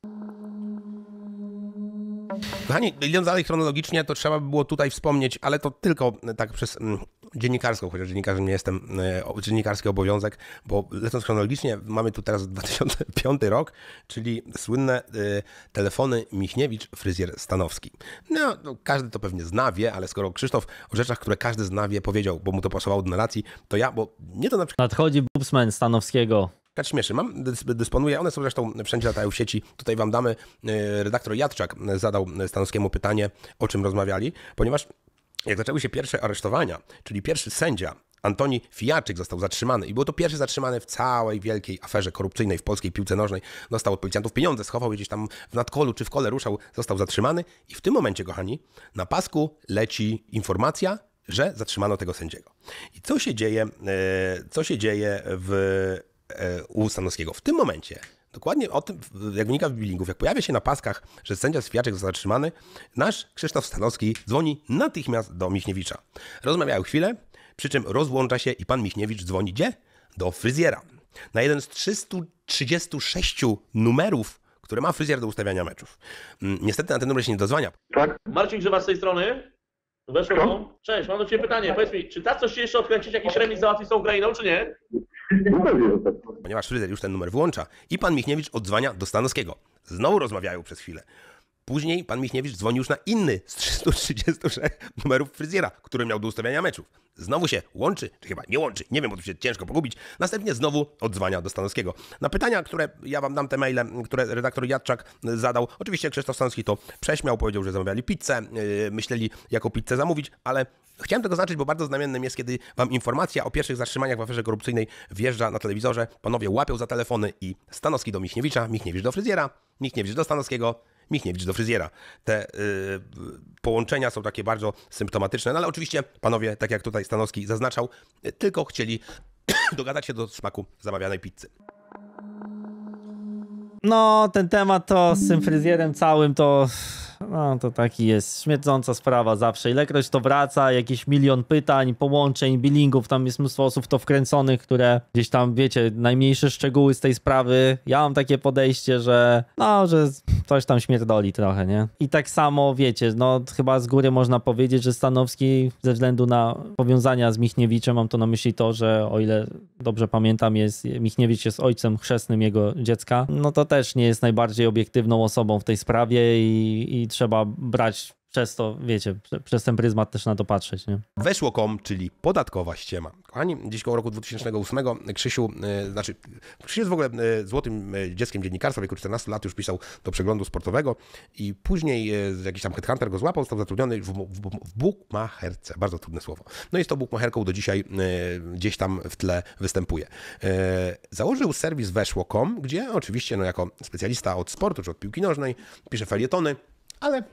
Kochani, idąc dalej chronologicznie, to trzeba by było tutaj wspomnieć, ale to tylko tak przez mm, dziennikarską, chociaż dziennikarzem nie jestem, e, dziennikarski obowiązek, bo lecąc chronologicznie, mamy tu teraz 2005 rok, czyli słynne y, telefony Michniewicz, fryzjer Stanowski. No, no, każdy to pewnie zna, wie, ale skoro Krzysztof o rzeczach, które każdy zna, wie, powiedział, bo mu to pasowało do narracji, to ja, bo nie to na przykład... Nadchodzi Bubsman Stanowskiego. Kaczmieszy, tak śmieszy. Mam, dysponuję, one są zresztą wszędzie latają w sieci. Tutaj wam damy, e, redaktor Jadczak zadał Stanowskiemu pytanie, o czym rozmawiali, ponieważ jak zaczęły się pierwsze aresztowania, czyli pierwszy sędzia Antoni Fijaczyk został zatrzymany i był to pierwszy zatrzymany w całej wielkiej aferze korupcyjnej w polskiej piłce nożnej. Dostał od policjantów pieniądze, schował gdzieś tam w nadkolu czy w kole ruszał, został zatrzymany i w tym momencie, kochani, na pasku leci informacja, że zatrzymano tego sędziego. I co się dzieje, e, co się dzieje w, e, u Stanowskiego? W tym momencie Dokładnie o tym, jak wynika w bilingów, jak pojawia się na paskach, że sędzia Swiaczek został zatrzymany, nasz Krzysztof Stanowski dzwoni natychmiast do Miśniewicza. Rozmawiają chwilę, przy czym rozłącza się i pan Miśniewicz dzwoni gdzie? Do fryzjera. Na jeden z 336 numerów, które ma fryzjer do ustawiania meczów. Mm, niestety na ten numer się nie dozwania. Tak? Marcin Grzywa z tej strony. Weszło. Cześć, mam do Ciebie pytanie. Powiedz mi, czy ta coś jeszcze odkręcić jakiś remis załatwi z tą Ukrainą, czy nie? Ponieważ Fryder już ten numer włącza i pan Michniewicz odzwania do Stanowskiego. Znowu rozmawiają przez chwilę. Później pan Michniewicz dzwonił już na inny z 336 numerów fryzjera, który miał do ustawiania meczów. Znowu się łączy, czy chyba nie łączy, nie wiem, bo tu się ciężko pogubić. Następnie znowu odzwania do Stanowskiego. Na pytania, które ja wam dam te maile, które redaktor Jadczak zadał, oczywiście Krzysztof Stanowski to prześmiał, powiedział, że zamawiali pizzę, yy, myśleli jaką pizzę zamówić, ale Chciałem tego zaznaczyć, bo bardzo znamiennym jest, kiedy wam informacja o pierwszych zatrzymaniach w aferze korupcyjnej wjeżdża na telewizorze, panowie łapią za telefony i Stanowski do Michniewicza, Michniewicz do fryzjera, Michniewicz do Stanowskiego, michnie, gdzieś do fryzjera. Te y, połączenia są takie bardzo symptomatyczne, no ale oczywiście panowie, tak jak tutaj Stanowski zaznaczał, y, tylko chcieli dogadać się do smaku zamawianej pizzy. No, ten temat to z tym fryzjerem całym to no to taki jest śmierdząca sprawa zawsze. Ilekroć to wraca, jakiś milion pytań, połączeń, billingów, tam jest mnóstwo osób to wkręconych, które gdzieś tam, wiecie, najmniejsze szczegóły z tej sprawy. Ja mam takie podejście, że no, że coś tam śmierdoli trochę, nie? I tak samo, wiecie, no chyba z góry można powiedzieć, że Stanowski ze względu na powiązania z Michniewiczem, mam to na myśli to, że o ile dobrze pamiętam, jest, Michniewicz jest ojcem chrzestnym jego dziecka, no to też nie jest najbardziej obiektywną osobą w tej sprawie i, i trzeba brać przez to, wiecie, przez ten pryzmat też na to patrzeć. Nie? Weszło.com, czyli podatkowa ściema. Kochani, dziś koło roku 2008 Krzysiu, yy, znaczy Krzysiu jest w ogóle e, złotym e, dzieckiem dziennikarstwa, w wieku 14 lat już pisał do przeglądu sportowego i później yy, jakiś tam headhunter go złapał, został zatrudniony w, w, w bukmacherce, bardzo trudne słowo. No jest to bukmacherką, do dzisiaj yy, gdzieś tam w tle występuje. Yy, założył serwis Weszło.com, gdzie oczywiście no, jako specjalista od sportu czy od piłki nożnej pisze felietony, ale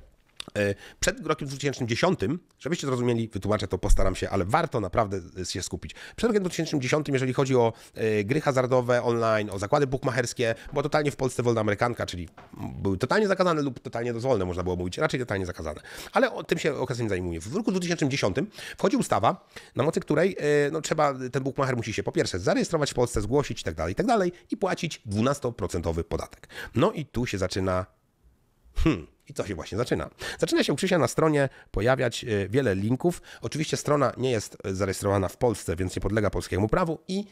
E, przed rokiem 2010, żebyście zrozumieli, wytłumaczę to, postaram się, ale warto naprawdę się skupić. Przed rokiem 2010, jeżeli chodzi o e, gry hazardowe online, o zakłady bukmacherskie, było totalnie w Polsce wolna amerykanka, czyli były totalnie zakazane lub totalnie dozwolone, można było mówić, raczej totalnie zakazane. Ale o tym się okresem nie zajmuję. W roku 2010 wchodzi ustawa, na mocy której e, no, trzeba, ten bukmacher musi się po pierwsze zarejestrować w Polsce, zgłosić itd., tak itd. Tak i płacić 12% podatek. No i tu się zaczyna... Hmm i to się właśnie zaczyna. Zaczyna się u Krzysia na stronie pojawiać e, wiele linków. Oczywiście strona nie jest e, zarejestrowana w Polsce, więc nie podlega polskiemu prawu i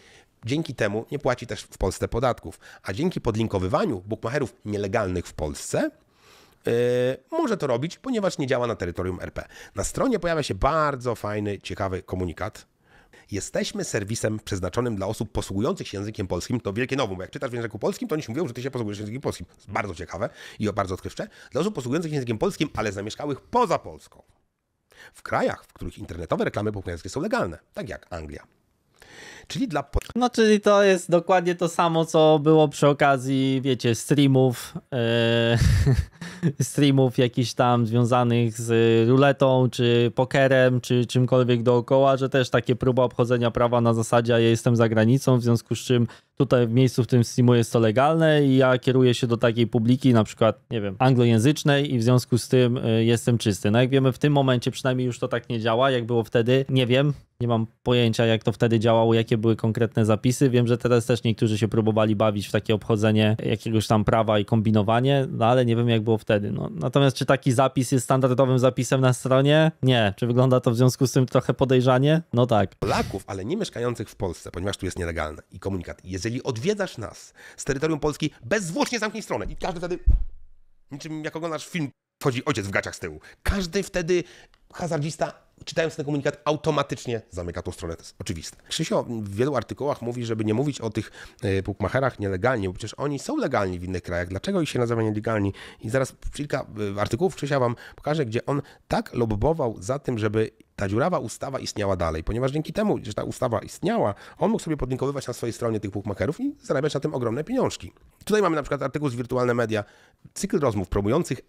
dzięki temu nie płaci też w Polsce podatków. A dzięki podlinkowywaniu bukmacherów nielegalnych w Polsce yy, może to robić, ponieważ nie działa na terytorium RP. Na stronie pojawia się bardzo fajny, ciekawy komunikat Jesteśmy serwisem przeznaczonym dla osób posługujących się językiem polskim. To wielkie nowo, bo Jak czytasz w języku polskim, to oni ci mówią, że ty się posługujesz językiem polskim. Jest bardzo ciekawe i bardzo odkrywcze. Dla osób posługujących się językiem polskim, ale zamieszkałych poza Polską. W krajach, w których internetowe reklamy po są legalne, tak jak Anglia, Czyli dla. No, czyli to jest dokładnie to samo, co było przy okazji, wiecie, streamów. Yy, streamów jakichś tam związanych z ruletą, czy pokerem, czy czymkolwiek dookoła, że też takie próba obchodzenia prawa na zasadzie, ja jestem za granicą, w związku z czym tutaj w miejscu, w tym streamuję jest to legalne i ja kieruję się do takiej publiki, na przykład, nie wiem, anglojęzycznej i w związku z tym y, jestem czysty. No jak wiemy, w tym momencie przynajmniej już to tak nie działa, jak było wtedy, nie wiem, nie mam pojęcia, jak to wtedy działało, jakie były konkretne zapisy. Wiem, że teraz też niektórzy się próbowali bawić w takie obchodzenie jakiegoś tam prawa i kombinowanie, no ale nie wiem, jak było wtedy. No, natomiast czy taki zapis jest standardowym zapisem na stronie? Nie. Czy wygląda to w związku z tym trochę podejrzanie? No tak. Polaków, ale nie mieszkających w Polsce, ponieważ tu jest nielegalne i komunikat jest jeżeli odwiedzasz nas z terytorium Polski, bezzwłocznie zamknij stronę i każdy wtedy, niczym jak oglądasz film, wchodzi ojciec w gaciach z tyłu. Każdy wtedy hazardzista, czytając ten komunikat, automatycznie zamyka tą stronę. To jest oczywiste. Krzysio w wielu artykułach mówi, żeby nie mówić o tych e, pukmacherach nielegalnie, bo przecież oni są legalni w innych krajach. Dlaczego ich się nazywa nielegalni? I zaraz kilka e, artykułów Krzysia wam pokażę, gdzie on tak lobbował za tym, żeby ta dziurawa ustawa istniała dalej, ponieważ dzięki temu, że ta ustawa istniała, on mógł sobie podlinkowywać na swojej stronie tych bookmakerów i zarabiać na tym ogromne pieniążki. Tutaj mamy na przykład artykuł z Wirtualne Media, cykl rozmów promujących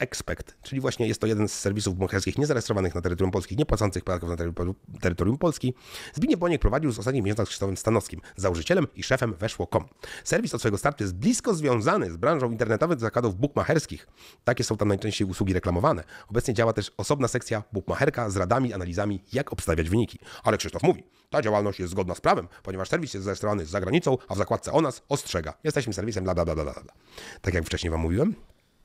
Expect, czyli właśnie jest to jeden z serwisów bookmacherskich niezarejestrowanych na terytorium Polski, nie płacących podatków na terytorium Polski. Zbigniew Boniek prowadził z ostatnich miesiącem z Krzysztofem Stanowskim, założycielem i szefem Weszło.com. Serwis od swojego startu jest blisko związany z branżą internetowych zakładów bookmacherskich. Takie są tam najczęściej usługi reklamowane. Obecnie działa też osobna sekcja bookmacherka z radami analizami, jak obstawiać wyniki. Ale Krzysztof mówi, ta działalność jest zgodna z prawem, ponieważ serwis jest zarejestrowany za granicą, a w zakładce o nas ostrzega. Jesteśmy serwisem bla bla bla. bla. Tak jak wcześniej Wam mówiłem,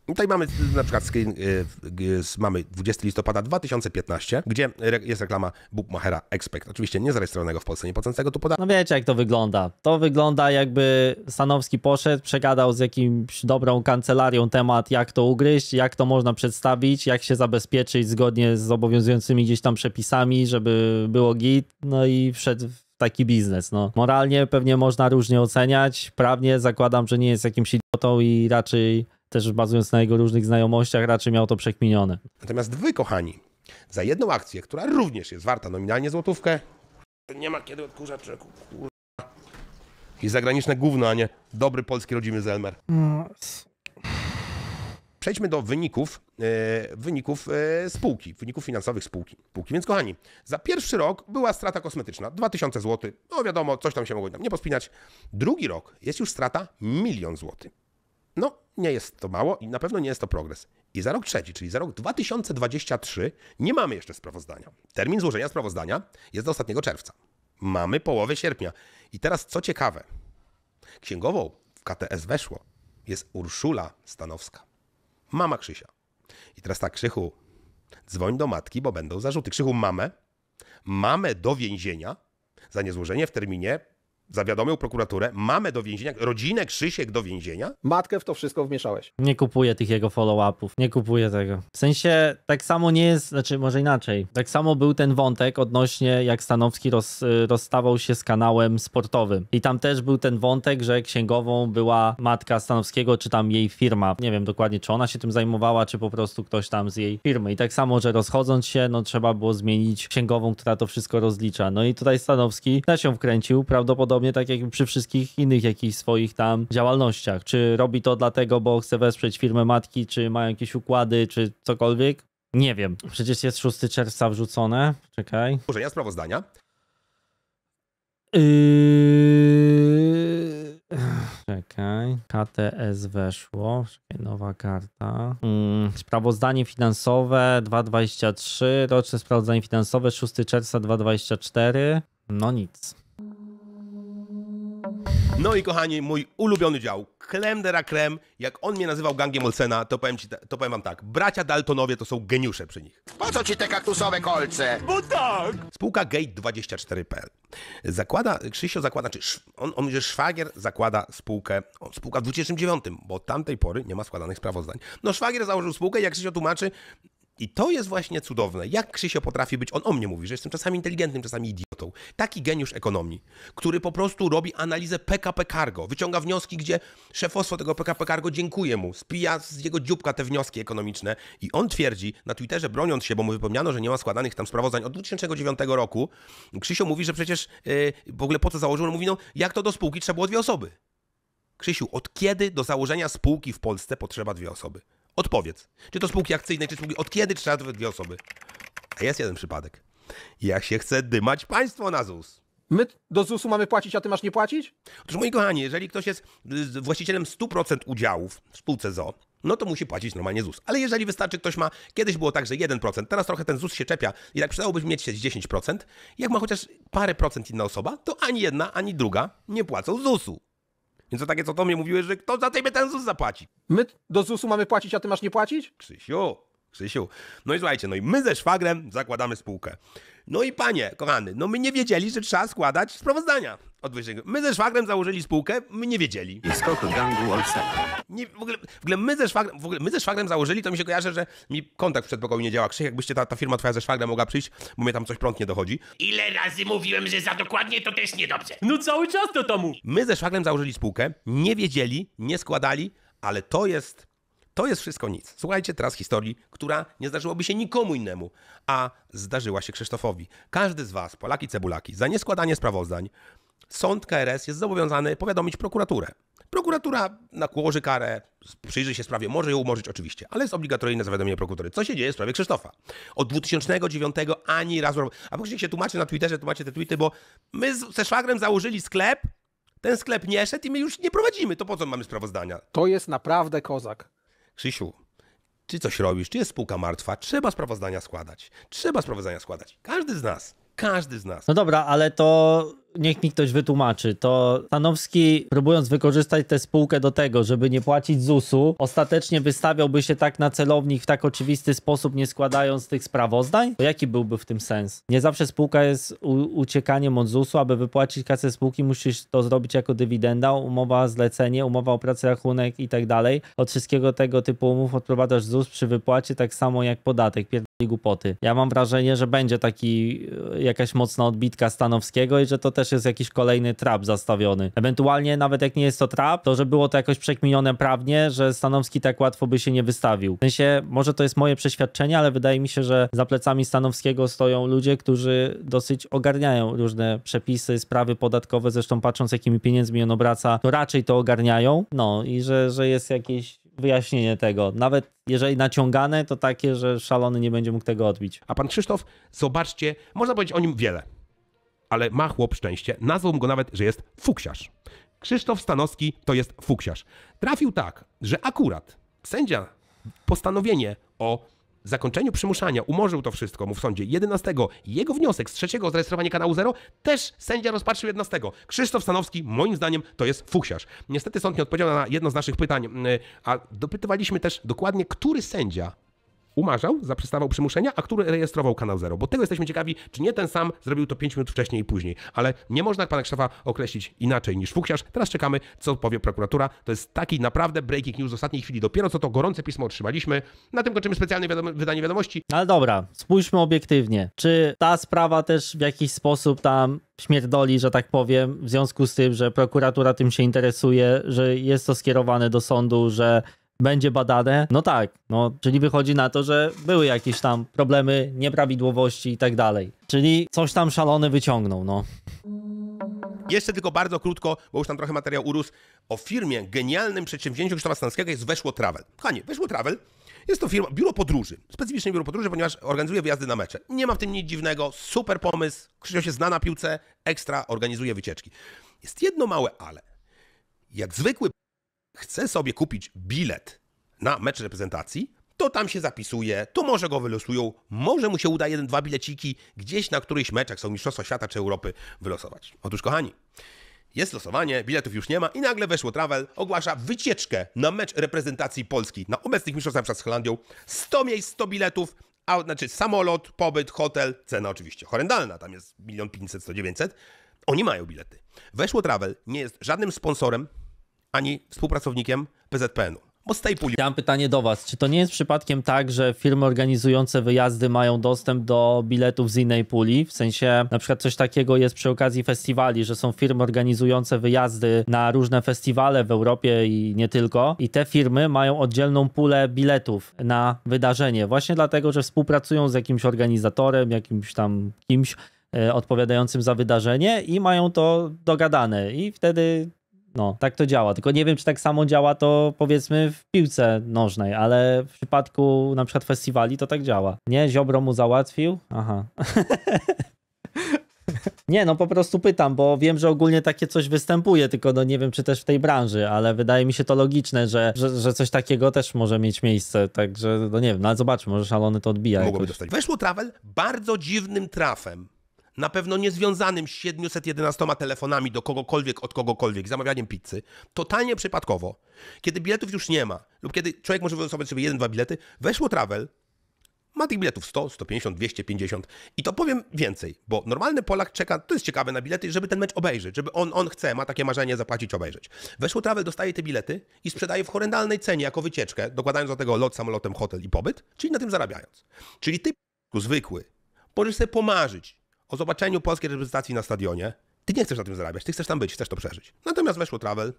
no tutaj mamy na przykład screen, y, mamy 20 listopada 2015, gdzie jest reklama Bookmachera Expect. Oczywiście nie zarejestrowanego w Polsce, nie płacącego tu podatku. No wiecie jak to wygląda. To wygląda jakby Stanowski poszedł, przegadał z jakimś dobrą kancelarią temat, jak to ugryźć, jak to można przedstawić, jak się zabezpieczyć zgodnie z obowiązującymi gdzieś tam przepisami, żeby było git, no i wszedł taki biznes. No. Moralnie pewnie można różnie oceniać, prawnie zakładam, że nie jest jakimś idiotą i raczej też bazując na jego różnych znajomościach, raczej miał to przekminione. Natomiast wy, kochani, za jedną akcję, która również jest warta nominalnie złotówkę, nie ma kiedy odkurzać czeku. I zagraniczne gówno, a nie dobry polski rodzimy Zelmer. No, Przejdźmy do wyników, e, wyników e, spółki, wyników finansowych spółki, spółki. Więc kochani, za pierwszy rok była strata kosmetyczna, 2000 zł. No wiadomo, coś tam się mogło tam nie pospinać. Drugi rok jest już strata milion złotych. No, nie jest to mało i na pewno nie jest to progres. I za rok trzeci, czyli za rok 2023, nie mamy jeszcze sprawozdania. Termin złożenia sprawozdania jest do ostatniego czerwca. Mamy połowę sierpnia. I teraz, co ciekawe, księgową w KTS weszło jest Urszula Stanowska, mama Krzysia. I teraz tak, Krzychu, dzwoń do matki, bo będą zarzuty. Krzychu, mamę, mamę do więzienia za niezłożenie w terminie zawiadomił prokuraturę, mamę do więzienia, rodzinę Krzysiek do więzienia. Matkę w to wszystko wmieszałeś. Nie kupuję tych jego follow-upów, nie kupuję tego. W sensie, tak samo nie jest, znaczy może inaczej, tak samo był ten wątek odnośnie jak Stanowski roz, y, rozstawał się z kanałem sportowym. I tam też był ten wątek, że księgową była matka Stanowskiego, czy tam jej firma. Nie wiem dokładnie, czy ona się tym zajmowała, czy po prostu ktoś tam z jej firmy. I tak samo, że rozchodząc się, no trzeba było zmienić księgową, która to wszystko rozlicza. No i tutaj Stanowski też się wkręcił, prawdopodobnie podobnie tak jak przy wszystkich innych jakichś swoich tam działalnościach. Czy robi to dlatego, bo chce wesprzeć firmę matki, czy ma jakieś układy, czy cokolwiek? Nie wiem. Przecież jest 6 czerwca wrzucone. Czekaj. Urzędnia sprawozdania. Yy... Czekaj, KTS weszło. Czekaj, nowa karta. Yy. Sprawozdanie finansowe 2.23, roczne sprawozdanie finansowe 6 czerwca 2.24. No nic. No i kochani, mój ulubiony dział. Krem Jak on mnie nazywał gangiem Olsena, to powiem, ci, to powiem wam tak. Bracia Daltonowie to są geniusze przy nich. Po co ci te kaktusowe kolce? Bo tak! Spółka Gate24.pl zakłada, Krzysio zakłada, czy on, on, że szwagier zakłada spółkę, o, spółka w 29, bo od tamtej pory nie ma składanych sprawozdań. No szwagier założył spółkę i jak Krzysio tłumaczy, i to jest właśnie cudowne, jak Krzysio potrafi być, on o mnie mówi, że jestem czasami inteligentnym, czasami idiotą. Taki geniusz ekonomii, który po prostu robi analizę PKP Cargo, wyciąga wnioski, gdzie szefostwo tego PKP Cargo dziękuje mu, spija z jego dzióbka te wnioski ekonomiczne i on twierdzi na Twitterze, broniąc się, bo mu wypomniano, że nie ma składanych tam sprawozdań od 2009 roku, Krzysio mówi, że przecież yy, w ogóle po co założył, on mówi, no jak to do spółki trzeba było dwie osoby. Krzysiu, od kiedy do założenia spółki w Polsce potrzeba dwie osoby? Odpowiedz. Czy to spółki akcyjne, czy spółki... Od kiedy trzeba we dwie osoby? A jest jeden przypadek. Jak się chce dymać państwo na ZUS. My do ZUS-u mamy płacić, a ty masz nie płacić? Otóż, moi kochani, jeżeli ktoś jest właścicielem 100% udziałów w spółce ZO, no to musi płacić normalnie ZUS. Ale jeżeli wystarczy, ktoś ma, kiedyś było tak, że 1%, teraz trochę ten ZUS się czepia i tak przydałoby mieć się 10%, jak ma chociaż parę procent inna osoba, to ani jedna, ani druga nie płacą ZUS-u. Więc to takie, co to mnie mówiłeś, że kto za ciebie ten ZUS zapłaci? My do ZUS-u mamy płacić, a ty masz nie płacić? Krzysiu, Krzysiu. No i słuchajcie, no i my ze szwagrem zakładamy spółkę. No i panie, kochany, no my nie wiedzieli, że trzeba składać sprawozdania od wyższego. My ze szwagrem założyli spółkę, my nie wiedzieli. Istoty gangu Olsena. Nie, w, ogóle, w ogóle my ze szwagrem, w ogóle my ze szwagrem założyli, to mi się kojarzy, że mi kontakt przed pokoju nie działa. Krzysiu, jakbyście ta, ta firma twoja ze szwagrem mogła przyjść, bo mnie tam coś prąd nie dochodzi. Ile razy mówiłem, że za dokładnie to też niedobrze. No cały czas to tomu. My ze szwagrem założyli spółkę, nie wiedzieli, nie składali, ale to jest to jest wszystko nic. Słuchajcie teraz historii, która nie zdarzyłaby się nikomu innemu, a zdarzyła się Krzysztofowi. Każdy z Was, Polaki Cebulaki, za nieskładanie sprawozdań, sąd KRS jest zobowiązany powiadomić prokuraturę. Prokuratura nakłoży karę, przyjrzy się sprawie, może ją umorzyć oczywiście, ale jest obligatoryjne zawiadomienie prokuratury. Co się dzieje w sprawie Krzysztofa? Od 2009 ani razu... A później się tłumaczy na Twitterze, tłumaczy te tweety, bo my ze szwagrem założyli sklep, ten sklep nie szedł i my już nie prowadzimy. To po co mamy sprawozdania? To jest naprawdę kozak. Krzysiu, czy coś robisz, czy jest spółka martwa, trzeba sprawozdania składać. Trzeba sprawozdania składać. Każdy z nas, każdy z nas. No dobra, ale to niech mi ktoś wytłumaczy, to Stanowski próbując wykorzystać tę spółkę do tego, żeby nie płacić ZUS-u, ostatecznie wystawiałby się tak na celownik w tak oczywisty sposób, nie składając tych sprawozdań? To jaki byłby w tym sens? Nie zawsze spółka jest uciekaniem od ZUS-u, aby wypłacić kasę spółki musisz to zrobić jako dywidenda, umowa zlecenie, umowa o pracę, rachunek i tak dalej. Od wszystkiego tego typu umów odprowadzasz ZUS przy wypłacie tak samo jak podatek. Pier głupoty. Ja mam wrażenie, że będzie taki e, jakaś mocna odbitka Stanowskiego i że to też jest jakiś kolejny trap zastawiony. Ewentualnie nawet jak nie jest to trap, to że było to jakoś przekminione prawnie, że Stanowski tak łatwo by się nie wystawił. W sensie, może to jest moje przeświadczenie, ale wydaje mi się, że za plecami Stanowskiego stoją ludzie, którzy dosyć ogarniają różne przepisy, sprawy podatkowe, zresztą patrząc jakimi pieniędzmi on obraca, to raczej to ogarniają, no i że, że jest jakieś wyjaśnienie tego. Nawet jeżeli naciągane, to takie, że szalony nie będzie mógł tego odbić. A pan Krzysztof, zobaczcie, można powiedzieć o nim wiele ale ma chłop szczęście. Nazwał go nawet, że jest fuksiarz. Krzysztof Stanowski to jest fuksiarz. Trafił tak, że akurat sędzia postanowienie o zakończeniu przymuszania umorzył to wszystko mu w sądzie 11. Jego wniosek z trzeciego zarejestrowanie kanału 0 też sędzia rozpatrzył 11. Krzysztof Stanowski, moim zdaniem, to jest fuksiarz. Niestety sąd nie odpowiedział na jedno z naszych pytań, y, a dopytywaliśmy też dokładnie, który sędzia umarzał, zaprzestawał przymuszenia, a który rejestrował kanał zero. Bo tego jesteśmy ciekawi, czy nie ten sam zrobił to 5 minut wcześniej i później. Ale nie można pana Krzewa określić inaczej niż fuksiarz. Teraz czekamy, co powie prokuratura. To jest taki naprawdę breaking news z ostatniej chwili. Dopiero co to gorące pismo otrzymaliśmy. Na tym kończymy specjalne wiadomo- wydanie wiadomości. No ale dobra, spójrzmy obiektywnie. Czy ta sprawa też w jakiś sposób tam śmierdoli, że tak powiem, w związku z tym, że prokuratura tym się interesuje, że jest to skierowane do sądu, że będzie badane. No tak, no, czyli wychodzi na to, że były jakieś tam problemy, nieprawidłowości i tak dalej. Czyli coś tam szalony wyciągnął, no. Jeszcze tylko bardzo krótko, bo już tam trochę materiał urósł, o firmie, genialnym przedsięwzięciu Krzysztofa Stanskiego jest Weszło Travel. Kochanie, Weszło Travel jest to firma, biuro podróży, specyficzne biuro podróży, ponieważ organizuje wyjazdy na mecze. Nie ma w tym nic dziwnego, super pomysł, Krzysztof się zna na piłce, ekstra, organizuje wycieczki. Jest jedno małe ale. Jak zwykły chce sobie kupić bilet na mecz reprezentacji, to tam się zapisuje, to może go wylosują, może mu się uda jeden, dwa bileciki gdzieś na któryś mecz, jak są Mistrzostwa Świata czy Europy, wylosować. Otóż, kochani, jest losowanie, biletów już nie ma i nagle weszło Travel, ogłasza wycieczkę na mecz reprezentacji Polski na obecnych mistrzostwach przed Holandią. 100 miejsc, 100 biletów, a, znaczy samolot, pobyt, hotel, cena oczywiście horrendalna, tam jest 1 500 100 900. Oni mają bilety. Weszło Travel nie jest żadnym sponsorem, ani współpracownikiem PZPN-u. Bo z tej puli... Ja mam pytanie do Was. Czy to nie jest przypadkiem tak, że firmy organizujące wyjazdy mają dostęp do biletów z innej puli? W sensie na przykład coś takiego jest przy okazji festiwali, że są firmy organizujące wyjazdy na różne festiwale w Europie i nie tylko. I te firmy mają oddzielną pulę biletów na wydarzenie. Właśnie dlatego, że współpracują z jakimś organizatorem, jakimś tam kimś e, odpowiadającym za wydarzenie i mają to dogadane. I wtedy no, tak to działa. Tylko nie wiem, czy tak samo działa to powiedzmy w piłce nożnej, ale w przypadku na przykład festiwali to tak działa. Nie, Ziobro mu załatwił? Aha. Nie, no po prostu pytam, bo wiem, że ogólnie takie coś występuje, tylko no nie wiem, czy też w tej branży, ale wydaje mi się to logiczne, że, że, że coś takiego też może mieć miejsce, także no nie wiem, no ale zobaczmy, może szalony to odbija. Mogłoby dostać. Weszło Travel bardzo dziwnym trafem na pewno niezwiązanym z 711 telefonami do kogokolwiek, od kogokolwiek, zamawianiem pizzy, totalnie przypadkowo, kiedy biletów już nie ma lub kiedy człowiek może wylosować sobie jeden, dwa bilety, weszło travel, ma tych biletów 100, 150, 250 i to powiem więcej, bo normalny Polak czeka, to jest ciekawe na bilety, żeby ten mecz obejrzeć, żeby on, on chce, ma takie marzenie zapłacić, obejrzeć. Weszło Travel dostaje te bilety i sprzedaje w horrendalnej cenie jako wycieczkę, dokładając do tego lot samolotem, hotel i pobyt, czyli na tym zarabiając. Czyli ty, zwykły, możesz sobie pomarzyć, o zobaczeniu polskiej reprezentacji na stadionie, ty nie chcesz na tym zarabiać, ty chcesz tam być, chcesz to przeżyć. Natomiast weszło travel,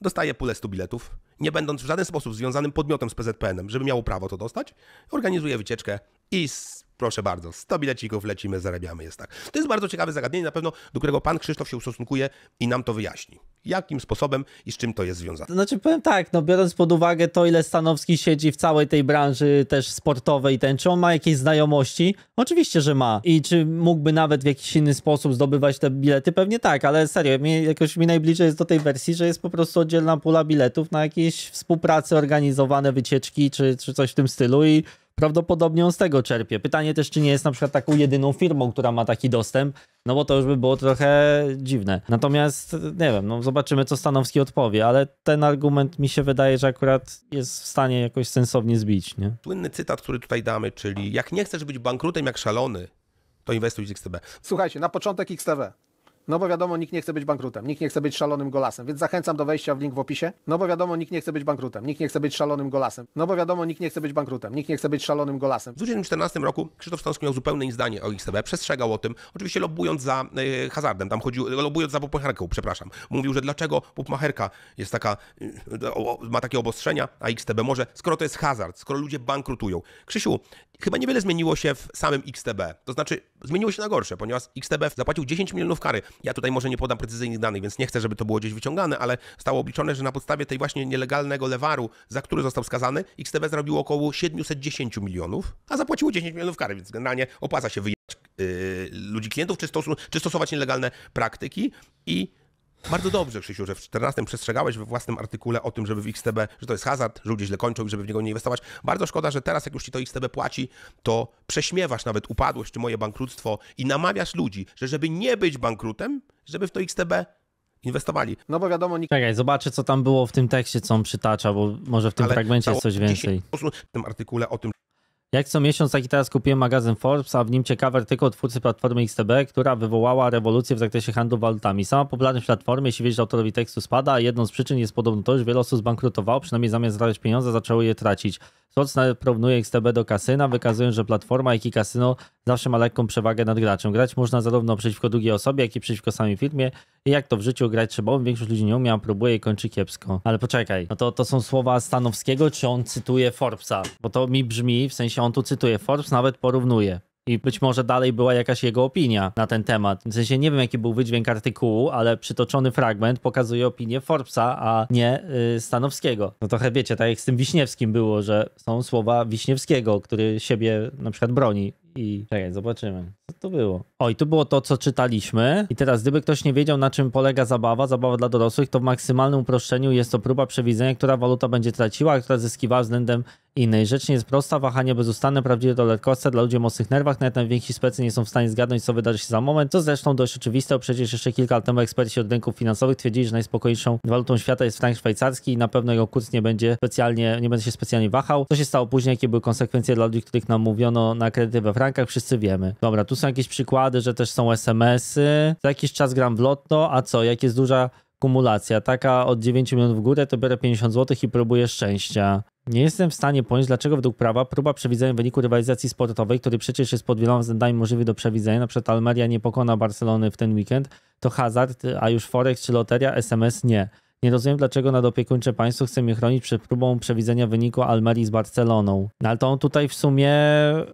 dostaje pulę 100 biletów, nie będąc w żaden sposób związanym podmiotem z PZPN-em, żeby miało prawo to dostać, organizuje wycieczkę i z Proszę bardzo, 100 bilecików, lecimy, zarabiamy, jest tak. To jest bardzo ciekawe zagadnienie, na pewno, do którego pan Krzysztof się ustosunkuje i nam to wyjaśni. Jakim sposobem i z czym to jest związane? Znaczy powiem tak, no biorąc pod uwagę to, ile Stanowski siedzi w całej tej branży też sportowej, ten, czy on ma jakieś znajomości? Oczywiście, że ma. I czy mógłby nawet w jakiś inny sposób zdobywać te bilety? Pewnie tak, ale serio, mi, jakoś mi najbliżej jest do tej wersji, że jest po prostu oddzielna pula biletów na jakieś współprace organizowane, wycieczki, czy, czy coś w tym stylu i prawdopodobnie on z tego czerpie. Pytanie też, czy nie jest na przykład taką jedyną firmą, która ma taki dostęp, no bo to już by było trochę dziwne. Natomiast nie wiem, no zobaczymy, co Stanowski odpowie, ale ten argument mi się wydaje, że akurat jest w stanie jakoś sensownie zbić. Nie? Płynny cytat, który tutaj damy, czyli jak nie chcesz być bankrutem jak szalony, to inwestuj w XTB. Słuchajcie, na początek XTB. No bo wiadomo, nikt nie chce być bankrutem, nikt nie chce być szalonym golasem, więc zachęcam do wejścia w link w opisie. No bo wiadomo, nikt nie chce być bankrutem, nikt nie chce być szalonym golasem. No bo wiadomo, nikt nie chce być bankrutem, nikt nie chce być szalonym golasem. W 2014 roku Krzysztof Stanowski miał zupełne zdanie o XTB, przestrzegał o tym, oczywiście lobując za e, hazardem, tam chodził, lobując za popmacherką, przepraszam. Mówił, że dlaczego popmacherka jest taka, e, o, ma takie obostrzenia, a XTB może, skoro to jest hazard, skoro ludzie bankrutują. Krzysiu, chyba niewiele zmieniło się w samym XTB. To znaczy, zmieniło się na gorsze, ponieważ XTB zapłacił 10 milionów kary. Ja tutaj może nie podam precyzyjnych danych, więc nie chcę, żeby to było gdzieś wyciągane, ale stało obliczone, że na podstawie tej właśnie nielegalnego lewaru, za który został skazany, XTB zrobiło około 710 milionów, a zapłaciło 10 milionów kary, więc generalnie opłaca się wyjechać yy, ludzi klientów, czy, czy stosować nielegalne praktyki i bardzo dobrze, Krzysiu, że w 14 przestrzegałeś we własnym artykule o tym, żeby w XTB, że to jest hazard, że ludzie źle kończą i żeby w niego nie inwestować. Bardzo szkoda, że teraz, jak już ci to XTB płaci, to prześmiewasz nawet upadłość czy moje bankructwo i namawiasz ludzi, że żeby nie być bankrutem, żeby w to XTB inwestowali. No bo wiadomo, nikt... Czekaj, zobaczę, co tam było w tym tekście, co on przytacza, bo może w tym Ale fragmencie jest coś więcej. W tym artykule o tym, jak co miesiąc, taki teraz kupiłem magazyn Forbes, a w nim ciekawy artykuł twórcy platformy XTB, która wywołała rewolucję w zakresie handlu walutami. Sama popularność platformy, jeśli że autorowi tekstu, spada, a jedną z przyczyn jest podobno to, że wiele osób zbankrutowało, przynajmniej zamiast zarabiać pieniądze, zaczęło je tracić. nawet porównuje XTB do kasyna, wykazując, że platforma, jak i kasyno zawsze ma lekką przewagę nad graczem. Grać można zarówno przeciwko drugiej osobie, jak i przeciwko samej firmie. I jak to w życiu grać trzeba, większość ludzi nie umie, a próbuje i kończy kiepsko. Ale poczekaj, no to, to są słowa Stanowskiego, czy on cytuje Forbesa? Bo to mi brzmi, w sensie on tu cytuje, Forbes nawet porównuje. I być może dalej była jakaś jego opinia na ten temat. W sensie nie wiem, jaki był wydźwięk artykułu, ale przytoczony fragment pokazuje opinię Forbesa, a nie yy, Stanowskiego. No trochę wiecie, tak jak z tym Wiśniewskim było, że są słowa Wiśniewskiego, który siebie na przykład broni. I czekaj, zobaczymy. Co to było? O, i tu było to, co czytaliśmy. I teraz, gdyby ktoś nie wiedział, na czym polega zabawa, zabawa dla dorosłych, to w maksymalnym uproszczeniu jest to próba przewidzenia, która waluta będzie traciła, a która zyskiwała względem innej. Rzecz nie jest prosta, wahanie bezustanne, prawdziwe rollercoaster dla ludzi o mocnych nerwach, nawet najwięksi specy nie są w stanie zgadnąć, co wydarzy się za moment, co zresztą dość oczywiste, bo przecież jeszcze kilka lat temu eksperci od rynków finansowych twierdzili, że najspokojniejszą walutą świata jest frank szwajcarski i na pewno jego kurs nie będzie specjalnie, nie będzie się specjalnie wahał. Co się stało później, jakie były konsekwencje dla ludzi, których namówiono na kredyty we frankach, wszyscy wiemy. Dobra, tu tu są jakieś przykłady, że też są SMS-y. Za jakiś czas gram w lotto, a co, jak jest duża kumulacja, taka od 9 minut w górę, to biorę 50 zł i próbuję szczęścia. Nie jestem w stanie pojąć, dlaczego według prawa próba przewidzenia wyniku rywalizacji sportowej, który przecież jest pod wieloma względami możliwy do przewidzenia, np. Almeria nie pokona Barcelony w ten weekend, to hazard, a już Forex czy loteria, SMS nie. Nie rozumiem, dlaczego nadopiekuńcze państwo chce mnie chronić przed próbą przewidzenia wyniku Almerii z Barceloną. No ale to on tutaj w sumie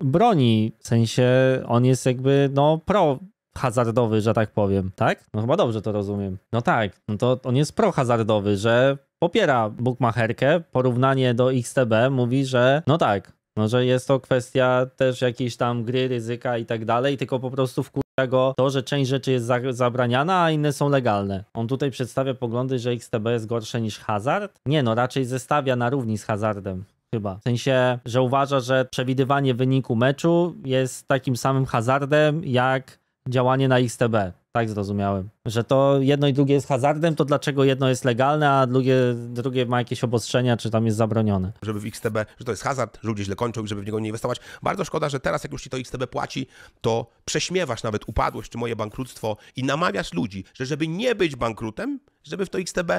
broni, w sensie on jest jakby no pro hazardowy, że tak powiem, tak? No chyba dobrze to rozumiem. No tak, no to on jest pro-hazardowy, że popiera Bukmacherkę porównanie do XTB mówi, że no tak, no, że jest to kwestia też jakiejś tam gry, ryzyka i tak dalej, tylko po prostu w tego, to, że część rzeczy jest zabraniana, a inne są legalne. On tutaj przedstawia poglądy, że XTB jest gorsze niż hazard? Nie, no raczej zestawia na równi z hazardem chyba. W sensie, że uważa, że przewidywanie wyniku meczu jest takim samym hazardem jak działanie na XTB. Tak zrozumiałem. Że to jedno i drugie jest hazardem, to dlaczego jedno jest legalne, a drugie, drugie ma jakieś obostrzenia, czy tam jest zabronione? Żeby w XTB, że to jest hazard, że ludzie źle kończą i żeby w niego nie inwestować. Bardzo szkoda, że teraz jak już ci to XTB płaci, to prześmiewasz nawet upadłość czy moje bankructwo i namawiasz ludzi, że żeby nie być bankrutem, żeby w to XTB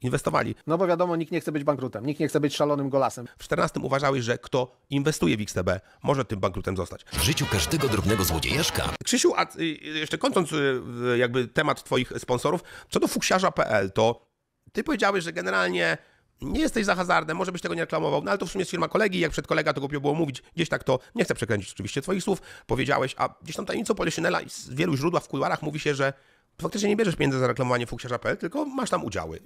inwestowali. No bo wiadomo, nikt nie chce być bankrutem, nikt nie chce być szalonym golasem. W 14 uważałeś, że kto inwestuje w XTB, może tym bankrutem zostać. W życiu każdego drobnego złodziejeszka. Krzysiu, a y, y, jeszcze kończąc y, jakby temat twoich sponsorów, co do fuksiarza.pl, to ty powiedziałeś, że generalnie nie jesteś za hazardem, może byś tego nie reklamował, no ale to w sumie jest firma kolegi, jak przed kolega to głupio było mówić, gdzieś tak to, nie chcę przekręcić oczywiście twoich słów, powiedziałeś, a gdzieś tam tajemnicą Poliszynela z wielu źródła w kuluarach mówi się, że faktycznie nie bierzesz pieniędzy za reklamowanie fuksiarza.pl, tylko masz tam udziały.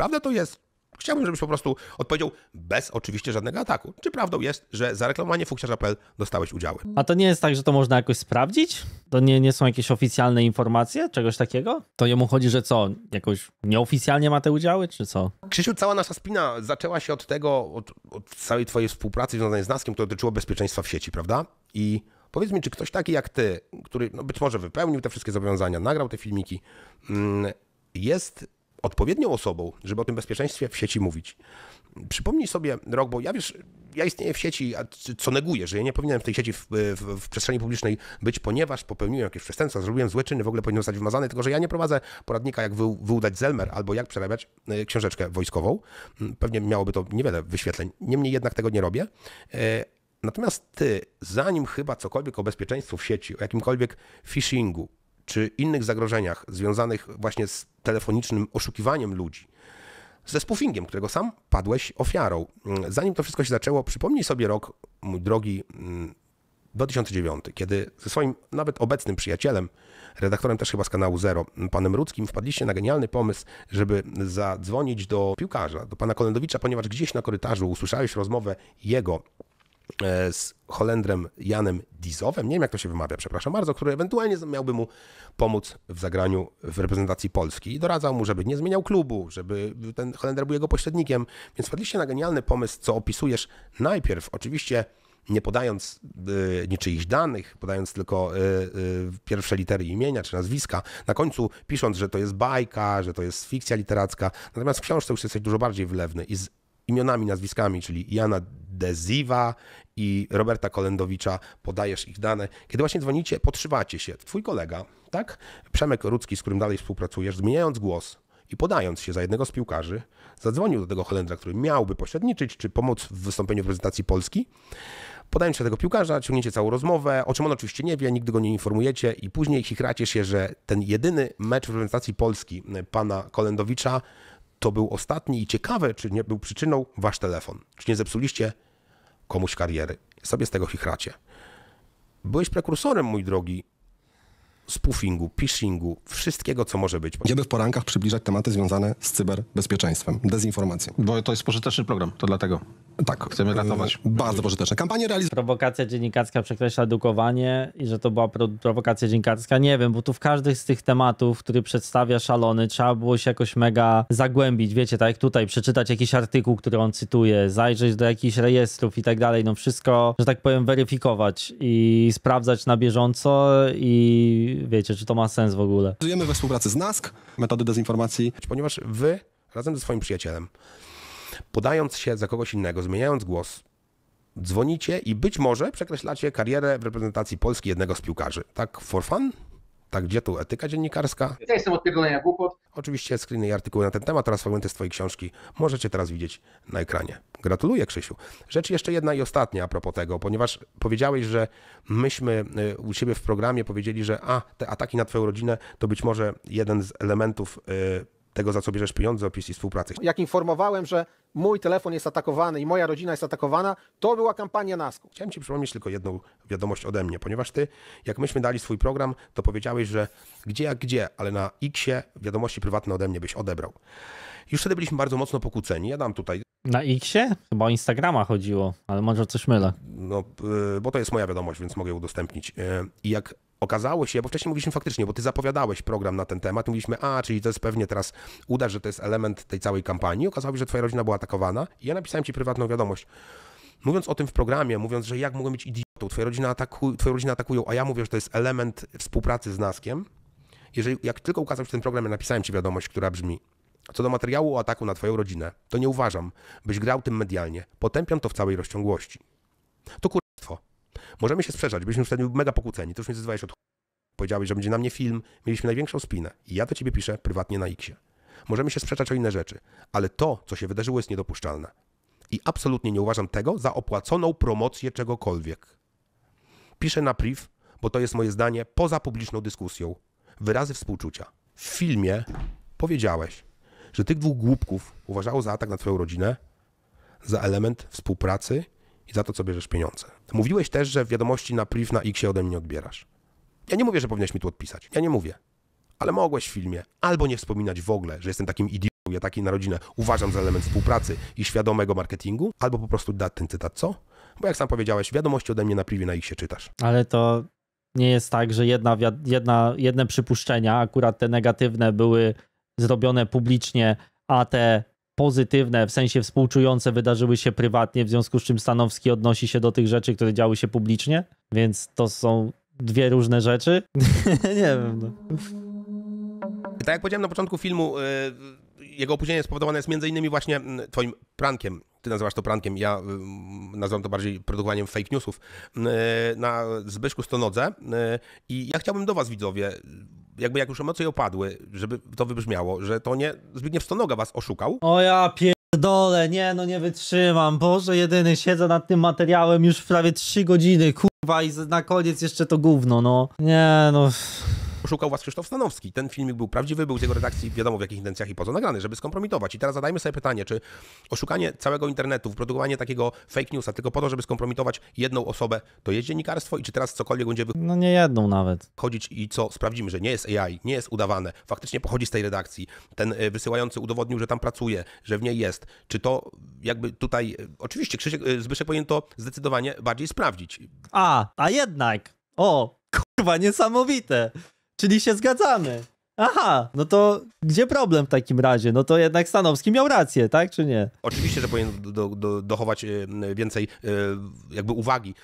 Prawda to jest, chciałbym, żebyś po prostu odpowiedział bez oczywiście żadnego ataku. Czy prawdą jest, że za reklamowanie fuksiarza.pl dostałeś udziały? A to nie jest tak, że to można jakoś sprawdzić? To nie, nie są jakieś oficjalne informacje, czegoś takiego? To jemu chodzi, że co, jakoś nieoficjalnie ma te udziały, czy co? Krzysiu, cała nasza spina zaczęła się od tego, od, od całej twojej współpracy związanej z Naskiem, które dotyczyło bezpieczeństwa w sieci, prawda? I Powiedz mi, czy ktoś taki jak ty, który no być może wypełnił te wszystkie zobowiązania, nagrał te filmiki, mm, jest odpowiednią osobą, żeby o tym bezpieczeństwie w sieci mówić. Przypomnij sobie rok, bo ja wiesz, ja istnieję w sieci, a co neguję, że ja nie powinienem w tej sieci w, w, w przestrzeni publicznej być, ponieważ popełniłem jakieś przestępstwa, zrobiłem złe czyny, w ogóle powinien zostać wymazany, tylko że ja nie prowadzę poradnika, jak wy, wyudać Zelmer albo jak przerabiać e, książeczkę wojskową. Mm, pewnie miałoby to niewiele wyświetleń, niemniej jednak tego nie robię. E, natomiast ty, zanim chyba cokolwiek o bezpieczeństwu w sieci, o jakimkolwiek phishingu, czy innych zagrożeniach związanych właśnie z telefonicznym oszukiwaniem ludzi, ze spoofingiem, którego sam padłeś ofiarą. Zanim to wszystko się zaczęło, przypomnij sobie rok, mój drogi, 2009, mm, kiedy ze swoim nawet obecnym przyjacielem, redaktorem też chyba z kanału Zero, panem Rudzkim, wpadliście na genialny pomysł, żeby zadzwonić do piłkarza, do pana Kolendowicza, ponieważ gdzieś na korytarzu usłyszałeś rozmowę jego E, z Holendrem Janem Dizowem, nie wiem jak to się wymawia, przepraszam bardzo, który ewentualnie miałby mu pomóc w zagraniu w reprezentacji Polski. I doradzał mu, żeby nie zmieniał klubu, żeby ten Holender był jego pośrednikiem. Więc wpadliście na genialny pomysł, co opisujesz najpierw, oczywiście nie podając y, danych, podając tylko y, y, pierwsze litery imienia czy nazwiska, na końcu pisząc, że to jest bajka, że to jest fikcja literacka. Natomiast w książce już jesteś dużo bardziej wylewny i z imionami, nazwiskami, czyli Jana Deziva i Roberta Kolendowicza, podajesz ich dane. Kiedy właśnie dzwonicie, podszywacie się. Twój kolega, tak? Przemek Rudzki, z którym dalej współpracujesz, zmieniając głos i podając się za jednego z piłkarzy, zadzwonił do tego Holendra, który miałby pośredniczyć czy pomóc w wystąpieniu w prezentacji Polski. Podając się tego piłkarza, ciągniecie całą rozmowę, o czym on oczywiście nie wie, nigdy go nie informujecie i później chichracie się, że ten jedyny mecz w prezentacji Polski y, pana Kolendowicza to był ostatni i ciekawe, czy nie był przyczyną wasz telefon. Czy nie zepsuliście komuś kariery. Sobie z tego chichracie. Byłeś prekursorem, mój drogi, spoofingu, phishingu, wszystkiego, co może być. Żeby w porankach przybliżać tematy związane z cyberbezpieczeństwem, dezinformacją. Bo to jest pożyteczny program, to dlatego. Tak. Chcemy ratować. Mm, bardzo pożyteczne. Kampanie realizują. Prowokacja dziennikarska przekreśla edukowanie i że to była prowokacja dziennikarska, nie wiem, bo tu w każdych z tych tematów, który przedstawia szalony, trzeba było się jakoś mega zagłębić, wiecie, tak jak tutaj, przeczytać jakiś artykuł, który on cytuje, zajrzeć do jakichś rejestrów i tak dalej, no wszystko, że tak powiem, weryfikować i sprawdzać na bieżąco i wiecie, czy to ma sens w ogóle. Pracujemy we współpracy z NASK metody dezinformacji, ponieważ wy razem ze swoim przyjacielem, podając się za kogoś innego, zmieniając głos, dzwonicie i być może przekreślacie karierę w reprezentacji Polski jednego z piłkarzy. Tak for fun? Tak, gdzie tu etyka dziennikarska? Ja jestem od pierdolenia głupot. Oczywiście screeny i artykuły na ten temat oraz fragmenty z Twojej książki możecie teraz widzieć na ekranie. Gratuluję, Krzysiu. Rzecz jeszcze jedna i ostatnia a propos tego, ponieważ powiedziałeś, że myśmy y, u siebie w programie powiedzieli, że a, te ataki na Twoją rodzinę to być może jeden z elementów... Yy, tego, za co bierzesz pieniądze, opis i współpracy. Jak informowałem, że mój telefon jest atakowany i moja rodzina jest atakowana, to była kampania NASKU. Chciałem Ci przypomnieć tylko jedną wiadomość ode mnie, ponieważ Ty, jak myśmy dali swój program, to powiedziałeś, że gdzie jak gdzie, ale na X-ie wiadomości prywatne ode mnie byś odebrał. Już wtedy byliśmy bardzo mocno pokłóceni. Ja dam tutaj na Xie? Chyba o Instagrama chodziło, ale może coś mylę. No, y, bo to jest moja wiadomość, więc mogę udostępnić. Y, I jak okazało się, bo wcześniej mówiliśmy faktycznie, bo ty zapowiadałeś program na ten temat, mówiliśmy, a, czyli to jest pewnie teraz uda, że to jest element tej całej kampanii. Okazało się, że twoja rodzina była atakowana i ja napisałem ci prywatną wiadomość. Mówiąc o tym w programie, mówiąc, że jak mogę być idiotą, twoja rodzina, ataku, twoja rodzina atakują, a ja mówię, że to jest element współpracy z Naskiem. Jeżeli, jak tylko ukazał się ten program, ja napisałem ci wiadomość, która brzmi, co do materiału o ataku na twoją rodzinę, to nie uważam, byś grał tym medialnie. Potępiam to w całej rozciągłości. To kur*** Możemy się sprzeczać, byliśmy wtedy mega pokłóceni, ty już mnie zezwałeś od powiedziałeś, że będzie na mnie film, mieliśmy największą spinę i ja do ciebie piszę prywatnie na Xie. Możemy się sprzeczać o inne rzeczy, ale to, co się wydarzyło, jest niedopuszczalne. I absolutnie nie uważam tego za opłaconą promocję czegokolwiek. Piszę na priv, bo to jest moje zdanie poza publiczną dyskusją. Wyrazy współczucia. W filmie powiedziałeś, że tych dwóch głupków uważało za atak na twoją rodzinę za element współpracy i za to co bierzesz pieniądze. Mówiłeś też, że wiadomości na priv na X ode mnie odbierasz. Ja nie mówię, że powinieneś mi tu odpisać. Ja nie mówię. Ale mogłeś w filmie albo nie wspominać w ogóle, że jestem takim idiotą, ja takiej rodzinę uważam za element współpracy i świadomego marketingu, albo po prostu dać ten cytat, co? Bo jak sam powiedziałeś, wiadomości ode mnie na privie na ich się czytasz. Ale to nie jest tak, że jedna, jedna, jedne przypuszczenia, akurat te negatywne, były zrobione publicznie, a te pozytywne, w sensie współczujące wydarzyły się prywatnie, w związku z czym Stanowski odnosi się do tych rzeczy, które działy się publicznie, więc to są dwie różne rzeczy. Nie wiem. No. Tak jak powiedziałem na początku filmu, e, jego opóźnienie spowodowane jest między innymi właśnie twoim prankiem. Ty nazywasz to prankiem, ja nazywam to bardziej produkowaniem fake newsów e, na Zbyszku Stonodze. E, I ja chciałbym do was, widzowie, jakby jak już emocje opadły, żeby to wybrzmiało, że to nie Zbigniew Stonoga was oszukał. O ja pierdolę, nie no nie wytrzymam, Boże jedyny, siedzę nad tym materiałem już prawie 3 godziny, kurwa i na koniec jeszcze to gówno, no. Nie no szukał was Krzysztof Stanowski. Ten filmik był prawdziwy, był z jego redakcji, wiadomo w jakich intencjach i po co nagrany, żeby skompromitować. I teraz zadajmy sobie pytanie, czy oszukanie całego internetu, wyprodukowanie takiego fake newsa tylko po to, żeby skompromitować jedną osobę, to jest dziennikarstwo i czy teraz cokolwiek będzie wychodzić? No nie jedną nawet. Chodzić i co sprawdzimy, że nie jest AI, nie jest udawane, faktycznie pochodzi z tej redakcji. Ten e, wysyłający udowodnił, że tam pracuje, że w niej jest. Czy to jakby tutaj, e, oczywiście Krzysiek, e, Zbyszek powinien to zdecydowanie bardziej sprawdzić. A, a jednak, o, kurwa, niesamowite. Czyli się zgadzamy. Aha, no to gdzie problem w takim razie? No to jednak Stanowski miał rację, tak czy nie? Oczywiście, że powinien do, do, dochować e, więcej e, jakby uwagi.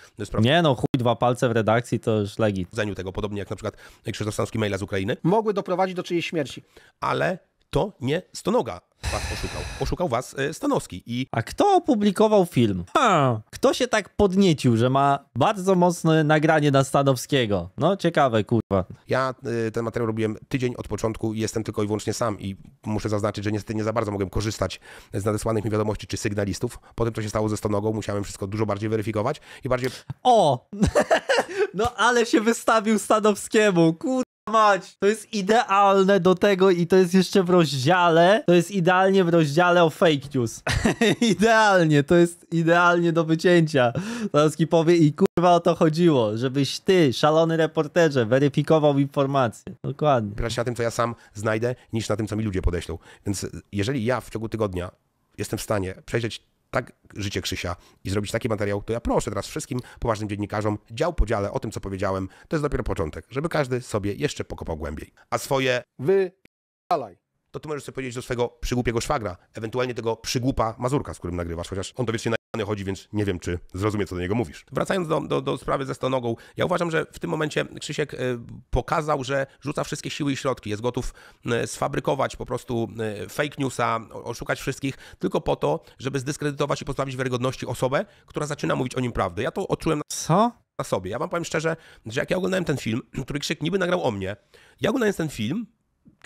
Nie no, chuj, dwa palce w redakcji to już legit. tego, podobnie jak na przykład Krzysztof Stanowski maila z Ukrainy. Mogły doprowadzić do czyjejś śmierci. Ale to nie Stonoga was oszukał. Oszukał was e, Stanowski i... A kto opublikował film? Ha! Kto się tak podniecił, że ma bardzo mocne nagranie na Stanowskiego? No, ciekawe, kurwa. Ja e, ten materiał robiłem tydzień od początku i jestem tylko i wyłącznie sam i muszę zaznaczyć, że niestety nie za bardzo mogłem korzystać z nadesłanych mi wiadomości czy sygnalistów. Potem to się stało ze Stanogą, musiałem wszystko dużo bardziej weryfikować i bardziej... O! no, ale się wystawił Stanowskiemu, kurwa mać! To jest idealne do tego i to jest jeszcze w rozdziale. To jest idealnie w rozdziale o fake news. idealnie, to jest idealnie do wycięcia. Laski powie i kurwa o to chodziło, żebyś ty, szalony reporterze, weryfikował informacje. Dokładnie. Grać się na tym, co ja sam znajdę, niż na tym, co mi ludzie podeślą. Więc jeżeli ja w ciągu tygodnia jestem w stanie przejrzeć tak życie Krzysia i zrobić taki materiał, to ja proszę teraz wszystkim poważnym dziennikarzom, dział po dziale o tym, co powiedziałem, to jest dopiero początek, żeby każdy sobie jeszcze pokopał głębiej. A swoje wy to ty możesz sobie powiedzieć do swojego przygłupiego szwagra, ewentualnie tego przygłupa Mazurka, z którym nagrywasz, chociaż on to wiecznie chodzi, więc nie wiem, czy zrozumie, co do niego mówisz. Wracając do, do, do sprawy ze Stonogą, ja uważam, że w tym momencie Krzysiek e, pokazał, że rzuca wszystkie siły i środki, jest gotów e, sfabrykować po prostu e, fake newsa, oszukać wszystkich, tylko po to, żeby zdyskredytować i pozbawić wiarygodności osobę, która zaczyna mówić o nim prawdę. Ja to odczułem... Co? na sobie. Ja wam powiem szczerze, że jak ja oglądałem ten film, który Krzysiek niby nagrał o mnie, ja oglądając ten film,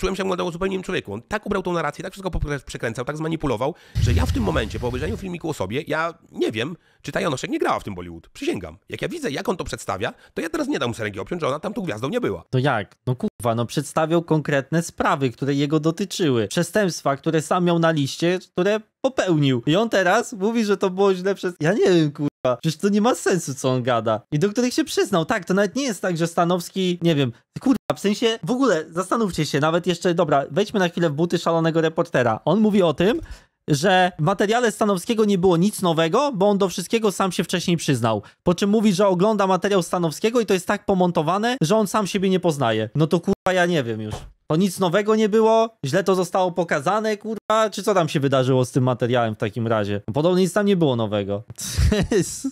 czułem się, oglądał zupełnie innym człowieku. On tak ubrał tą narrację, tak wszystko przekręcał, tak zmanipulował, że ja w tym momencie, po obejrzeniu filmiku o sobie, ja nie wiem, czy ta Janoszek nie grała w tym Bollywood. Przysięgam. Jak ja widzę, jak on to przedstawia, to ja teraz nie dam mu ręki obciąć, że ona tam tu gwiazdą nie była. To jak? No kurwa, no przedstawiał konkretne sprawy, które jego dotyczyły. Przestępstwa, które sam miał na liście, które popełnił. I on teraz mówi, że to było źle przez... Ja nie wiem, kurwa. Przecież to nie ma sensu, co on gada. I do których się przyznał. Tak, to nawet nie jest tak, że Stanowski, nie wiem, kurwa, w sensie, w ogóle zastanówcie się, nawet jeszcze, dobra, wejdźmy na chwilę w buty szalonego reportera. On mówi o tym, że w materiale Stanowskiego nie było nic nowego, bo on do wszystkiego sam się wcześniej przyznał. Po czym mówi, że ogląda materiał Stanowskiego i to jest tak pomontowane, że on sam siebie nie poznaje. No to kurwa, ja nie wiem już. To nic nowego nie było, źle to zostało pokazane, kurwa, czy co tam się wydarzyło z tym materiałem w takim razie? Podobnie nic tam nie było nowego. To jest,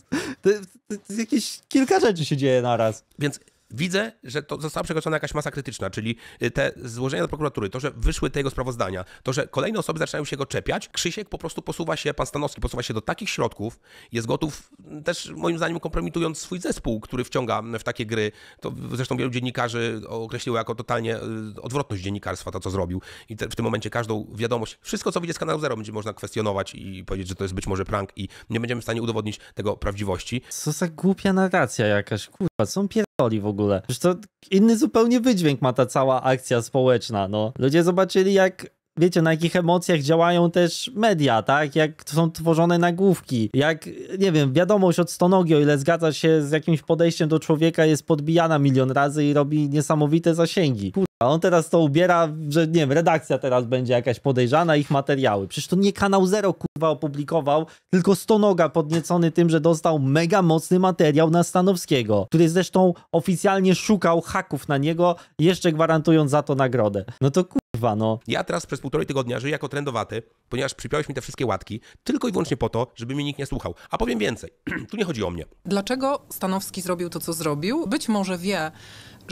to, to, to, jakieś kilka rzeczy się dzieje naraz. Więc widzę, że to została przekroczona jakaś masa krytyczna, czyli y, te złożenia do prokuratury, to, że wyszły te jego sprawozdania, to, że kolejne osoby zaczynają się go czepiać, Krzysiek po prostu posuwa się, pan Stanowski posuwa się do takich środków, jest gotów mm, też moim zdaniem kompromitując swój zespół, który wciąga mm, w takie gry, to zresztą wielu dziennikarzy określiło jako totalnie y, odwrotność dziennikarstwa to, co zrobił i te, w tym momencie każdą wiadomość, wszystko, co widzisz z kanału Zero będzie można kwestionować i powiedzieć, że to jest być może prank i nie będziemy w stanie udowodnić tego prawdziwości. Co za głupia narracja jakaś, kurwa są on pierdoli w ogóle? Zresztą to inny zupełnie wydźwięk ma ta cała akcja społeczna, no. Ludzie zobaczyli jak wiecie, na jakich emocjach działają też media, tak? Jak są tworzone nagłówki, jak, nie wiem, wiadomość od Stonogi, o ile zgadza się z jakimś podejściem do człowieka, jest podbijana milion razy i robi niesamowite zasięgi. A on teraz to ubiera, że nie wiem, redakcja teraz będzie jakaś podejrzana, ich materiały. Przecież to nie kanał Zero kurwa opublikował, tylko Stonoga podniecony tym, że dostał mega mocny materiał na Stanowskiego, który zresztą oficjalnie szukał haków na niego, jeszcze gwarantując za to nagrodę. No to kurwa, no. Ja teraz przez półtorej tygodnia żyję jako trendowaty, ponieważ przypiałeś mi te wszystkie łatki tylko i wyłącznie po to, żeby mi nikt nie słuchał. A powiem więcej, tu nie chodzi o mnie. Dlaczego Stanowski zrobił to, co zrobił? Być może wie,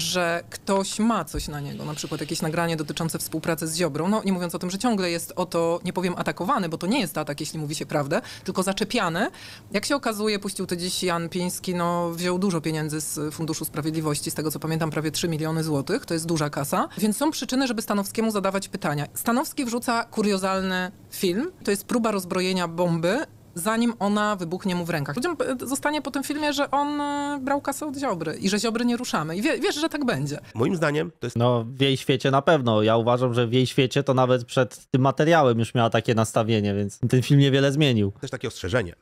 że ktoś ma coś na niego, na przykład jakieś nagranie dotyczące współpracy z Ziobrą, no nie mówiąc o tym, że ciągle jest o to, nie powiem atakowany, bo to nie jest atak, jeśli mówi się prawdę, tylko zaczepiany. Jak się okazuje, puścił to dziś Jan Piński, no wziął dużo pieniędzy z Funduszu Sprawiedliwości, z tego co pamiętam prawie 3 miliony złotych, to jest duża kasa, więc są przyczyny, żeby Stanowskiemu zadawać pytania. Stanowski wrzuca kuriozalny film, to jest próba rozbrojenia bomby zanim ona wybuchnie mu w rękach. Ludziom e, zostanie po tym filmie, że on e, brał kasę od Ziobry i że Ziobry nie ruszamy. I wie, wiesz, że tak będzie. Moim zdaniem to jest... No w jej świecie na pewno. Ja uważam, że w jej świecie to nawet przed tym materiałem już miała takie nastawienie, więc ten film niewiele zmienił. Też takie ostrzeżenie,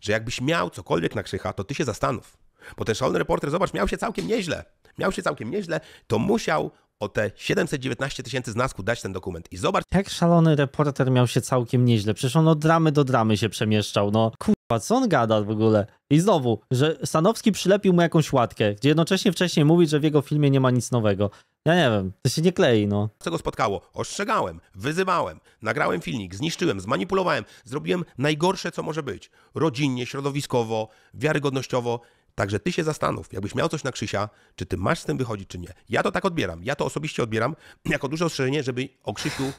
że jakbyś miał cokolwiek na krzycha, to ty się zastanów. Bo ten szalony reporter, zobacz, miał się całkiem nieźle miał się całkiem nieźle, to musiał o te 719 tysięcy znasku dać ten dokument. I zobacz. Jak szalony reporter miał się całkiem nieźle. Przecież on od dramy do dramy się przemieszczał. No kurwa, co on gada w ogóle? I znowu, że Stanowski przylepił mu jakąś łatkę, gdzie jednocześnie wcześniej mówi, że w jego filmie nie ma nic nowego. Ja nie wiem, to się nie klei, no. Co go spotkało? Ostrzegałem, wyzywałem, nagrałem filmik, zniszczyłem, zmanipulowałem, zrobiłem najgorsze, co może być. Rodzinnie, środowiskowo, wiarygodnościowo. Także ty się zastanów, jakbyś miał coś na Krzysia, czy ty masz z tym wychodzić, czy nie. Ja to tak odbieram, ja to osobiście odbieram jako duże ostrzeżenie, żeby o Krzysiu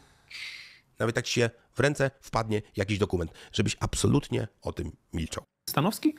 nawet tak ci się w ręce wpadnie jakiś dokument, żebyś absolutnie o tym milczał. Stanowski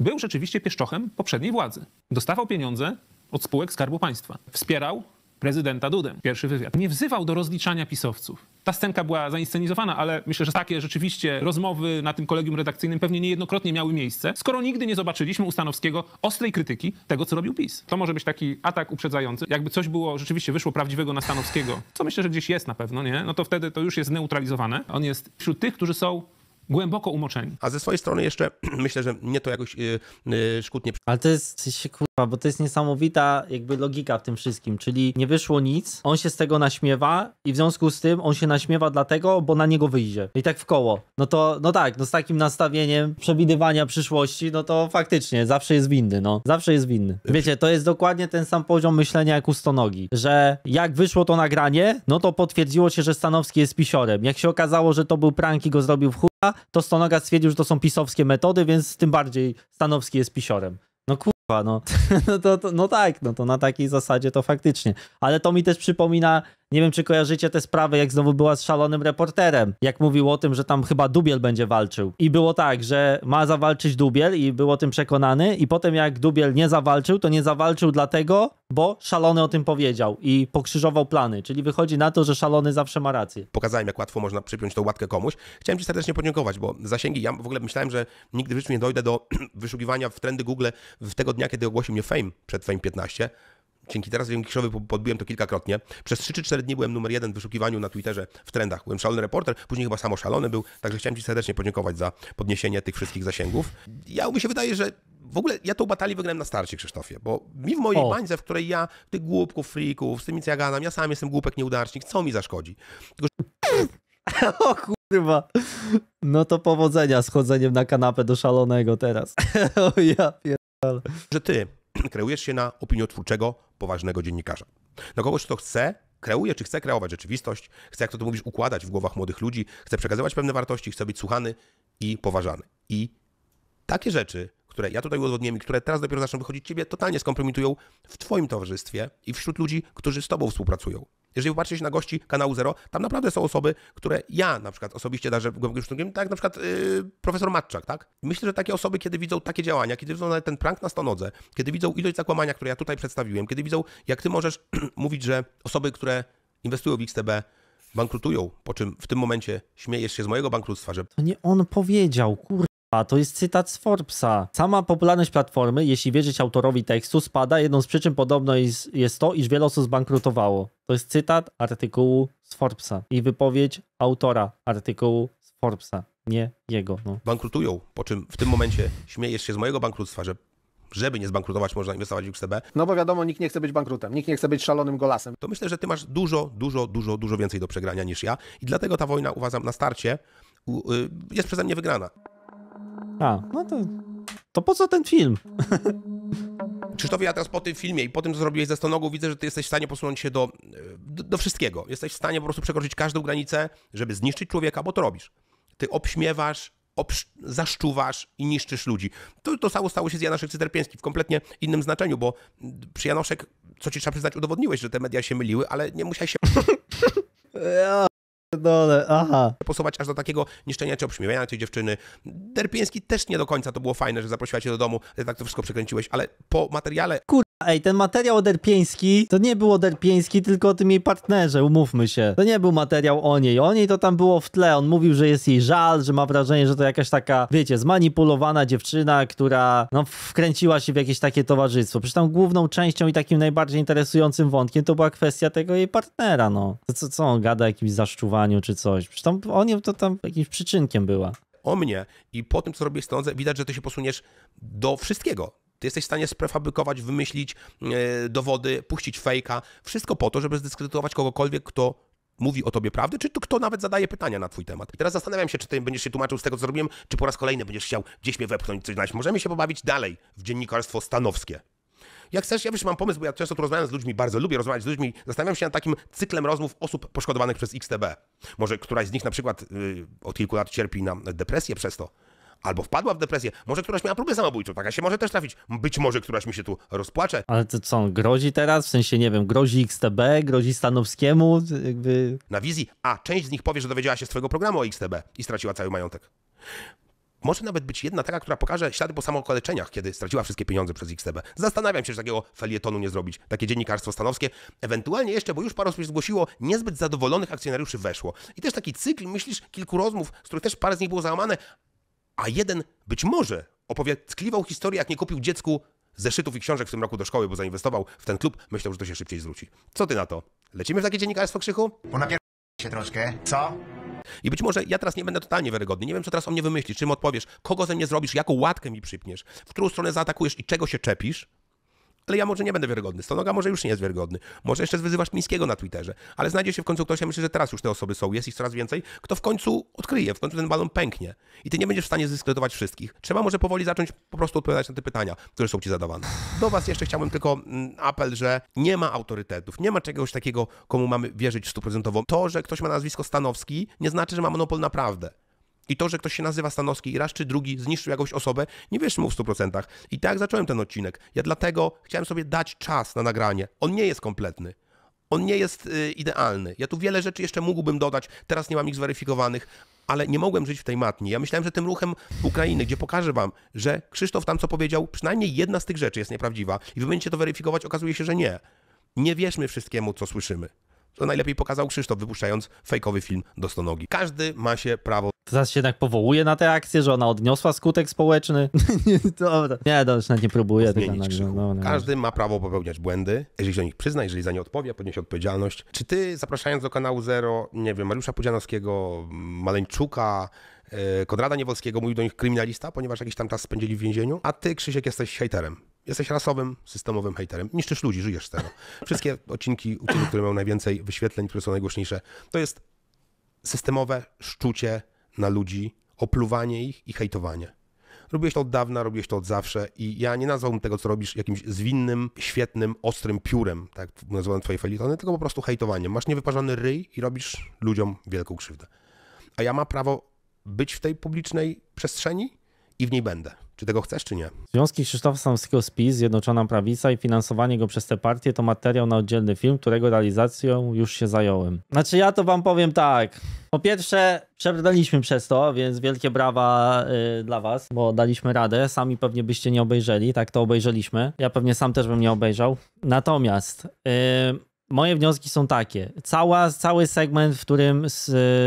był rzeczywiście pieszczochem poprzedniej władzy. Dostawał pieniądze od spółek Skarbu Państwa. Wspierał prezydenta Dudę. Pierwszy wywiad. Nie wzywał do rozliczania pisowców. Ta scenka była zainscenizowana, ale myślę, że takie rzeczywiście rozmowy na tym kolegium redakcyjnym pewnie niejednokrotnie miały miejsce, skoro nigdy nie zobaczyliśmy u Stanowskiego ostrej krytyki tego, co robił PiS. To może być taki atak uprzedzający. Jakby coś było, rzeczywiście wyszło prawdziwego na Stanowskiego, co myślę, że gdzieś jest na pewno, nie? No to wtedy to już jest zneutralizowane. On jest wśród tych, którzy są głęboko umoczeni. A ze swojej strony jeszcze myślę, że nie to jakoś yy, yy, szkutnie. Ale to jest się kurwa, bo to jest niesamowita jakby logika w tym wszystkim, czyli nie wyszło nic, on się z tego naśmiewa i w związku z tym on się naśmiewa dlatego, bo na niego wyjdzie. I tak w koło. No to, no tak, no z takim nastawieniem przewidywania przyszłości, no to faktycznie zawsze jest winny, no. Zawsze jest winny. Wiecie, to jest dokładnie ten sam poziom myślenia jak u Stonogi, że jak wyszło to nagranie, no to potwierdziło się, że Stanowski jest pisiorem. Jak się okazało, że to był prank i go zrobił w chuj, to Stonoga stwierdził, że to są pisowskie metody, więc tym bardziej Stanowski jest pisiorem. No kurwa, no, no, to, to, no tak, no to na takiej zasadzie to faktycznie. Ale to mi też przypomina nie wiem, czy kojarzycie tę sprawę, jak znowu była z szalonym reporterem, jak mówił o tym, że tam chyba Dubiel będzie walczył. I było tak, że ma zawalczyć Dubiel i był o tym przekonany i potem jak Dubiel nie zawalczył, to nie zawalczył dlatego, bo szalony o tym powiedział i pokrzyżował plany, czyli wychodzi na to, że szalony zawsze ma rację. Pokazałem, jak łatwo można przypiąć tą łatkę komuś. Chciałem Ci serdecznie podziękować, bo zasięgi, ja w ogóle myślałem, że nigdy w życiu nie dojdę do wyszukiwania w trendy Google w tego dnia, kiedy ogłosił mnie Fame przed Fame 15, dzięki teraz Linkszowi podbiłem to kilkakrotnie. Przez 3 czy 4 dni byłem numer jeden w wyszukiwaniu na Twitterze w trendach. Byłem szalony reporter, później chyba samo szalony był, także chciałem Ci serdecznie podziękować za podniesienie tych wszystkich zasięgów. Ja mi się wydaje, że w ogóle ja tą batalię wygrałem na starcie, Krzysztofie, bo mi w mojej o. bańce, w której ja tych głupków, freaków, z tymi co ja gadam, ja sam jestem głupek, nieudacznik, co mi zaszkodzi? Tylko, że... o kurwa. No to powodzenia z chodzeniem na kanapę do szalonego teraz. o ja pierdolę. Że ty kreujesz się na opiniotwórczego, poważnego dziennikarza. Na kogoś, kto chce, kreuje, czy chce kreować rzeczywistość, chce, jak to tu mówisz, układać w głowach młodych ludzi, chce przekazywać pewne wartości, chce być słuchany i poważany. I takie rzeczy które ja tutaj z i które teraz dopiero zaczną wychodzić ciebie, totalnie skompromitują w twoim towarzystwie i wśród ludzi, którzy z tobą współpracują. Jeżeli popatrzysz na gości kanału Zero, tam naprawdę są osoby, które ja na przykład osobiście darzę głębokim sztukiem, tak na przykład yy, profesor Matczak, tak? Myślę, że takie osoby, kiedy widzą takie działania, kiedy widzą nawet ten prank na stonodze, kiedy widzą ilość zakłamania, które ja tutaj przedstawiłem, kiedy widzą, jak ty możesz mówić, że osoby, które inwestują w XTB, bankrutują, po czym w tym momencie śmiejesz się z mojego bankructwa, że... To nie on powiedział, kurde. A to jest cytat z Forbesa. Sama popularność platformy, jeśli wierzyć autorowi tekstu, spada. Jedną z przyczyn podobno jest, jest to, iż wiele osób zbankrutowało. To jest cytat artykułu z Forbesa i wypowiedź autora artykułu z Forbesa, nie jego. No. Bankrutują, po czym w tym momencie śmiejesz się z mojego bankructwa, że żeby nie zbankrutować, można inwestować w XTB. No bo wiadomo, nikt nie chce być bankrutem, nikt nie chce być szalonym golasem. To myślę, że ty masz dużo, dużo, dużo, dużo więcej do przegrania niż ja i dlatego ta wojna, uważam, na starcie y, jest przeze mnie wygrana. A, no to, to po co ten film? Krzysztofie, ja teraz po tym filmie i po tym, co zrobiłeś ze Stonogą, widzę, że ty jesteś w stanie posunąć się do, do, e, do wszystkiego. Jesteś w stanie po prostu przekroczyć każdą granicę, żeby zniszczyć człowieka, bo to robisz. Ty obśmiewasz, obsz- zaszczuwasz i niszczysz ludzi. To, to samo stało się z Janoszek Cyderpieński w kompletnie innym znaczeniu, bo mm, przy Janoszek, co ci trzeba przyznać, udowodniłeś, że te media się myliły, ale nie musiałeś się... Dole, aha. Posuwać aż do takiego niszczenia czy obśmiewania tej dziewczyny. Derpiński też nie do końca to było fajne, że zaprosiła cię do domu, że tak to wszystko przekręciłeś, ale po materiale... Kur... Ej, ten materiał Derpieński, to nie było Derpieński, tylko o tym jej partnerze, umówmy się. To nie był materiał o niej. O niej to tam było w tle. On mówił, że jest jej żal, że ma wrażenie, że to jakaś taka, wiecie, zmanipulowana dziewczyna, która no, wkręciła się w jakieś takie towarzystwo. Przecież tam główną częścią i takim najbardziej interesującym wątkiem to była kwestia tego jej partnera, no. To co, co on gada jakimś zaszczuwaniem? czy coś. Przecież tam o nim to tam jakimś przyczynkiem była. O mnie i po tym, co robię stąd, widać, że ty się posuniesz do wszystkiego. Ty jesteś w stanie sprefabrykować, wymyślić yy, dowody, puścić fejka, wszystko po to, żeby zdyskredytować kogokolwiek, kto mówi o tobie prawdę, czy to kto nawet zadaje pytania na twój temat. I teraz zastanawiam się, czy ty będziesz się tłumaczył z tego, co zrobiłem, czy po raz kolejny będziesz chciał gdzieś mnie wepchnąć, coś znaleźć. Możemy się pobawić dalej w dziennikarstwo stanowskie. Jak chcesz, ja wiesz, mam pomysł, bo ja często tu rozmawiam z ludźmi, bardzo lubię rozmawiać z ludźmi, zastanawiam się nad takim cyklem rozmów osób poszkodowanych przez XTB. Może któraś z nich na przykład yy, od kilku lat cierpi na depresję przez to, albo wpadła w depresję, może któraś miała próbę samobójczą, taka się może też trafić, być może któraś mi się tu rozpłacze. Ale to co, on grozi teraz? W sensie, nie wiem, grozi XTB, grozi Stanowskiemu, jakby... Na wizji, a część z nich powie, że dowiedziała się z twojego programu o XTB i straciła cały majątek może nawet być jedna taka, która pokaże ślady po samookaleczeniach, kiedy straciła wszystkie pieniądze przez XTB. Zastanawiam się, że takiego felietonu nie zrobić. Takie dziennikarstwo stanowskie. Ewentualnie jeszcze, bo już parę osób się zgłosiło, niezbyt zadowolonych akcjonariuszy weszło. I też taki cykl, myślisz, kilku rozmów, z których też parę z nich było załamane, a jeden być może opowie tkliwą historię, jak nie kupił dziecku zeszytów i książek w tym roku do szkoły, bo zainwestował w ten klub, myślał, że to się szybciej zwróci. Co ty na to? Lecimy w takie dziennikarstwo, Krzychu? Ponapier się troszkę. Co? I być może ja teraz nie będę totalnie wiarygodny, nie wiem, co teraz o mnie wymyślisz, czym odpowiesz, kogo ze mnie zrobisz, jaką łatkę mi przypniesz, w którą stronę zaatakujesz i czego się czepisz, ale ja może nie będę wiarygodny. Stonoga może już nie jest wiarygodny. Może jeszcze wyzywasz Mińskiego na Twitterze, ale znajdzie się w końcu ktoś, ja myślę, że teraz już te osoby są, jest ich coraz więcej, kto w końcu odkryje, w końcu ten balon pęknie. I ty nie będziesz w stanie zdyskredytować wszystkich. Trzeba może powoli zacząć po prostu odpowiadać na te pytania, które są ci zadawane. Do was jeszcze chciałbym tylko mm, apel, że nie ma autorytetów, nie ma czegoś takiego, komu mamy wierzyć stuprocentowo. To, że ktoś ma nazwisko Stanowski, nie znaczy, że ma monopol naprawdę. I to, że ktoś się nazywa Stanowski i raz czy drugi zniszczył jakąś osobę, nie wiesz mu w 100%. I tak zacząłem ten odcinek. Ja dlatego chciałem sobie dać czas na nagranie. On nie jest kompletny. On nie jest y, idealny. Ja tu wiele rzeczy jeszcze mógłbym dodać, teraz nie mam ich zweryfikowanych, ale nie mogłem żyć w tej matni. Ja myślałem, że tym ruchem Ukrainy, gdzie pokażę wam, że Krzysztof tam co powiedział, przynajmniej jedna z tych rzeczy jest nieprawdziwa i wy będziecie to weryfikować, okazuje się, że nie. Nie wierzmy wszystkiemu, co słyszymy. To najlepiej pokazał Krzysztof, wypuszczając fejkowy film do stonogi. Każdy ma się prawo. To się tak powołuje na tę akcję, że ona odniosła skutek społeczny. Dobra. Nie, to nawet nie próbuję. Każdy ma prawo popełniać błędy, jeżeli się o nich przyzna, jeżeli za nie odpowie, podniesie odpowiedzialność. Czy ty, zapraszając do kanału Zero, nie wiem, Mariusza Pudzianowskiego, Maleńczuka, e, Konrada Niewolskiego mówił do nich kryminalista, ponieważ jakiś tam czas spędzili w więzieniu, a ty, Krzysiek, jesteś hejterem jesteś rasowym, systemowym hejterem. Niszczysz ludzi, żyjesz z tego. Wszystkie odcinki, które mają najwięcej wyświetleń, które są najgłośniejsze, to jest systemowe szczucie na ludzi, opluwanie ich i hejtowanie. Robiłeś to od dawna, robiłeś to od zawsze i ja nie nazwałbym tego, co robisz, jakimś zwinnym, świetnym, ostrym piórem, tak nazywam twoje felietony, tylko po prostu hejtowaniem. Masz niewyparzony ryj i robisz ludziom wielką krzywdę. A ja mam prawo być w tej publicznej przestrzeni i w niej będę. Czy tego chcesz, czy nie? Związki Krzysztofa Samskiego PiS, Zjednoczona Prawica i finansowanie go przez te partie to materiał na oddzielny film, którego realizacją już się zająłem. Znaczy ja to wam powiem tak. Po pierwsze, przebrnęliśmy przez to, więc wielkie brawa yy, dla was, bo daliśmy radę. Sami pewnie byście nie obejrzeli, tak to obejrzeliśmy. Ja pewnie sam też bym nie obejrzał. Natomiast... Yy, moje wnioski są takie. Cała, cały segment, w którym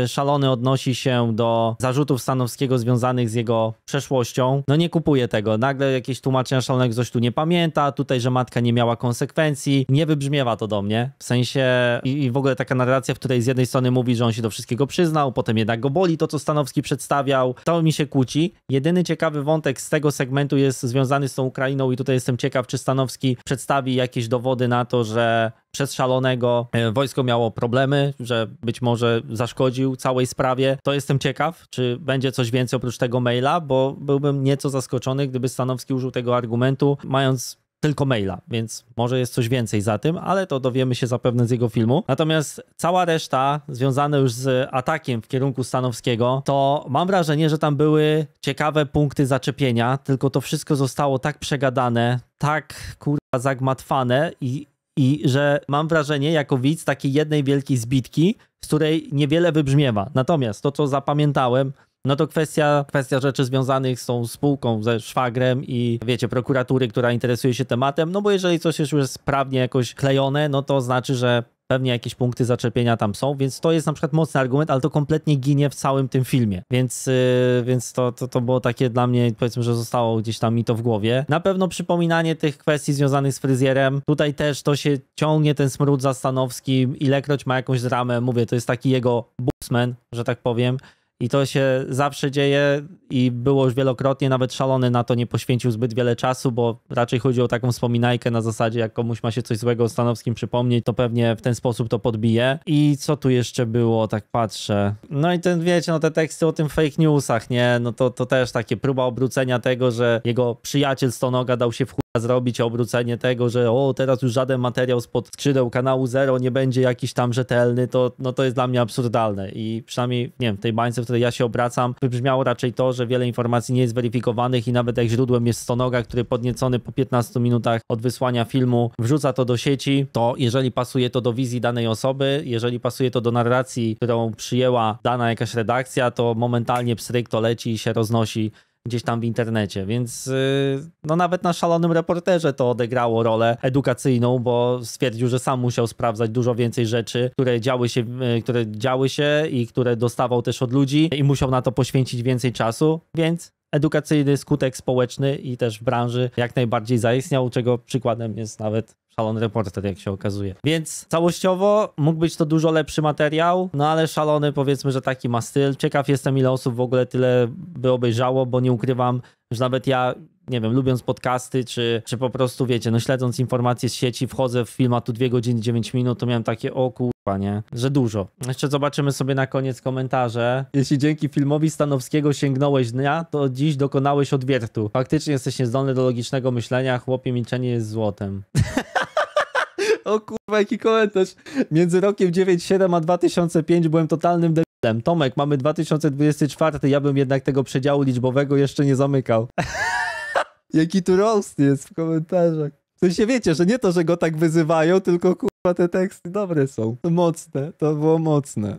szalony odnosi się do zarzutów Stanowskiego związanych z jego przeszłością, no nie kupuje tego. Nagle jakieś tłumaczenia szalonego coś tu nie pamięta, tutaj, że matka nie miała konsekwencji. Nie wybrzmiewa to do mnie. W sensie i, i w ogóle taka narracja, w której z jednej strony mówi, że on się do wszystkiego przyznał, potem jednak go boli to, co Stanowski przedstawiał. To mi się kłóci. Jedyny ciekawy wątek z tego segmentu jest związany z tą Ukrainą i tutaj jestem ciekaw, czy Stanowski przedstawi jakieś dowody na to, że przez szalonego. E, wojsko miało problemy, że być może zaszkodził całej sprawie. To jestem ciekaw, czy będzie coś więcej oprócz tego maila, bo byłbym nieco zaskoczony, gdyby Stanowski użył tego argumentu, mając tylko maila, więc może jest coś więcej za tym, ale to dowiemy się zapewne z jego filmu. Natomiast cała reszta związana już z atakiem w kierunku Stanowskiego, to mam wrażenie, że tam były ciekawe punkty zaczepienia, tylko to wszystko zostało tak przegadane, tak kurwa zagmatwane i i że mam wrażenie jako widz takiej jednej wielkiej zbitki, z której niewiele wybrzmiewa. Natomiast to, co zapamiętałem, no to kwestia, kwestia rzeczy związanych z tą spółką, ze szwagrem i wiecie, prokuratury, która interesuje się tematem, no bo jeżeli coś jest już sprawnie jakoś klejone, no to znaczy, że pewnie jakieś punkty zaczepienia tam są, więc to jest na przykład mocny argument, ale to kompletnie ginie w całym tym filmie, więc, yy, więc to, to, to było takie dla mnie, powiedzmy, że zostało gdzieś tam mi to w głowie. Na pewno przypominanie tych kwestii związanych z fryzjerem, tutaj też to się ciągnie ten smród za ilekroć ma jakąś dramę, mówię, to jest taki jego busman, że tak powiem, i to się zawsze dzieje i było już wielokrotnie, nawet szalony na to nie poświęcił zbyt wiele czasu, bo raczej chodzi o taką wspominajkę na zasadzie, jak komuś ma się coś złego o Stanowskim przypomnieć, to pewnie w ten sposób to podbije. I co tu jeszcze było, tak patrzę. No i ten, wiecie, no te teksty o tym fake newsach, nie? No to, to też takie próba obrócenia tego, że jego przyjaciel Stonoga dał się w zrobić obrócenie tego, że o, teraz już żaden materiał spod skrzydeł kanału Zero nie będzie jakiś tam rzetelny, to, no, to jest dla mnie absurdalne i przynajmniej, nie wiem, w tej bańce, w której ja się obracam, wybrzmiało raczej to, że wiele informacji nie jest weryfikowanych i nawet jak źródłem jest Stonoga, który podniecony po 15 minutach od wysłania filmu wrzuca to do sieci, to jeżeli pasuje to do wizji danej osoby, jeżeli pasuje to do narracji, którą przyjęła dana jakaś redakcja, to momentalnie pstryk to leci i się roznosi gdzieś tam w internecie, więc y, no nawet na szalonym reporterze to odegrało rolę edukacyjną, bo stwierdził, że sam musiał sprawdzać dużo więcej rzeczy, które działy się, y, które działy się i które dostawał też od ludzi i musiał na to poświęcić więcej czasu, więc edukacyjny skutek społeczny i też w branży jak najbardziej zaistniał, czego przykładem jest nawet szalony reporter, jak się okazuje. Więc całościowo mógł być to dużo lepszy materiał, no ale szalony powiedzmy, że taki ma styl. Ciekaw jestem, ile osób w ogóle tyle by obejrzało, bo nie ukrywam, że nawet ja nie wiem, lubiąc podcasty, czy, czy po prostu, wiecie, no śledząc informacje z sieci, wchodzę w film, a tu 2 godziny 9 minut, to miałem takie, oko, Panie, nie? Że dużo. Jeszcze zobaczymy sobie na koniec komentarze. Jeśli dzięki filmowi Stanowskiego sięgnąłeś dnia, to dziś dokonałeś odwiertu. Faktycznie jesteś niezdolny do logicznego myślenia, chłopie, milczenie jest złotem. O kurwa, jaki komentarz. Między rokiem 97 a 2005 byłem totalnym debilem. Tomek, mamy 2024, ja bym jednak tego przedziału liczbowego jeszcze nie zamykał. jaki tu roast jest w komentarzach. To się wiecie, że nie to, że go tak wyzywają, tylko kurwa te teksty dobre są. Mocne, to było mocne.